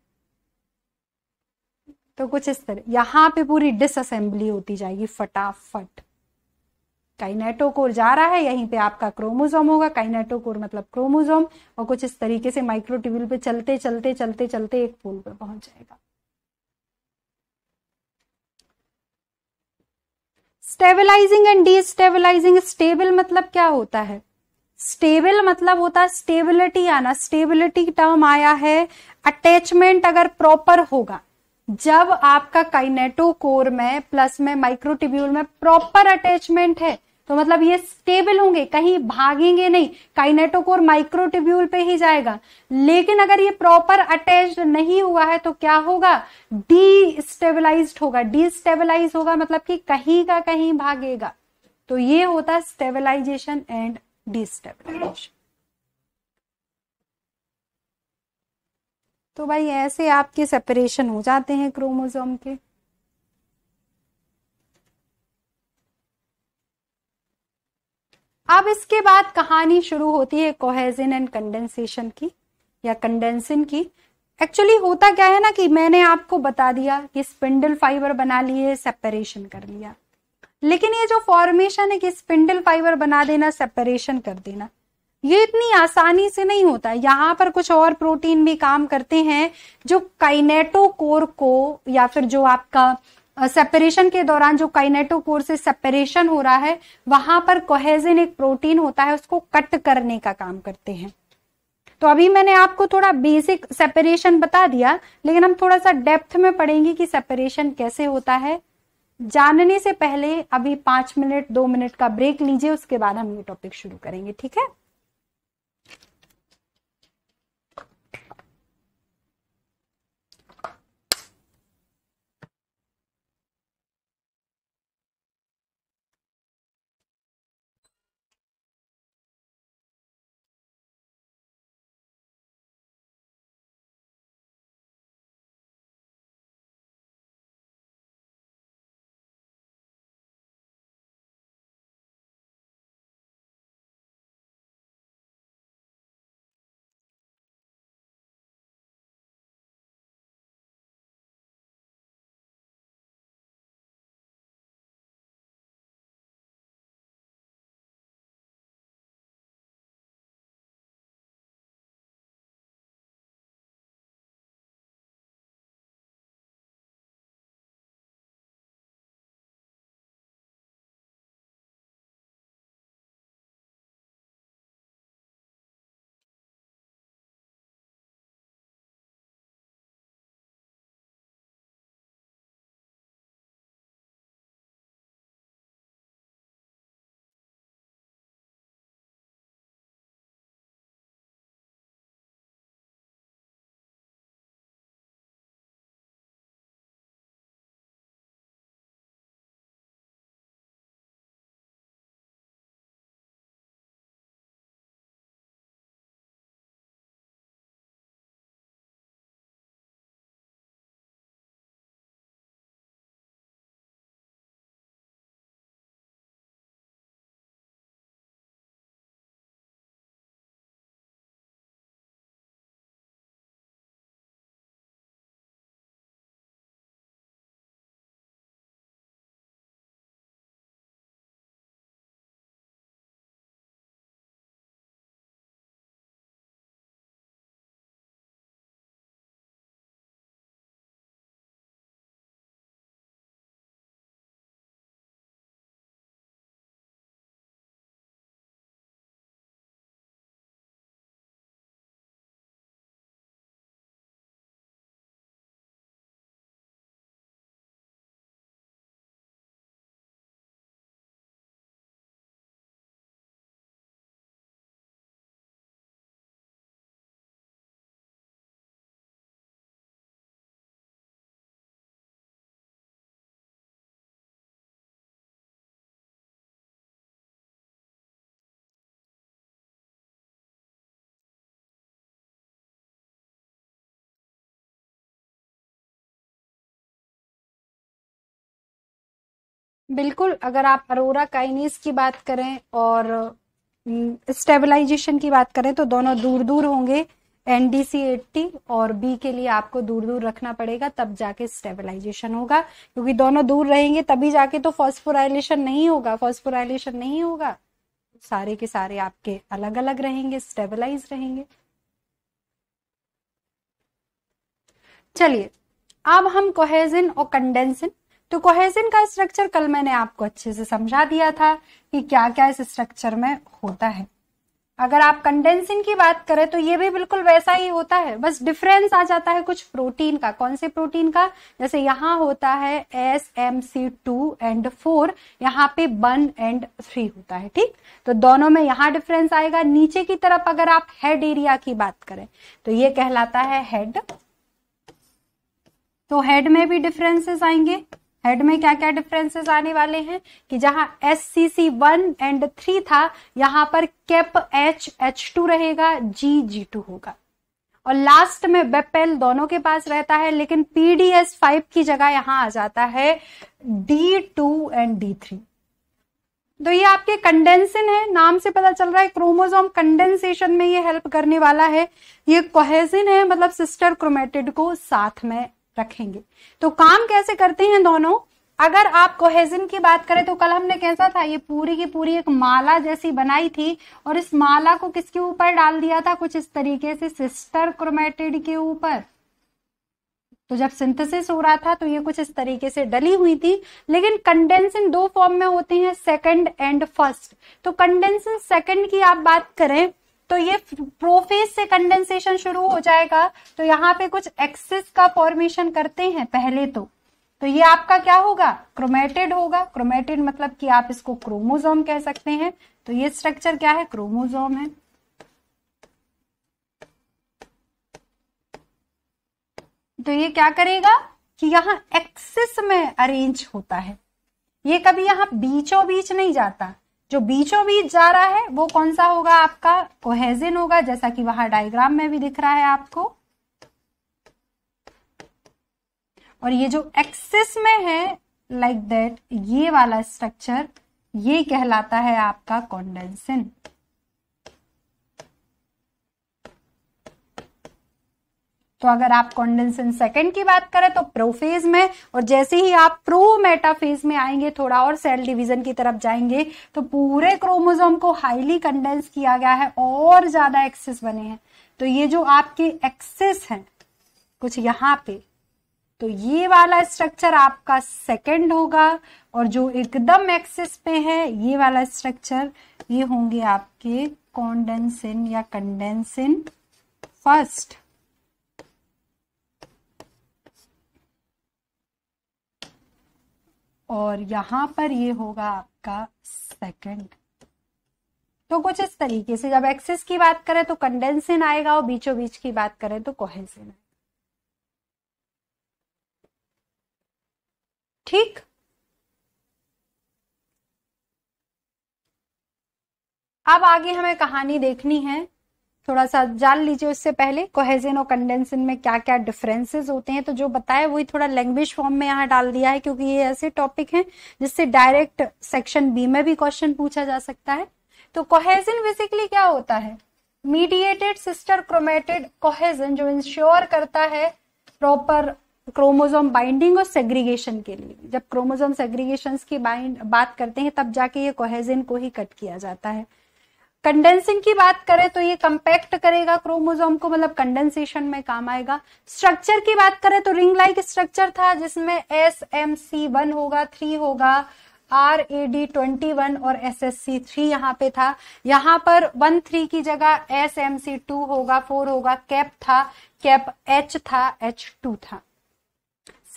तो कुछ इस तरह यहां पे पूरी डिसअसेंबली होती जाएगी फटाफट काइनेटोकोर जा रहा है यहीं पे आपका क्रोमोजोम होगा काइनेटोकोर मतलब क्रोमोजोम और कुछ इस तरीके से माइक्रोट्यूबुल पे चलते चलते चलते चलते एक पोल पे पहुंच जाएगा स्टेबलाइजिंग एंड डीस्टेबलाइजिंग स्टेबल मतलब क्या होता है स्टेबल मतलब होता है स्टेबिलिटी आना स्टेबिलिटी टर्म आया है अटैचमेंट अगर प्रॉपर होगा जब आपका काइनेटो कोर में प्लस में माइक्रोटिब्यूल में प्रॉपर अटैचमेंट है तो मतलब ये स्टेबल होंगे कहीं भागेंगे नहीं काइनेटोकोर माइक्रोटिब्यूल पे ही जाएगा लेकिन अगर ये प्रॉपर अटैच नहीं हुआ है तो क्या होगा डीस्टेबलाइज होगा डीस्टेबलाइज होगा मतलब कि कहीं का कहीं भागेगा तो ये होता है स्टेबलाइजेशन एंड डिस्टेबलाइजेशन तो भाई ऐसे आपके सेपरेशन हो जाते हैं क्रोमोजोम के अब इसके बाद कहानी शुरू होती है कोहेजिन एंड कंडेंसेशन की या कंडेंसिन की एक्चुअली होता क्या है ना कि मैंने आपको बता दिया कि स्पिंडल फाइबर बना लिए सेपरेशन कर लिया लेकिन ये जो फॉर्मेशन है कि स्पिंडल फाइबर बना देना सेपरेशन कर देना ये इतनी आसानी से नहीं होता यहां पर कुछ और प्रोटीन भी काम करते हैं जो काइनेटो कोर को या फिर जो आपका सेपरेशन के दौरान जो कोर से सेपरेशन हो रहा है वहां पर कोहेजिन एक प्रोटीन होता है उसको कट करने का काम करते हैं तो अभी मैंने आपको थोड़ा बेसिक सेपरेशन बता दिया लेकिन हम थोड़ा सा डेप्थ में पढ़ेंगे कि सेपरेशन कैसे होता है जानने से पहले अभी पांच मिनट दो मिनट का ब्रेक लीजिए उसके बाद हम ये टॉपिक शुरू करेंगे ठीक है बिल्कुल अगर आप अरोरा काइनीज की बात करें और स्टेबलाइजेशन की बात करें तो दोनों दूर दूर होंगे एनडीसी एट्टी और बी के लिए आपको दूर दूर रखना पड़ेगा तब जाके स्टेबलाइजेशन होगा क्योंकि दोनों दूर रहेंगे तभी जाके तो फॉस्फोराइलेशन नहीं होगा फॉस्फोराइलेशन नहीं होगा सारे के सारे आपके अलग अलग रहेंगे स्टेबलाइज रहेंगे चलिए अब हम कोहेजन और कंडेंसिन तो कोहेजन का स्ट्रक्चर कल मैंने आपको अच्छे से समझा दिया था कि क्या क्या इस स्ट्रक्चर में होता है अगर आप कंडेंसिन की बात करें तो ये भी बिल्कुल वैसा ही होता है बस डिफरेंस आ जाता है कुछ प्रोटीन का कौन से प्रोटीन का जैसे यहाँ होता है S M C two and four यहाँ पे वन एंड थ्री होता है ठीक तो दोनों में यहाँ डिफरेंस आएगा नीचे की तरफ अगर आप हेड एरिया की बात करें तो ये कहलाता है हेड तो हेड में भी डिफरेंसेस आएंगे हेड में क्या क्या डिफरेंसेस आने वाले हैं कि जहां S C C one and three था यहां पर कैप एच एच टू रहेगा जी जी टू होगा और लास्ट में बेपेल दोनों के पास रहता है लेकिन पीडीएस फाइव की जगह यहां आ जाता है D two and D three तो ये आपके कंडेंसन है नाम से पता चल रहा है क्रोमोसोम कंडेंसेशन में ये हेल्प करने वाला है ये कोहेजिन है मतलब सिस्टर क्रोमेटिड को साथ में रखेंगे तो काम कैसे करते हैं दोनों अगर आप कोहेजन की बात करें तो कल हमने कैसा था ये पूरी की पूरी एक माला जैसी बनाई थी और इस माला को किसके ऊपर डाल दिया था कुछ इस तरीके से सिस्टर क्रोमेटिड के ऊपर तो जब सिंथेसिस हो रहा था तो ये कुछ इस तरीके से डली हुई थी लेकिन कंडेंसन दो फॉर्म में होते हैं सेकंड एंड फर्स्ट तो कंडेंसन सेकंड की आप बात करें तो ये प्रोफेस से कंडेंसेशन शुरू हो जाएगा तो यहाँ पे कुछ एक्सिस का फॉर्मेशन करते हैं पहले तो तो ये आपका क्या होगा क्रोमेटेड होगा क्रोमेटेड मतलब कि आप इसको क्रोमोजोम कह सकते हैं तो ये स्ट्रक्चर क्या है क्रोमोजोम है तो ये क्या करेगा कि यहां एक्सिस में अरेंज होता है ये कभी यहां बीचों बीच नहीं जाता जो बीचों बीच जा रहा है वो कौन सा होगा आपका कोहेजिन होगा जैसा कि वहां डायग्राम में भी दिख रहा है आपको और ये जो एक्सिस में है लाइक like दैट ये वाला स्ट्रक्चर ये कहलाता है आपका कॉन्डेंसिन तो अगर आप इन सेकेंड की बात करें तो प्रोफेज में और जैसे ही आप प्रो मेटाफेज में आएंगे थोड़ा और सेल डिवीजन की तरफ जाएंगे तो पूरे क्रोमोजोम को हाईली कंडेंस किया गया है और ज्यादा एक्सेस बने हैं तो ये जो आपके एक्सेस हैं कुछ यहां पे तो ये वाला स्ट्रक्चर आपका सेकंड होगा और जो एकदम एक्सेस पे है ये वाला स्ट्रक्चर ये होंगे आपके कॉन्डेंसिन या कंडेंसिन फर्स्ट और यहां पर ये होगा आपका सेकंड तो कुछ इस तरीके से जब एक्सेस की बात करें तो कंडेंसेशन आएगा और बीचों बीच की बात करें तो कोहेंसेन आएगा ठीक अब आगे हमें कहानी देखनी है थोड़ा सा जान लीजिए उससे पहले कोहेजिन और कंडेंसिन में क्या क्या डिफरेंसेस होते हैं तो जो बताया वही थोड़ा लैंग्वेज फॉर्म में यहाँ डाल दिया है क्योंकि ये ऐसे टॉपिक हैं जिससे डायरेक्ट सेक्शन बी में भी क्वेश्चन पूछा जा सकता है तो कोहेजन बेसिकली क्या होता है मीडिएटेड सिस्टर क्रोमेटेड कोहेजन जो इंश्योर करता है प्रॉपर क्रोमोजोम बाइंडिंग और सेग्रीगेशन के लिए जब क्रोमोजोम सेग्रीगेशन की बाइंड बात करते हैं तब जाके ये कोहेजिन को ही कट किया जाता है कंडेंसिंग की बात करें तो ये कंपैक्ट करेगा क्रोमोजोम को मतलब कंडेंसेशन में काम आएगा स्ट्रक्चर की बात करें तो रिंग लाइक स्ट्रक्चर था जिसमें एस एम सी वन होगा थ्री होगा R A D twenty one और एस एस सी थ्री यहाँ पे था यहाँ पर वन थ्री की जगह एस एम सी टू होगा फोर होगा कैप था कैप एच था एच टू था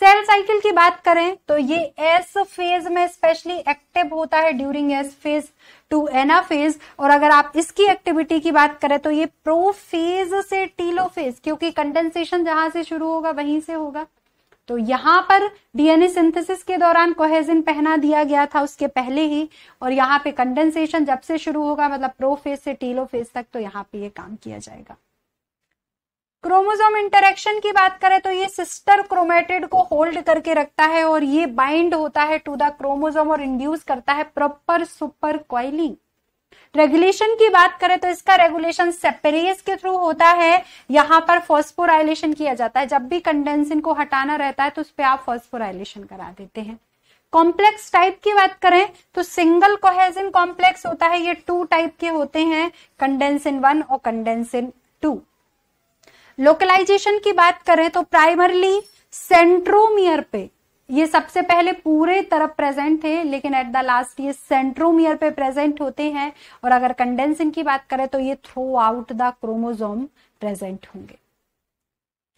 सेल साइकिल की बात करें तो ये एस फेज में स्पेशली एक्टिव होता है during S phase to anaphase और अगर आप इसकी एक्टिविटी की बात करें तो ये प्रोफेज से टीलोफेज क्योंकि कंडेंसेशन जहां से शुरू होगा वहीं से होगा तो यहां पर डीएनए सिंथेसिस के दौरान कोहेजिन पहना दिया गया था उसके पहले ही और यहां पे कंडेंसेशन जब से शुरू होगा मतलब प्रोफेज से टीलोफेज तक तो यहाँ पे ये काम किया जाएगा क्रोमोसोम इंटरेक्शन की बात करें तो ये सिस्टर क्रोमेटेड को होल्ड करके रखता है और ये बाइंड होता है टू द क्रोमोसोम और इंड्यूस करता है प्रॉपर सुपर क्वाइलिंग रेगुलेशन की बात करें तो इसका रेगुलेशन सेपरेस के थ्रू होता है यहां पर फॉस्फोराइलेशन किया जाता है जब भी कंडेंसिन को हटाना रहता है तो उस पर आप फॉस्फोराइलेशन करा देते हैं कॉम्प्लेक्स टाइप की बात करें तो सिंगल कोहेजिन कॉम्प्लेक्स होता है ये टू टाइप के होते हैं कंडेंसिन वन और कंडेंसिन टू लोकलाइजेशन की बात करें तो प्राइमरली सेंट्रोमियर पे ये सबसे पहले पूरे तरफ प्रेजेंट थे लेकिन एट द लास्ट ये सेंट्रोमियर पे प्रेजेंट होते हैं और अगर कंडेंसिंग की बात करें तो ये throughout the chromosome present होंगे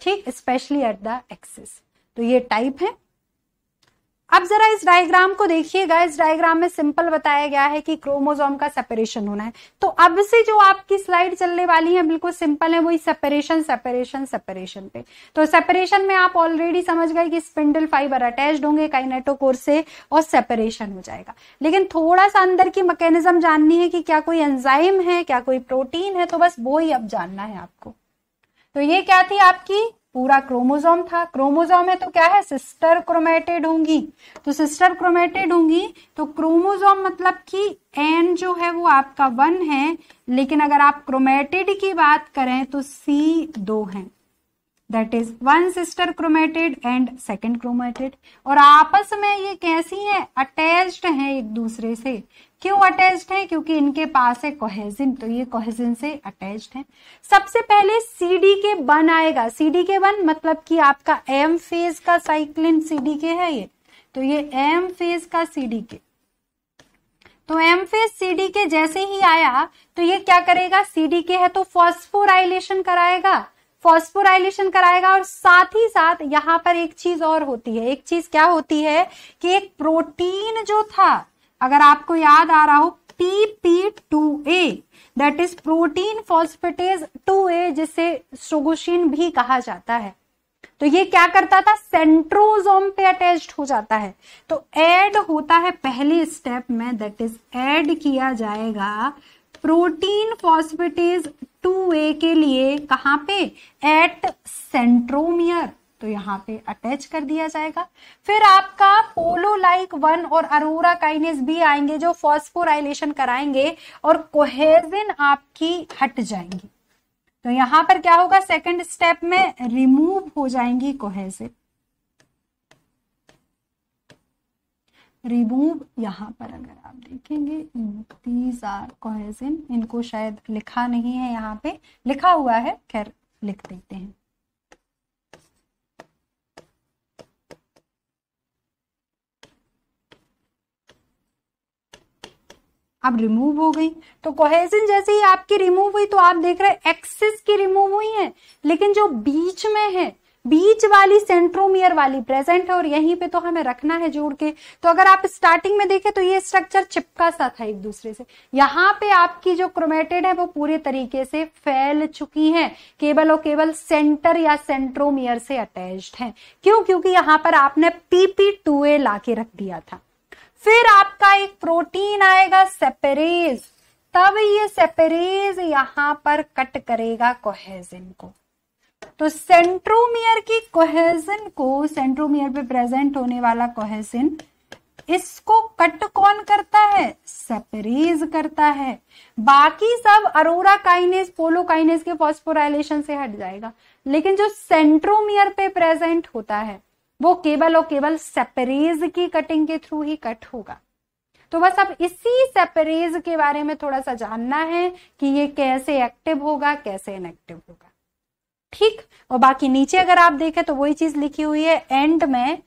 ठीक स्पेशली एट द एक्सिस तो ये टाइप है अब जरा इस डायग्राम को देखिएगा इस डायग्राम में सिंपल बताया गया है कि क्रोमोसोम का सेपरेशन होना है तो अब से जो आपकी स्लाइड चलने वाली है बिल्कुल सिंपल है वही सेपरेशन सेपरेशन सेपरेशन पे तो सेपरेशन में आप ऑलरेडी समझ गए कि स्पिंडल फाइबर अटैच होंगे काइनेटोकोर से और सेपरेशन हो जाएगा लेकिन थोड़ा सा अंदर की मैकेनिज्म जाननी है कि क्या कोई एंजाइम है क्या कोई प्रोटीन है तो बस वो ही अब जानना है आपको तो ये क्या थी आपकी पूरा क्रोमोजोम था क्रोमोजोम है तो क्या है सिस्टर क्रोमेटेड होंगी तो सिस्टर क्रोमेटेड होंगी तो क्रोमोजोम मतलब कि एन जो है वो आपका वन है लेकिन अगर आप क्रोमेटेड की बात करें तो सी दो है that is one sister chromatid and second chromatid और आपस में ये कैसी है अटैच्ड है एक दूसरे से क्यों अटैच्ड है क्योंकि इनके पास है कोहेजिन तो ये कोहेजिन से अटैच्ड है सबसे पहले सीडी के बन आएगा सीडी के बन मतलब कि आपका एम फेज का साइक्लिन सीडी के है ये तो ये एम फेज का सीडी के तो एम फेज सीडी के जैसे ही आया तो ये क्या करेगा सीडी के है तो फॉस्फोराइलेशन कराएगा फॉस्फोराइलेशन कराएगा और साथ ही साथ यहाँ पर एक चीज और होती है एक चीज क्या होती है कि एक प्रोटीन जो था अगर आपको याद आ रहा हो P P two A that is protein phosphatase two A जिसे सोगोशीन भी कहा जाता है तो ये क्या करता था सेंट्रोजोम पे अटैच्ड हो जाता है तो ऐड होता है पहले स्टेप में दैट इज ऐड किया जाएगा प्रोटीन फॉस्फेटेज टू ए के लिए कहां पे एट सेंट्रोमियर तो यहाँ पे अटैच कर दिया जाएगा फिर आपका पोलो लाइक वन और अरोरा काइनेस भी आएंगे जो फॉस्फोराइलेशन कराएंगे और कोहेजिन आपकी हट जाएंगी तो यहां पर क्या होगा सेकंड स्टेप में रिमूव हो जाएंगी कोहेजिन रिमूव यहां पर अगर आप देखेंगे दीज आर कोहेजिन इनको शायद लिखा नहीं है यहाँ पे लिखा हुआ है खैर लिख देते हैं अब रिमूव हो गई तो कोहेजन जैसे ही आपकी रिमूव हुई तो आप देख रहे हैं एक्सिस की रिमूव हुई है लेकिन जो बीच में है बीच वाली सेंट्रोमियर वाली प्रेजेंट है और यहीं पे तो हमें रखना है जोड़ के तो अगर आप स्टार्टिंग में देखें तो ये स्ट्रक्चर चिपका सा था एक दूसरे से यहाँ पे आपकी जो क्रोमेटेड है वो पूरे तरीके से फैल चुकी है केवल और केवल सेंटर या सेंट्रोमियर से अटैच्ड है क्यों क्योंकि यहाँ पर आपने पीपी टू ए ला के रख दिया था फिर आपका एक प्रोटीन आएगा सेपेरेज तब ये सेपेरेज यहां पर कट करेगा कोहेजन को तो सेंट्रोमियर की कोहेजन को सेंट्रोमियर पे प्रेजेंट होने वाला कोहेजन इसको कट कौन करता है सेपरेज करता है बाकी सब अरोरा काइनेस पोलो काइनेस के फॉस्फोराइलेशन से हट जाएगा लेकिन जो सेंट्रोमियर पे प्रेजेंट होता है वो केवल और केवल सेपरेज की कटिंग के थ्रू ही कट होगा तो बस अब इसी सेपरेज के बारे में थोड़ा सा जानना है कि ये कैसे एक्टिव होगा कैसे इनएक्टिव होगा ठीक और बाकी नीचे अगर आप देखें तो वही चीज लिखी हुई है एंड में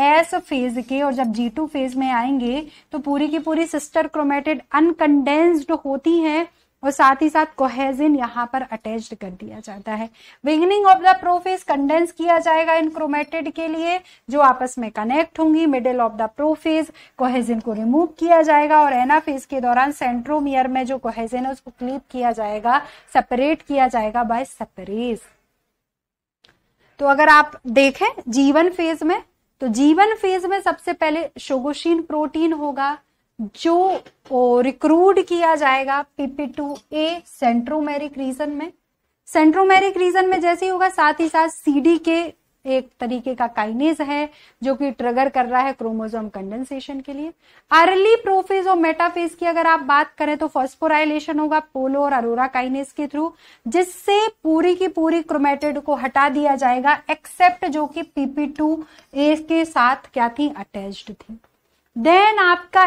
एस फेज के और जब जी टू फेज में आएंगे तो पूरी की पूरी सिस्टर क्रोमेटेड अनकंडेंस्ड होती हैं और साथ ही साथ कोहेजिन यहाँ पर अटैच कर दिया जाता है beginning of the prophase condense किया जाएगा इन क्रोमेटेड के लिए जो आपस में कनेक्ट होंगी middle of the prophase cohesin को रिमूव किया जाएगा और एनाफेज के दौरान सेंट्रोमियर में जो कोहेजिन है उसको क्लीप किया जाएगा सेपरेट किया जाएगा बाय सेपरेज तो अगर आप देखें जीवन फेज में तो जीवन फेज में सबसे पहले शोगोशीन प्रोटीन होगा जो रिक्रूट किया जाएगा PP two A centromeric region में सेंट्रोमेरिक रीजन में जैसे ही होगा साथ ही साथ सीडी के एक तरीके का काइनेज है जो कि ट्रगर कर रहा है क्रोमोजोम कंडेंसेशन के लिए अर्ली प्रोफेज e और मेटाफेज की अगर आप बात करें तो फर्स्पोराइलेशन होगा पोलो और अरोरा काइनेज के थ्रू जिससे पूरी की पूरी क्रोमेटेड को हटा दिया जाएगा एक्सेप्ट जो कि पीपी टू ए के साथ क्या थी अटैच्ड थी देन आपका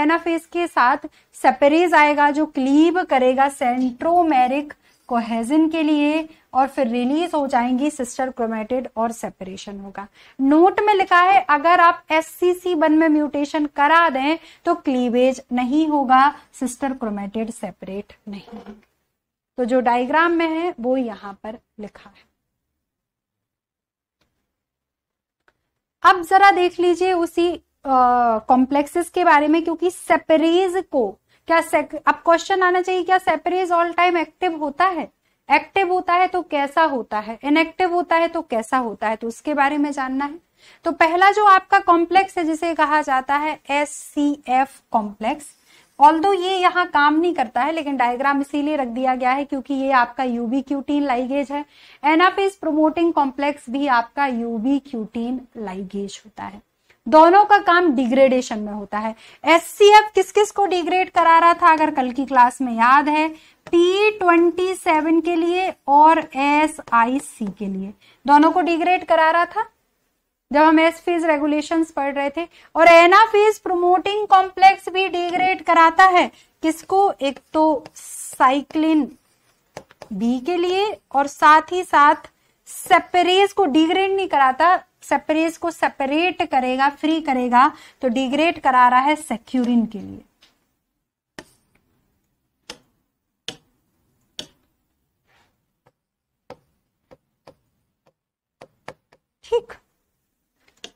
एनाफेस के साथ सेपरेज आएगा जो क्लीव करेगा सेंट्रोमेरिक कोहेजन के लिए और फिर रिलीज हो जाएंगी सिस्टर क्रोमेटेड और सेपरेशन होगा नोट में लिखा है अगर आप एस सी सी वन में म्यूटेशन करा दें तो क्लीवेज नहीं होगा सिस्टर क्रोमेटेड सेपरेट नहीं होगा तो जो डायग्राम में है वो यहां पर लिखा है अब जरा देख लीजिए उसी कॉम्प्लेक्सेस uh, के बारे में क्योंकि सेपरेज को क्या सेक, अब क्वेश्चन आना चाहिए क्या सेपरेज ऑल टाइम एक्टिव होता है एक्टिव होता है तो कैसा होता है इनएक्टिव होता है तो कैसा होता है तो उसके बारे में जानना है तो पहला जो आपका कॉम्प्लेक्स है जिसे कहा जाता है S C F complex all दो ये यहाँ काम नहीं करता है लेकिन डायग्राम इसीलिए रख दिया गया है क्योंकि ये आपका यूबी क्यूटीन लाइगेज है एनाफेज प्रोमोटिंग कॉम्प्लेक्स भी आपका यूबी क्यूटीन लाइगेज होता है दोनों का काम डिग्रेडेशन में होता है एस किस किस को डिग्रेड करा रहा था अगर कल की क्लास में याद है पी ट्वेंटी सेवन के लिए और एस आई सी के लिए दोनों को डिग्रेड करा रहा था जब हम एस फीस रेगुलेशन पढ़ रहे थे और एना फीस प्रोमोटिंग कॉम्प्लेक्स भी डिग्रेड कराता है किसको एक तो साइक्लिन बी के लिए और साथ ही साथ सेपरेज को डिग्रेड नहीं कराता सेपरेज को सेपरेट करेगा फ्री करेगा तो डिग्रेड करा रहा है सेक्यूरिन के लिए ठीक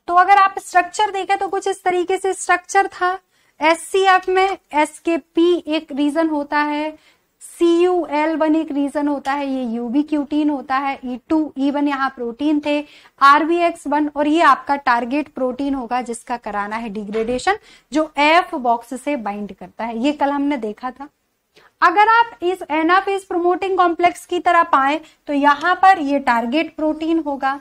तो अगर आप स्ट्रक्चर देखें तो कुछ इस तरीके से स्ट्रक्चर था एस में एस एक रीजन होता है सी यू एल वन एक रीजन होता है ये यूबी क्यूटीन होता है ई टू ई वन यहाँ प्रोटीन थे आरबी एक्स वन और ये आपका टारगेट प्रोटीन होगा जिसका कराना है डिग्रेडेशन जो एफ बॉक्स से बाइंड करता है ये कल हमने देखा था अगर आप इस एनाफेज प्रोमोटिंग कॉम्प्लेक्स की तरफ आए तो यहां पर ये टारगेट प्रोटीन होगा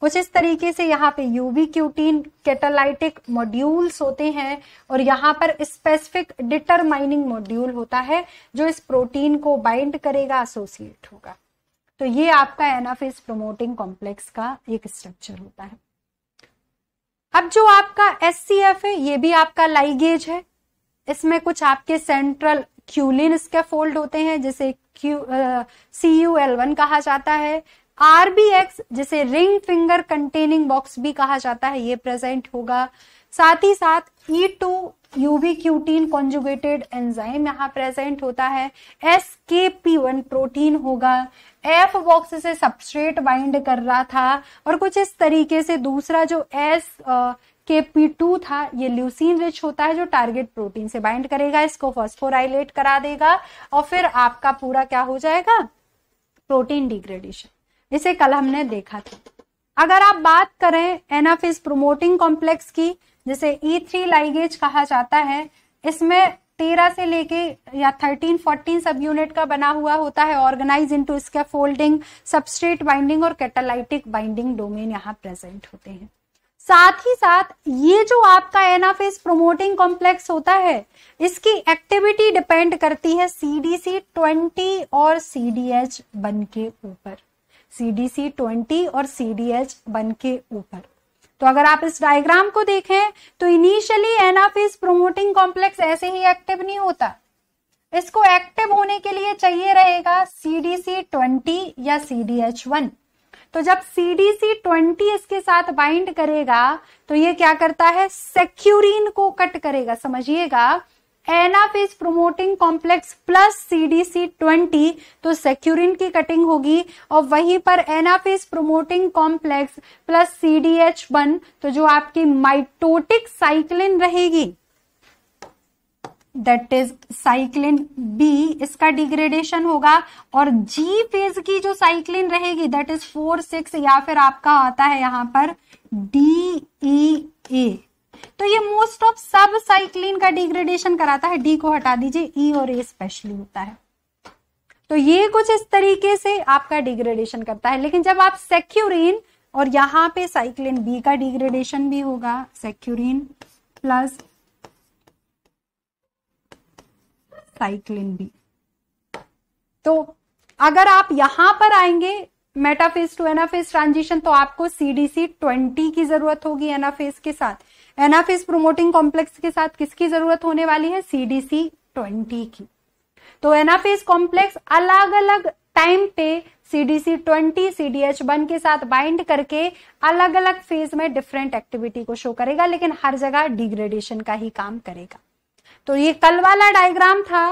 कुछ इस तरीके से यहाँ पे यूवी क्यूटीन कैटालाइटिक मॉड्यूल्स होते हैं और यहाँ पर स्पेसिफिक डिटरमाइनिंग मॉड्यूल होता है जो इस प्रोटीन को बाइंड करेगा एसोसिएट होगा तो ये आपका एनाफेज प्रोमोटिंग कॉम्प्लेक्स का एक स्ट्रक्चर होता है अब जो आपका एस सी एफ है ये भी आपका लाइगेज है इसमें कुछ आपके सेंट्रल क्यूलिन स्केफोल्ड होते हैं जिसे Q C U L one कहा जाता है आरबीएक्स जिसे रिंग फिंगर कंटेनिंग बॉक्स भी कहा जाता है ये प्रेजेंट होगा साथ ही साथ E two ubiquitin conjugated enzyme यहाँ प्रेजेंट होता है S K P one protein होगा एफ बॉक्स से सबस्ट्रेट बाइंड कर रहा था और कुछ इस तरीके से दूसरा जो एस के पी टू था ये ल्यूसीन रिच होता है जो टारगेट प्रोटीन से बाइंड करेगा इसको फॉस्फोराइलेट करा देगा और फिर आपका पूरा क्या हो जाएगा प्रोटीन डिग्रेडेशन इसे कल हमने देखा था अगर आप बात करें एनाफिस प्रोमोटिंग कॉम्प्लेक्स की जिसे ई थ्री लाइगेज कहा जाता है इसमें तेरह से लेके या थर्टीन फोर्टीन सब यूनिट का बना हुआ होता है ऑर्गेनाइज इनटू इसके फोल्डिंग सबस्ट्रेट बाइंडिंग और कैटालाइटिक बाइंडिंग डोमेन यहाँ प्रेजेंट होते हैं साथ ही साथ ये जो आपका एनाफेस प्रोमोटिंग कॉम्प्लेक्स होता है इसकी एक्टिविटी डिपेंड करती है सीडीसी ट्वेंटी और सीडीएच बन के ऊपर सी डी सी ट्वेंटी और सी डी एच वन के ऊपर तो अगर आप इस डायग्राम को देखें तो इनिशियली एनाफ प्रोमोटिंग कॉम्प्लेक्स ऐसे ही एक्टिव नहीं होता इसको एक्टिव होने के लिए चाहिए रहेगा सी डी सी ट्वेंटी या सी डी एच वन तो जब सी डी सी ट्वेंटी इसके साथ बाइंड करेगा तो ये क्या करता है सेक्यूरिन को कट करेगा समझिएगा anaphase promoting complex plus CDC twenty तो सेक्यूरिन की कटिंग होगी और वहीं पर anaphase promoting complex plus CDH one तो जो आपकी माइटोटिक साइक्लिन रहेगी दैट इज साइक्लिन बी इसका डिग्रेडेशन होगा और जी फेज की जो साइक्लिन रहेगी दैट इज फोर सिक्स या फिर आपका आता है यहां पर डीई ए e तो ये मोस्ट ऑफ सब साइक्लिन का डिग्रेडेशन कराता है डी को हटा दीजिए ई e और ए स्पेशली होता है तो ये कुछ इस तरीके से आपका डिग्रेडेशन करता है लेकिन जब आप सेक्यूरिन और यहां पे साइक्लिन बी का डिग्रेडेशन भी होगा सेक्यूरिन प्लस साइक्लिन बी तो अगर आप यहां पर आएंगे मेटाफेज टू एनाफेज ट्रांजिशन तो आपको सीडीसी ट्वेंटी की जरूरत होगी एनाफेज के साथ एनाफेज प्रोमोटिंग कॉम्प्लेक्स के साथ किसकी जरूरत होने वाली है सीडीसी ट्वेंटी की तो एनाफेज कॉम्प्लेक्स अलग अलग टाइम पे सीडीसी ट्वेंटी सीडीएच वन के साथ बाइंड करके अलग अलग फेज में डिफरेंट एक्टिविटी को शो करेगा लेकिन हर जगह डिग्रेडेशन का ही काम करेगा तो ये कल वाला डायग्राम था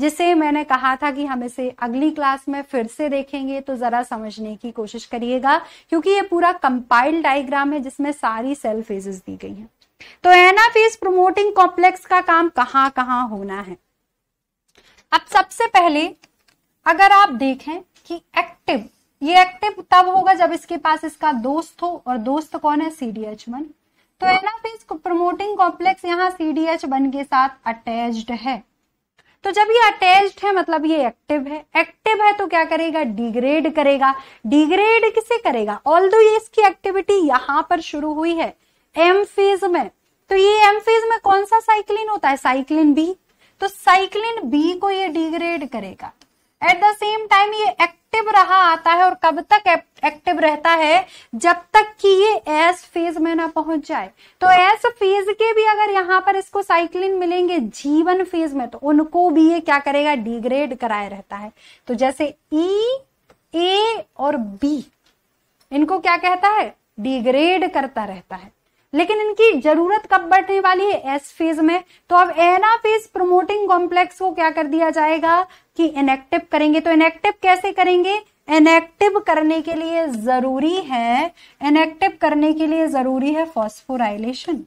जिसे मैंने कहा था कि हम इसे अगली क्लास में फिर से देखेंगे तो जरा समझने की कोशिश करिएगा क्योंकि ये पूरा कंपाइल्ड डायग्राम है जिसमें सारी सेल फेजेस दी गई हैं तो एनाफीज प्रोमोटिंग कॉम्प्लेक्स का काम कहां कहां होना है अब सबसे पहले अगर आप देखें कि एक्टिव ये एक्टिव तब होगा जब इसके पास इसका दोस्त हो और दोस्त कौन है सीडीएच वन तो एनाफेज प्रोमोटिंग कॉम्प्लेक्स यहाँ सी डी एच वन के साथ अटैच्ड है तो जब ये अटैच्ड है मतलब ये एक्टिव है एक्टिव है तो क्या करेगा डिग्रेड करेगा डिग्रेड किसे करेगा ऑल दो ये इसकी एक्टिविटी यहां पर शुरू हुई है एम फेज में तो ये एम फेज में कौन सा साइक्लिन होता है साइक्लिन बी तो साइक्लिन बी को ये डिग्रेड करेगा एट द सेम टाइम ये एक्टिव रहा आता है और कब तक एक्टिव रहता है जब तक कि ये एस फेज में ना पहुंच जाए तो एस फेज के भी अगर यहां पर इसको साइक्लिन मिलेंगे जीवन फेज में तो उनको भी ये क्या करेगा डिग्रेड कराए रहता है तो जैसे ई e, ए और बी इनको क्या कहता है डिग्रेड करता रहता है लेकिन इनकी जरूरत कब बढ़ने वाली है एस फेज में तो अब एना फेज प्रोमोटिंग कॉम्प्लेक्स को क्या कर दिया जाएगा कि इनएक्टिव करेंगे तो इनएक्टिव कैसे करेंगे इनएक्टिव करने के लिए जरूरी है इनएक्टिव करने के लिए जरूरी है फॉस्फोराइलेशन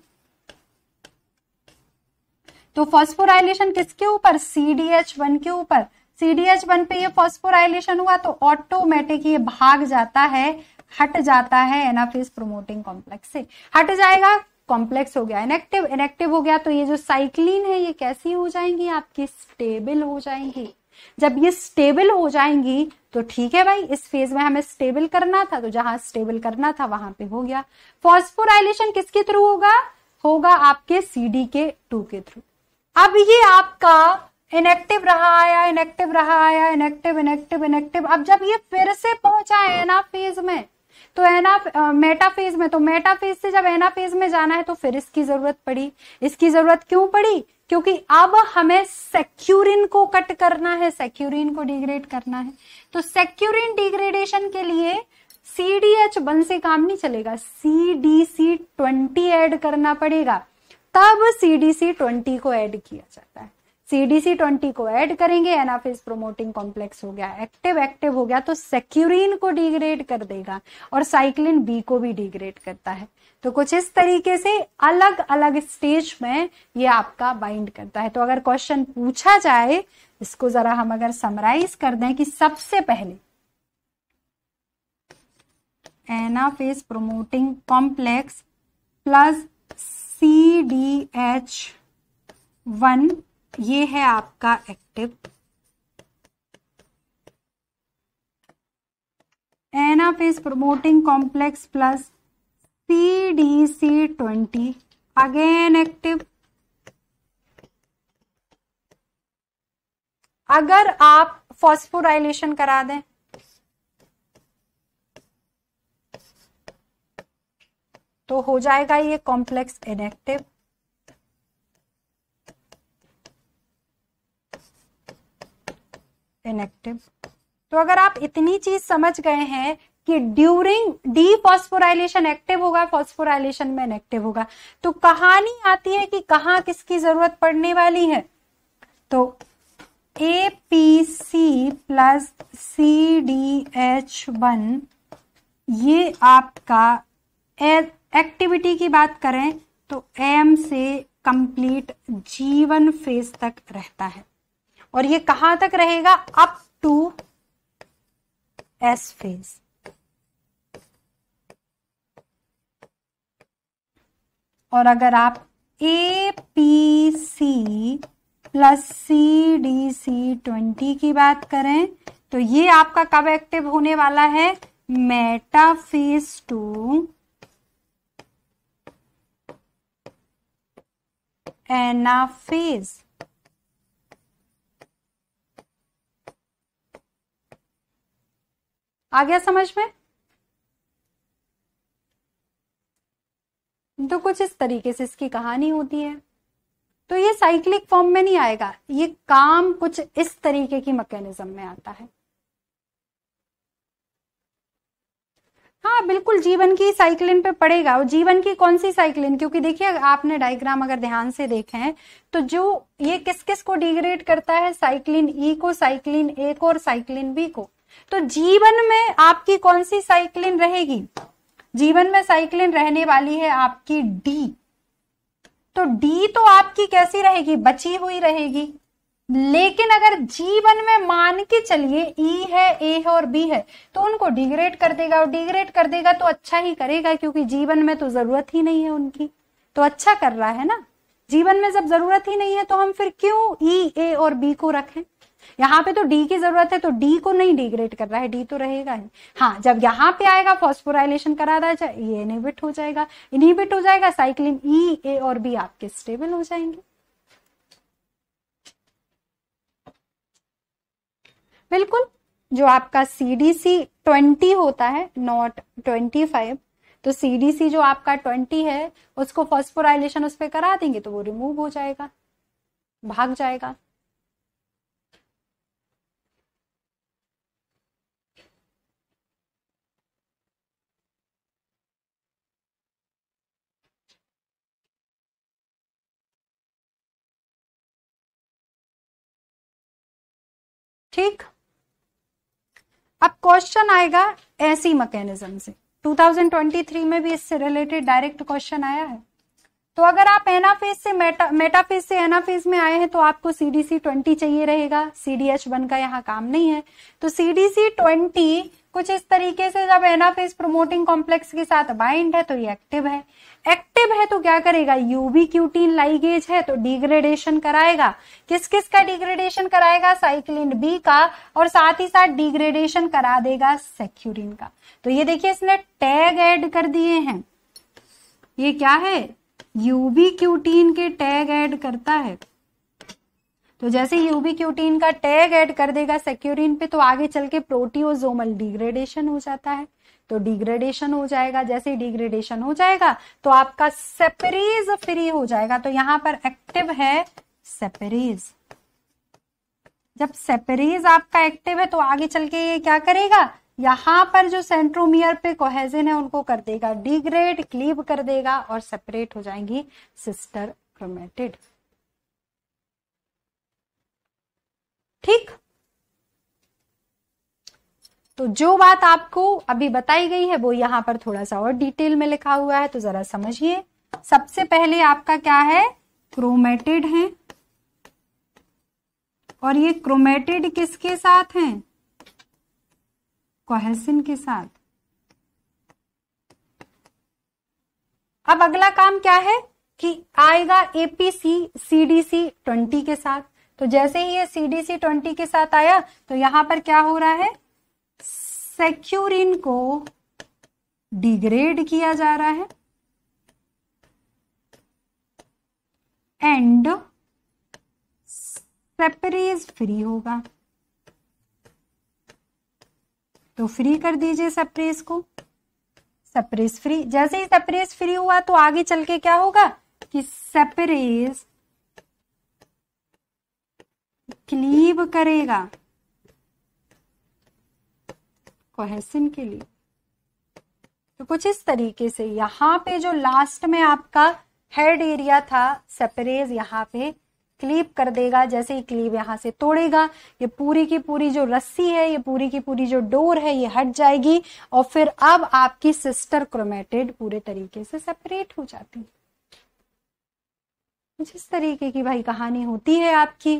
तो फॉस्फोराइलेशन किसके ऊपर सीडीएच वन के ऊपर सीडीएच वन पे ये फॉस्फोराइलेशन हुआ तो ऑटोमेटिक ये भाग जाता है हट जाता है एनाफेज प्रोमोटिंग कॉम्प्लेक्स से हट जाएगा कॉम्प्लेक्स हो गया इनेक्टिव इनेक्टिव हो गया तो ये जो साइक्लिन है ये कैसी हो जाएंगी आपकी स्टेबल हो जाएंगी जब ये स्टेबल हो जाएंगी तो ठीक है भाई इस फेज में हमें स्टेबल करना था तो जहां स्टेबल करना था वहां पे हो गया फॉस्फोराइलेशन किसके थ्रू होगा होगा आपके सीडी के टू के थ्रू अब ये आपका इनएक्टिव रहा आया इनएक्टिव रहा आया इनएक्टिव इनएक्टिव इनएक्टिव अब जब ये फिर से पहुंचा है ना फेज में तो एना मेटाफेज में तो मेटाफेज से जब एनाफेज में जाना है तो फिर इसकी जरूरत पड़ी इसकी जरूरत क्यों पड़ी क्योंकि अब हमें सेक्यूरिन को कट करना है सेक्यूरिन को डिग्रेड करना है तो सेक्यूरिन डिग्रेडेशन के लिए सी डी एच वन से काम नहीं चलेगा C D C twenty add करना पड़ेगा तब सी डी सी ट्वेंटी को एड किया जाता है सीडीसी ट्वेंटी को ऐड करेंगे एनाफेज प्रोमोटिंग कॉम्प्लेक्स हो गया एक्टिव एक्टिव हो गया तो सेक्यूरिन को डिग्रेड कर देगा और साइक्लिन बी को भी डिग्रेड करता है तो कुछ इस तरीके से अलग अलग स्टेज में ये आपका बाइंड करता है तो अगर क्वेश्चन पूछा जाए इसको जरा हम अगर समराइज कर दें कि सबसे पहले anaphase promoting complex plus C D H one ये है आपका active anaphase promoting complex plus C D C twenty again active अगर आप फॉस्फोराइलेशन करा दें तो हो जाएगा ये कॉम्प्लेक्स इनएक्टिव इनएक्टिव तो अगर आप इतनी चीज समझ गए हैं कि ड्यूरिंग डी फॉस्फोराइलेशन एक्टिव होगा फॉस्फोराइलेशन में इनएक्टिव होगा तो कहानी आती है कि कहा किसकी जरूरत पड़ने वाली है तो A P C plus C D H one ये आपका एक्टिविटी की बात करें तो एम से कंप्लीट जीवन फेज तक रहता है और ये कहां तक रहेगा अप टू एस फेज और अगर आप A P C plus C D C twenty की बात करें तो ये आपका कब एक्टिव होने वाला है मेटाफेज टू एनाफेज आ गया समझ में तो कुछ इस तरीके से इसकी कहानी होती है तो ये साइक्लिक फॉर्म में नहीं आएगा ये काम कुछ इस तरीके की मैकेनिज्म में आता है हाँ बिल्कुल जीवन की साइक्लिन पे पड़ेगा और जीवन की कौन सी साइक्लिन क्योंकि देखिए आपने डायग्राम अगर ध्यान से देखे हैं तो जो ये किस किस को डिग्रेड करता है साइक्लिन ई e को साइक्लिन ए को और साइक्लिन बी को तो जीवन में आपकी कौन सी साइक्लिन रहेगी जीवन में साइक्लिन रहने वाली है आपकी डी तो डी तो आपकी कैसी रहेगी बची हुई रहेगी लेकिन अगर जीवन में मान के चलिए ई e है ए है और बी है तो उनको डिग्रेड कर देगा और डिग्रेड कर देगा तो अच्छा ही करेगा क्योंकि जीवन में तो जरूरत ही नहीं है उनकी तो अच्छा कर रहा है ना जीवन में जब जरूरत ही नहीं है तो हम फिर क्यों ई e, ए और बी को रखें यहाँ पे तो डी की जरूरत है तो डी को नहीं डिग्रेड कर रहा है डी तो रहेगा ही हाँ जब यहाँ पे आएगा फॉस्फोराइलेशन करा रहा है ये इनिबिट हो जाएगा इनिबिट हो जाएगा साइक्लिन ई ए और बी आपके स्टेबल हो जाएंगे बिल्कुल जो आपका सी सी ट्वेंटी होता है नॉट ट्वेंटी फाइव तो सी डी सी जो आपका ट्वेंटी है उसको फॉस्फोराइलेशन उस पर करा देंगे तो वो रिमूव हो जाएगा भाग जाएगा ठीक अब क्वेश्चन आएगा ऐसी मैकेनिज्म से 2023 में भी इससे रिलेटेड डायरेक्ट क्वेश्चन आया है तो अगर आप एनाफेज से मेटा मेटाफेज से एनाफेज में आए हैं तो आपको सीडीसी ट्वेंटी चाहिए रहेगा सीडीएच वन का यहाँ काम नहीं है तो सीडीसी ट्वेंटी कुछ इस तरीके से जब एनाफेज प्रोमोटिंग कॉम्प्लेक्स के साथ बाइंड है तो ये एक्टिव है एक्टिव है तो क्या करेगा यूबी क्यूटीन लाइगेज है तो डिग्रेडेशन कराएगा किस किस का डिग्रेडेशन कराएगा साइक्लिन बी का और साथ ही साथ डिग्रेडेशन करा देगा सेक्यूरिन का तो ये देखिए इसने टैग एड कर दिए हैं ये क्या है यूबी क्यूटीन के टैग एड करता है तो जैसे यूबी यूबीक्यूटीन का टैग ऐड कर देगा सेक्यूरिन पे तो आगे चल के प्रोटीओजोमल डिग्रेडेशन हो जाता है तो डिग्रेडेशन हो जाएगा जैसे डिग्रेडेशन हो जाएगा तो आपका सेपरेज फ्री हो जाएगा तो यहां पर एक्टिव है सेपरेज जब सेपरेज आपका एक्टिव है तो आगे चल के ये क्या करेगा यहां पर जो सेंट्रोमियर पे कोहेजन है उनको कर देगा डिग्रेड क्लीव कर देगा और सेपरेट हो जाएंगी सिस्टर क्रोमेटेड ठीक तो जो बात आपको अभी बताई गई है वो यहां पर थोड़ा सा और डिटेल में लिखा हुआ है तो जरा समझिए सबसे पहले आपका क्या है क्रोमेटेड है और ये क्रोमेटेड किसके साथ हैं कोहेसिन के साथ अब अगला काम क्या है कि आएगा एपीसी सीडीसी ट्वेंटी के साथ तो जैसे ही ये सी डी सी ट्वेंटी के साथ आया तो यहां पर क्या हो रहा है सेक्यूरिन को डिग्रेड किया जा रहा है एंड सेपरेज फ्री होगा तो फ्री कर दीजिए सप्रेस को सेपरेज फ्री जैसे ही सेपरेज फ्री हुआ तो आगे चल के क्या होगा कि सेपरेज क्लीव करेगा कोहेसिन के लिए तो कुछ इस तरीके से यहां पे जो लास्ट में आपका हेड एरिया था सेपरेज यहाँ पे क्लीव कर देगा जैसे ही क्लीव यहां से तोड़ेगा ये पूरी की पूरी जो रस्सी है ये पूरी की पूरी जो डोर है ये हट जाएगी और फिर अब आपकी सिस्टर क्रोमेटेड पूरे तरीके से सेपरेट हो जाती है इस तरीके की भाई कहानी होती है आपकी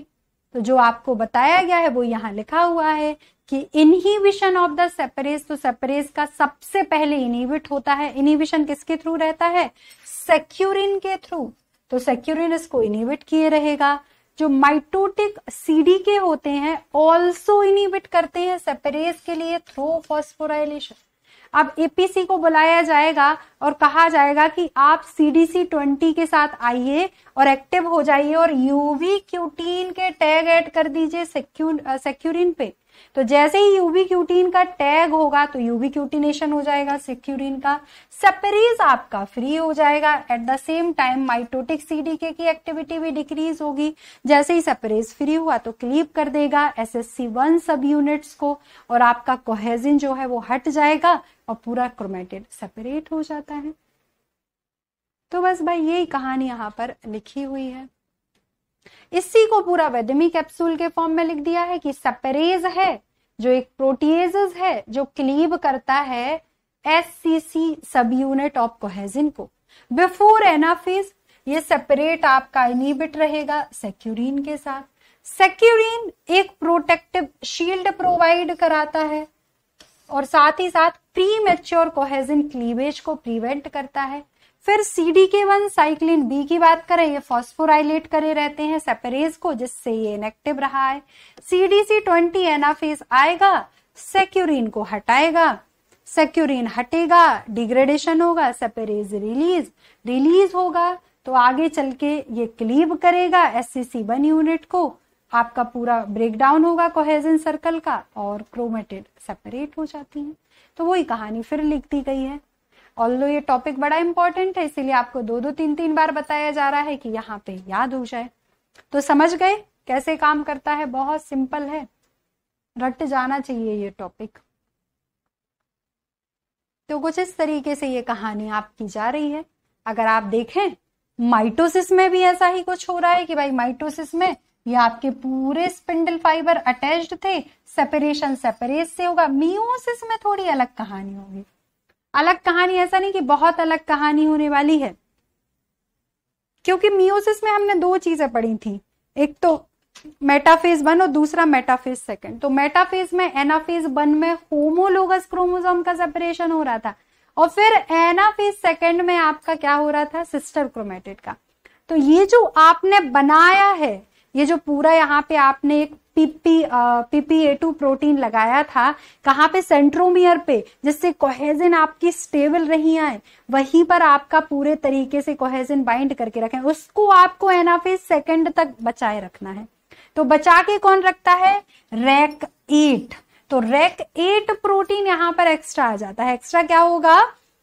तो जो आपको बताया गया है वो यहाँ लिखा हुआ है कि इनहिविशन ऑफ द सेपरेज तो सेपरेज का सबसे पहले इनिविट होता है इनिबिशन किसके थ्रू रहता है सेक्यूरिन के थ्रू तो सेक्यूरिन इसको इनिविट किए रहेगा जो माइटोटिक सीडी के होते हैं ऑल्सो इनिबिट करते हैं सेपरेज के लिए थ्रो फॉस्फोराइलेशन अब एपीसी को बुलाया जाएगा और कहा जाएगा कि आप सीडीसी ट्वेंटी के साथ आइए और एक्टिव हो जाइए और यूवी क्यूटीन के टैग ऐड कर दीजिए सेक्यूरिन पे तो जैसे ही यूवी क्यूटीन का टैग होगा तो यूवी क्यूटिनेशन हो जाएगा सिक्यूरिन का सेपरीज आपका फ्री हो जाएगा at the same time mitotic CDK की एक्टिविटी भी डिक्रीज होगी जैसे ही सेपरेज फ्री हुआ तो क्लीप कर देगा एस एस सी वन सब यूनिट्स को और आपका कोहेजिन जो है वो हट जाएगा और पूरा क्रोमेटेड सेपरेट हो जाता है तो बस भाई यही कहानी यहाँ पर लिखी हुई है इसी को पूरा वेदमी कैप्सूल के फॉर्म में लिख दिया है कि सपरेज है जो एक प्रोटीज है जो क्लीव करता है एस सी सी सब यूनिट ऑफ कोहेजिन को बिफोर एनाफिज ये सेपरेट आपका इनिबिट रहेगा सेक्यूरिन के साथ सेक्यूरिन एक प्रोटेक्टिव शील्ड प्रोवाइड कराता है और साथ ही साथ प्री मेच्योर कोहेजिन क्लीवेज को प्रिवेंट करता है फिर C D K one cyclin B की बात करें ये फॉस्फोराइलेट करे रहते हैं सेपरेज को जिससे ये इनएक्टिव रहा है C D C twenty anaphase आएगा सेक्यूरिन को हटाएगा सेक्यूरिन हटेगा डिग्रेडेशन होगा सेपरेज रिलीज रिलीज होगा तो आगे चल के ये क्लीव करेगा S C C one unit को आपका पूरा ब्रेकडाउन होगा कोहेजन सर्कल का और क्रोमेटेड सेपरेट हो जाती है तो वही कहानी फिर लिखती गई है ऑल्लो ये टॉपिक बड़ा इंपॉर्टेंट है इसीलिए आपको दो दो तीन तीन बार बताया जा रहा है कि यहाँ पे याद हो जाए तो समझ गए कैसे काम करता है बहुत सिंपल है रट जाना चाहिए ये टॉपिक तो कुछ इस तरीके से ये कहानी आपकी जा रही है अगर आप देखें माइटोसिस में भी ऐसा ही कुछ हो रहा है कि भाई माइटोसिस में ये आपके पूरे स्पिंडल फाइबर अटैच्ड थे सेपरेशन सेपरेट से होगा मियोसिस में थोड़ी अलग कहानी होगी अलग कहानी ऐसा नहीं कि बहुत अलग कहानी होने वाली है क्योंकि मियोसिस में हमने दो चीजें पढ़ी थी एक तो मेटाफेज वन और दूसरा मेटाफेज सेकंड तो मेटाफेज में एनाफेज वन में होमोलोगस क्रोमोजोम का सेपरेशन हो रहा था और फिर एनाफेज सेकंड में आपका क्या हो रहा था सिस्टर क्रोमेटेड का तो ये जो आपने बनाया है ये जो पूरा यहाँ पे आपने एक पीपी पीपीए टू प्रोटीन लगाया था कहाँ पे सेंट्रोमियर पे जिससे कोहेजिन आपकी स्टेबल रही आए वहीं पर आपका पूरे तरीके से कोहेजिन बाइंड करके रखें उसको आपको एनाफेज सेकंड तक बचाए रखना है तो बचा के कौन रखता है रैक एट तो रैक एट प्रोटीन यहाँ पर एक्स्ट्रा आ जाता है एक्स्ट्रा क्या होगा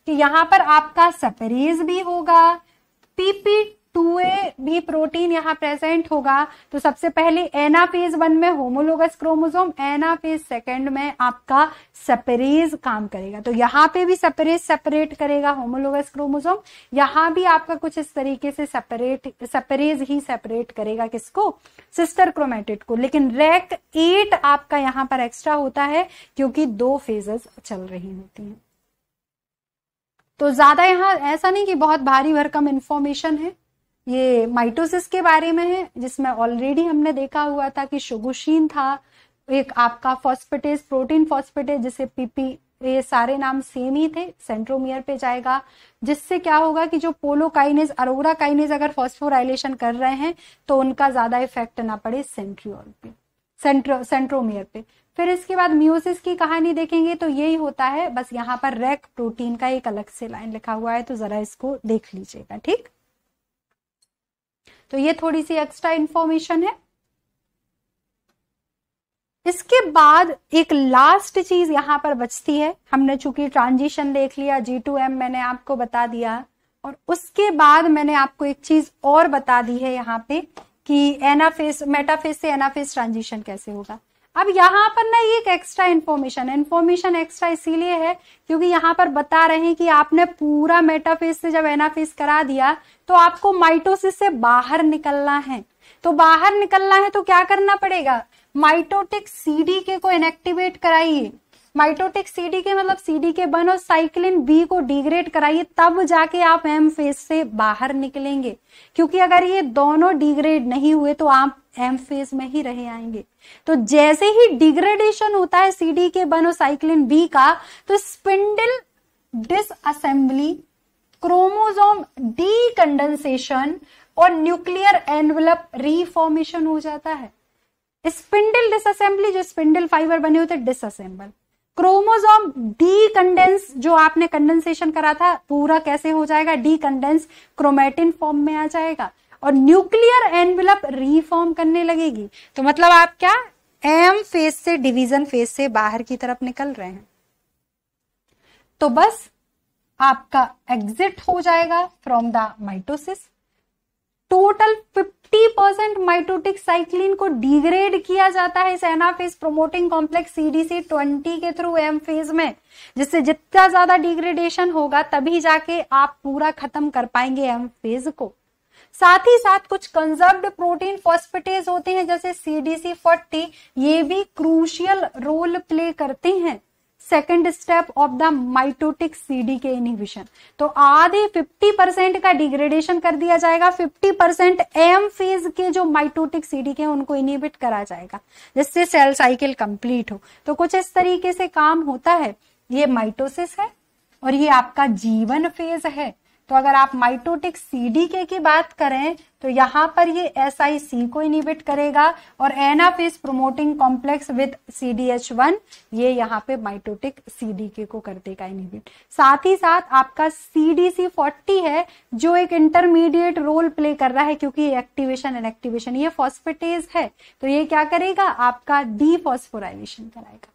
कि यहाँ पर आपका सपरेज भी होगा पीपी टू ए भी प्रोटीन यहाँ प्रेजेंट होगा तो सबसे पहले एना फेज वन में homologous chromosome anaphase second में आपका सेपरेज काम करेगा तो यहाँ पे भी सेपरेज सेपरेट करेगा होमोलोगस क्रोमोजोम यहाँ भी आपका कुछ इस तरीके से सेपरेट सेपरेज ही सेपरेट करेगा किसको सिस्टर क्रोमेटिड को लेकिन रैक एट आपका यहाँ पर एक्स्ट्रा होता है क्योंकि दो फेजेस चल रही होती है तो ज्यादा यहाँ ऐसा नहीं कि बहुत भारी भरकम इंफॉर्मेशन है ये माइटोसिस के बारे में है जिसमें ऑलरेडी हमने देखा हुआ था कि शुगुशीन था एक आपका फॉस्फेटेज प्रोटीन फॉस्फेटेज जिसे पीपी ये सारे नाम सेम ही थे सेंट्रोमियर पे जाएगा जिससे क्या होगा कि जो पोलोकाइनेज काइनेज अरोरा काइनेज अगर फॉस्फोराइलेशन कर रहे हैं तो उनका ज्यादा इफेक्ट ना पड़े सेंट्रियोल पे सेंट्रो सेंट्रोमियर पे फिर इसके बाद म्यूसिस की कहानी देखेंगे तो यही होता है बस यहाँ पर रैक प्रोटीन का एक अलग से लाइन लिखा हुआ है तो जरा इसको देख लीजिएगा ठीक तो ये थोड़ी सी एक्स्ट्रा इंफॉर्मेशन है इसके बाद एक लास्ट चीज यहां पर बचती है हमने चूंकि ट्रांजिशन देख लिया जी टू एम मैंने आपको बता दिया और उसके बाद मैंने आपको एक चीज और बता दी है यहाँ पे कि एनाफेस मेटाफेस से एनाफेस ट्रांजिशन कैसे होगा अब यहाँ पर ना ये एक एक्स्ट्रा इन्फॉर्मेशन इन्फॉर्मेशन एक्स्ट्रा इसीलिए है क्योंकि यहाँ पर बता रहे हैं कि आपने पूरा मेटाफेस से जब एनाफेस करा दिया तो आपको माइटोसिस से बाहर निकलना है तो बाहर निकलना है तो क्या करना पड़ेगा माइटोटिक सीडी के को इनएक्टिवेट कराइए माइटोटिक सीडी के मतलब सीडी के बन और साइक्लिन बी को डिग्रेड कराइए तब जाके आप एम फेज से बाहर निकलेंगे क्योंकि अगर ये दोनों डिग्रेड नहीं हुए तो आप एम फेज में ही रह आएंगे तो जैसे ही डिग्रेडेशन होता है सीडी के बन और साइक्लिन बी का तो spindle disassembly chromosome decondensation और न्यूक्लियर एनवलप रिफॉर्मेशन हो जाता है स्पिंडल डिसअसेंबली जो स्पिंडल फाइबर बने होते हैं डिसअसेंबल क्रोमोजोम डी कंडेंस जो आपने कंडेंसेशन करा था पूरा कैसे हो जाएगा डी कंडेंस क्रोमेटिन फॉर्म में आ जाएगा और न्यूक्लियर एनविलप रिफॉर्म करने लगेगी तो मतलब आप क्या एम फेज से डिवीजन फेज से बाहर की तरफ निकल रहे हैं तो बस आपका एग्जिट हो जाएगा from the mitosis total 50 percent mitotic cyclin को डिग्रेड किया जाता है इस एनाफेज प्रोमोटिंग कॉम्प्लेक्स सीडीसी 20 के थ्रू एम फेज में जिससे जितना ज्यादा डिग्रेडेशन होगा तभी जाके आप पूरा खत्म कर पाएंगे एम फेज को साथ ही साथ कुछ कंजर्व्ड प्रोटीन फॉस्फेटेज होते हैं जैसे सीडीसी फोर्टी ये भी क्रूशियल रोल प्ले करते हैं second step of the mitotic CD K inhibition तो आधे 50 परसेंट का डिग्रेडेशन कर दिया जाएगा 50 परसेंट एम फेज के जो माइटोटिक सीडी के उनको इनिबिट करा जाएगा जिससे सेल साइकिल कंप्लीट हो तो कुछ इस तरीके से काम होता है ये माइटोसिस है और ये आपका जीवन फेज है तो अगर आप माइटोटिक सीडीके की बात करें तो यहां पर ये एस आई सी को इनिबिट करेगा और anaphase promoting complex with C D H one ये यहाँ पे माइटोटिक सीडीके को कर देगा इनिबिट साथ ही साथ आपका सी डी सी फोर्टी है जो एक इंटरमीडिएट रोल प्ले कर रहा है क्योंकि एक्टिवेशन एंड एक्टिवेशन ये फॉस्फेटेज है तो ये क्या करेगा आपका डी कराएगा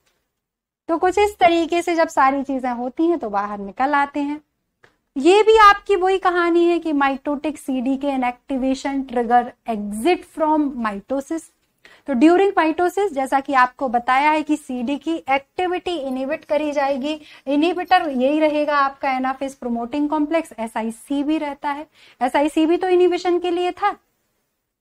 तो कुछ इस तरीके से जब सारी चीजें होती हैं तो बाहर निकल आते हैं ये भी आपकी वही कहानी है कि mitotic CD K inactivation trigger exit from mitosis तो ड्यूरिंग माइटोसिस जैसा कि आपको बताया है कि सीडी की एक्टिविटी इनिबिट करी जाएगी इनिबिटर यही रहेगा आपका एनाफेस प्रोमोटिंग कॉम्प्लेक्स एस भी रहता है एस भी तो इनिबिशन के लिए था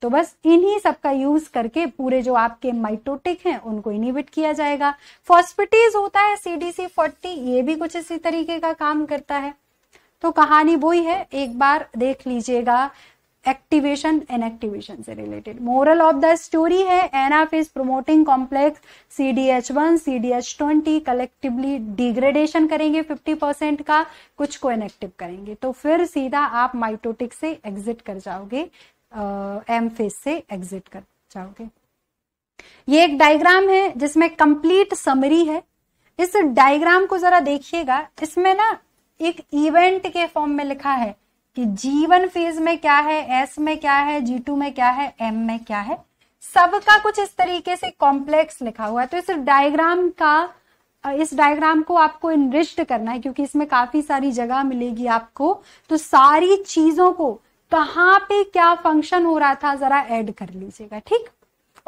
तो बस इन्हीं सब का यूज करके पूरे जो आपके माइटोटिक हैं उनको इनिबिट किया जाएगा फॉस्पिटीज होता है सीडीसी फोर्टी ये भी कुछ इसी तरीके का काम करता है तो कहानी वो ही है एक बार देख लीजिएगा एक्टिवेशन एंड एक्टिवेशन से related moral of the story है anaphase promoting complex C D H one C D H twenty collectively degradation करेंगे फिफ्टी परसेंट का कुछ को इनएक्टिव करेंगे तो फिर सीधा आप माइटोटिक से एग्जिट कर जाओगे एम फेज से एग्जिट कर जाओगे ये एक डायग्राम है जिसमें कंप्लीट समरी है इस डायग्राम को जरा देखिएगा इसमें ना एक इवेंट के फॉर्म में लिखा है कि जीवन फेज में क्या है एस में क्या है जी टू में क्या है एम में क्या है सबका कुछ इस तरीके से कॉम्प्लेक्स लिखा हुआ है तो इस डायग्राम का इस डायग्राम को आपको इनरिस्ट करना है क्योंकि इसमें काफी सारी जगह मिलेगी आपको तो सारी चीजों को कहां पे क्या फंक्शन हो रहा था जरा ऐड कर लीजिएगा ठीक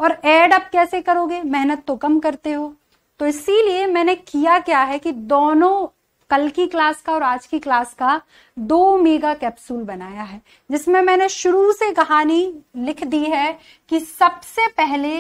और ऐड आप कैसे करोगे मेहनत तो कम करते हो तो इसीलिए मैंने किया क्या है कि दोनों कल की क्लास का और आज की क्लास का दो मेगा कैप्सूल बनाया है जिसमें मैंने शुरू से कहानी लिख दी है कि सबसे पहले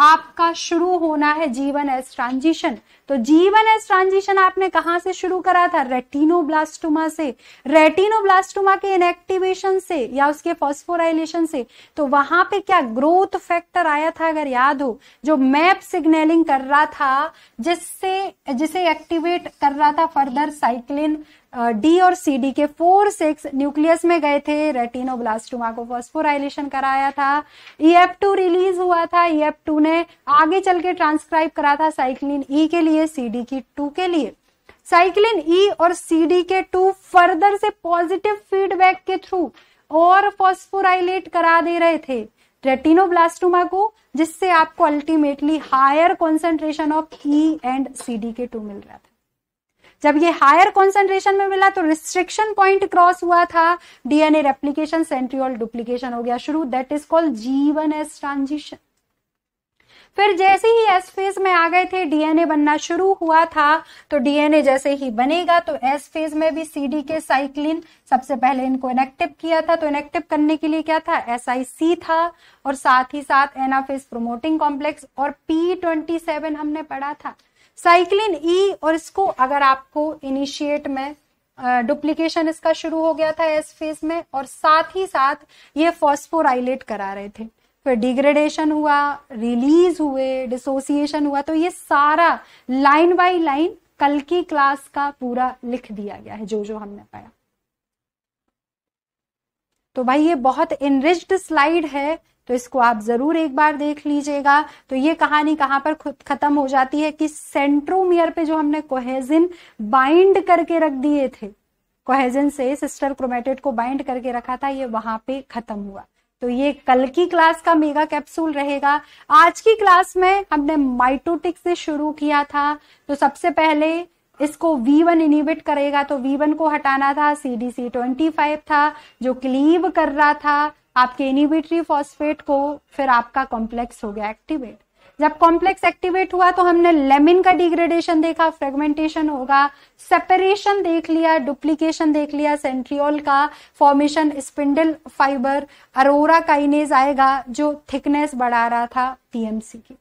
आपका शुरू होना है जीवन एस ट्रांजिशन तो जीवन एस ट्रांजिशन आपने कहा से शुरू करा था रेटिनोब्लास्टोमा से रेटिनोब्लास्टोमा के इनएक्टिवेशन से या उसके फॉस्फोराइलेशन से तो वहां पे क्या ग्रोथ फैक्टर आया था अगर याद हो जो मैप सिग्नलिंग कर रहा था जिससे जिसे एक्टिवेट कर रहा था फर्दर साइक्लिन डी और C D K four six nucleus में गए थे रेटिनोब्लास्टोमा को फॉस्फोराइलेशन कराया था ई एफ टू रिलीज हुआ था ई एफ टू ने आगे चल के ट्रांसक्राइब करा था साइक्लिन ई e के लिए सी डी की टू के लिए साइक्लिन ई e और C D K two further से पॉजिटिव फीडबैक के थ्रू और फॉस्फोराइलेट करा दे रहे थे रेटिनोब्लास्टोमा को जिससे आपको ultimately higher concentration of E and C D K two मिल रहा था जब ये हायर कॉन्सेंट्रेशन में मिला तो रिस्ट्रिक्शन पॉइंट क्रॉस हुआ था डीएनए रेप्लीकेशन सेंट्रियोल डुप्लीकेशन हो गया शुरू that is called G one S transition फिर जैसे ही एस फेज में आ गए थे डीएनए बनना शुरू हुआ था तो डीएनए जैसे ही बनेगा तो एस फेज में भी सीडी के साइक्लिन सबसे पहले इनको इनेक्टिव किया था तो इनेक्टिव करने के लिए क्या था एस आई सी था और साथ ही साथ एनाफेज प्रोमोटिंग कॉम्प्लेक्स और पी ट्वेंटी सेवन हमने पढ़ा था साइक्लिन ई e और इसको अगर आपको इनिशिएट में डुप्लीकेशन इसका शुरू हो गया था एस फेज में और साथ ही साथ ये फॉस्फोराइलेट करा रहे थे फिर डिग्रेडेशन हुआ रिलीज हुए डिसोसिएशन हुआ तो ये सारा लाइन बाय लाइन कल की क्लास का पूरा लिख दिया गया है जो जो हमने पाया तो भाई ये बहुत इनरिच्ड स्लाइड है तो इसको आप जरूर एक बार देख लीजिएगा तो ये कहानी कहां पर खुद खत्म हो जाती है कि सेंट्रोमियर पे जो हमने कोहेजिन बाइंड करके रख दिए थे कोहेजिन से सिस्टर क्रोमेटेड को बाइंड करके रखा था ये वहां पे खत्म हुआ तो ये कल की क्लास का मेगा कैप्सूल रहेगा आज की क्लास में हमने माइटोटिक से शुरू किया था तो सबसे पहले इसको V1 इनिबिट करेगा तो V1 को हटाना था CDC25 था जो क्लीव कर रहा था आपके इनिबिटरी फॉस्फेट को फिर आपका कॉम्प्लेक्स हो गया एक्टिवेट जब कॉम्प्लेक्स एक्टिवेट हुआ तो हमने लेमिन का डिग्रेडेशन देखा फ्रेगमेंटेशन होगा सेपरेशन देख लिया डुप्लीकेशन देख लिया सेंट्रियोल का formation spindle fibre aurora kinase आएगा जो थिकनेस बढ़ा रहा था पीएमसी की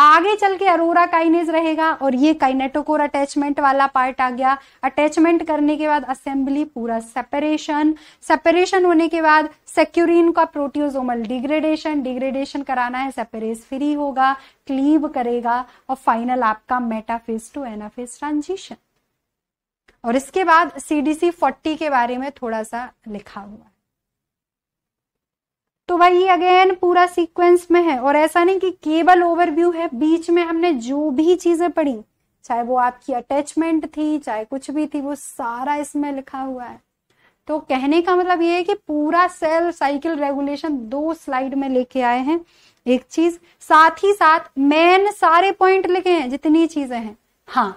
आगे चल के अरोरा काइनेज रहेगा और ये काइनेटोकोर अटैचमेंट वाला पार्ट आ गया अटैचमेंट करने के बाद असेंबली पूरा सेपरेशन सेपरेशन होने के बाद सेक्यूरिन का प्रोटियोजोमल डिग्रेडेशन डिग्रेडेशन कराना है सेपरेस फ्री होगा क्लीव करेगा और फाइनल आपका मेटाफेज टू एनाफेज ट्रांजिशन और इसके बाद सीडीसी फोर्टी के बारे में थोड़ा सा लिखा हुआ तो भाई ये अगेन पूरा सीक्वेंस में है और ऐसा नहीं कि केवल ओवरव्यू है बीच में हमने जो भी चीजें पढ़ी चाहे वो आपकी अटैचमेंट थी चाहे कुछ भी थी वो सारा इसमें लिखा हुआ है तो कहने का मतलब ये है कि पूरा सेल साइकिल रेगुलेशन दो स्लाइड में लेके आए हैं एक चीज साथ ही साथ मेन सारे पॉइंट लिखे हैं जितनी चीजें हैं हाँ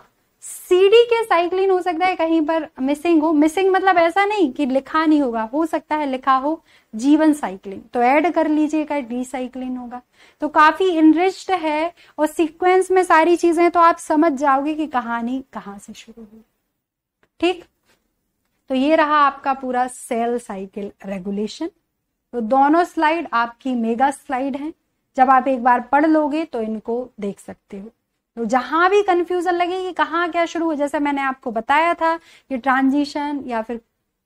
सीडी के साइक्लिन हो सकता है कहीं पर मिसिंग हो मिसिंग मतलब ऐसा नहीं कि लिखा नहीं होगा हो सकता है लिखा हो जीवन साइक्लिन तो ऐड कर लीजिएगा साइक्लिन होगा तो काफी इनरिच्ड है और सीक्वेंस में सारी चीजें तो आप समझ जाओगे कि कहानी कहाँ से शुरू हुई ठीक तो ये रहा आपका पूरा सेल साइकिल रेगुलेशन तो दोनों स्लाइड आपकी मेगा स्लाइड है जब आप एक बार पढ़ लोगे तो इनको देख सकते हो तो जहां भी कंफ्यूजन लगे कि कहाँ क्या शुरू हो जैसे मैंने आपको बताया था कि ट्रांजिशन या फिर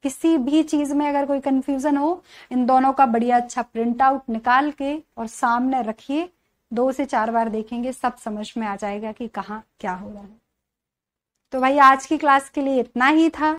किसी भी चीज में अगर कोई कंफ्यूजन हो इन दोनों का बढ़िया अच्छा प्रिंट आउट निकाल के और सामने रखिए दो से चार बार देखेंगे सब समझ में आ जाएगा कि कहाँ क्या हो रहा है तो भाई आज की क्लास के लिए इतना ही था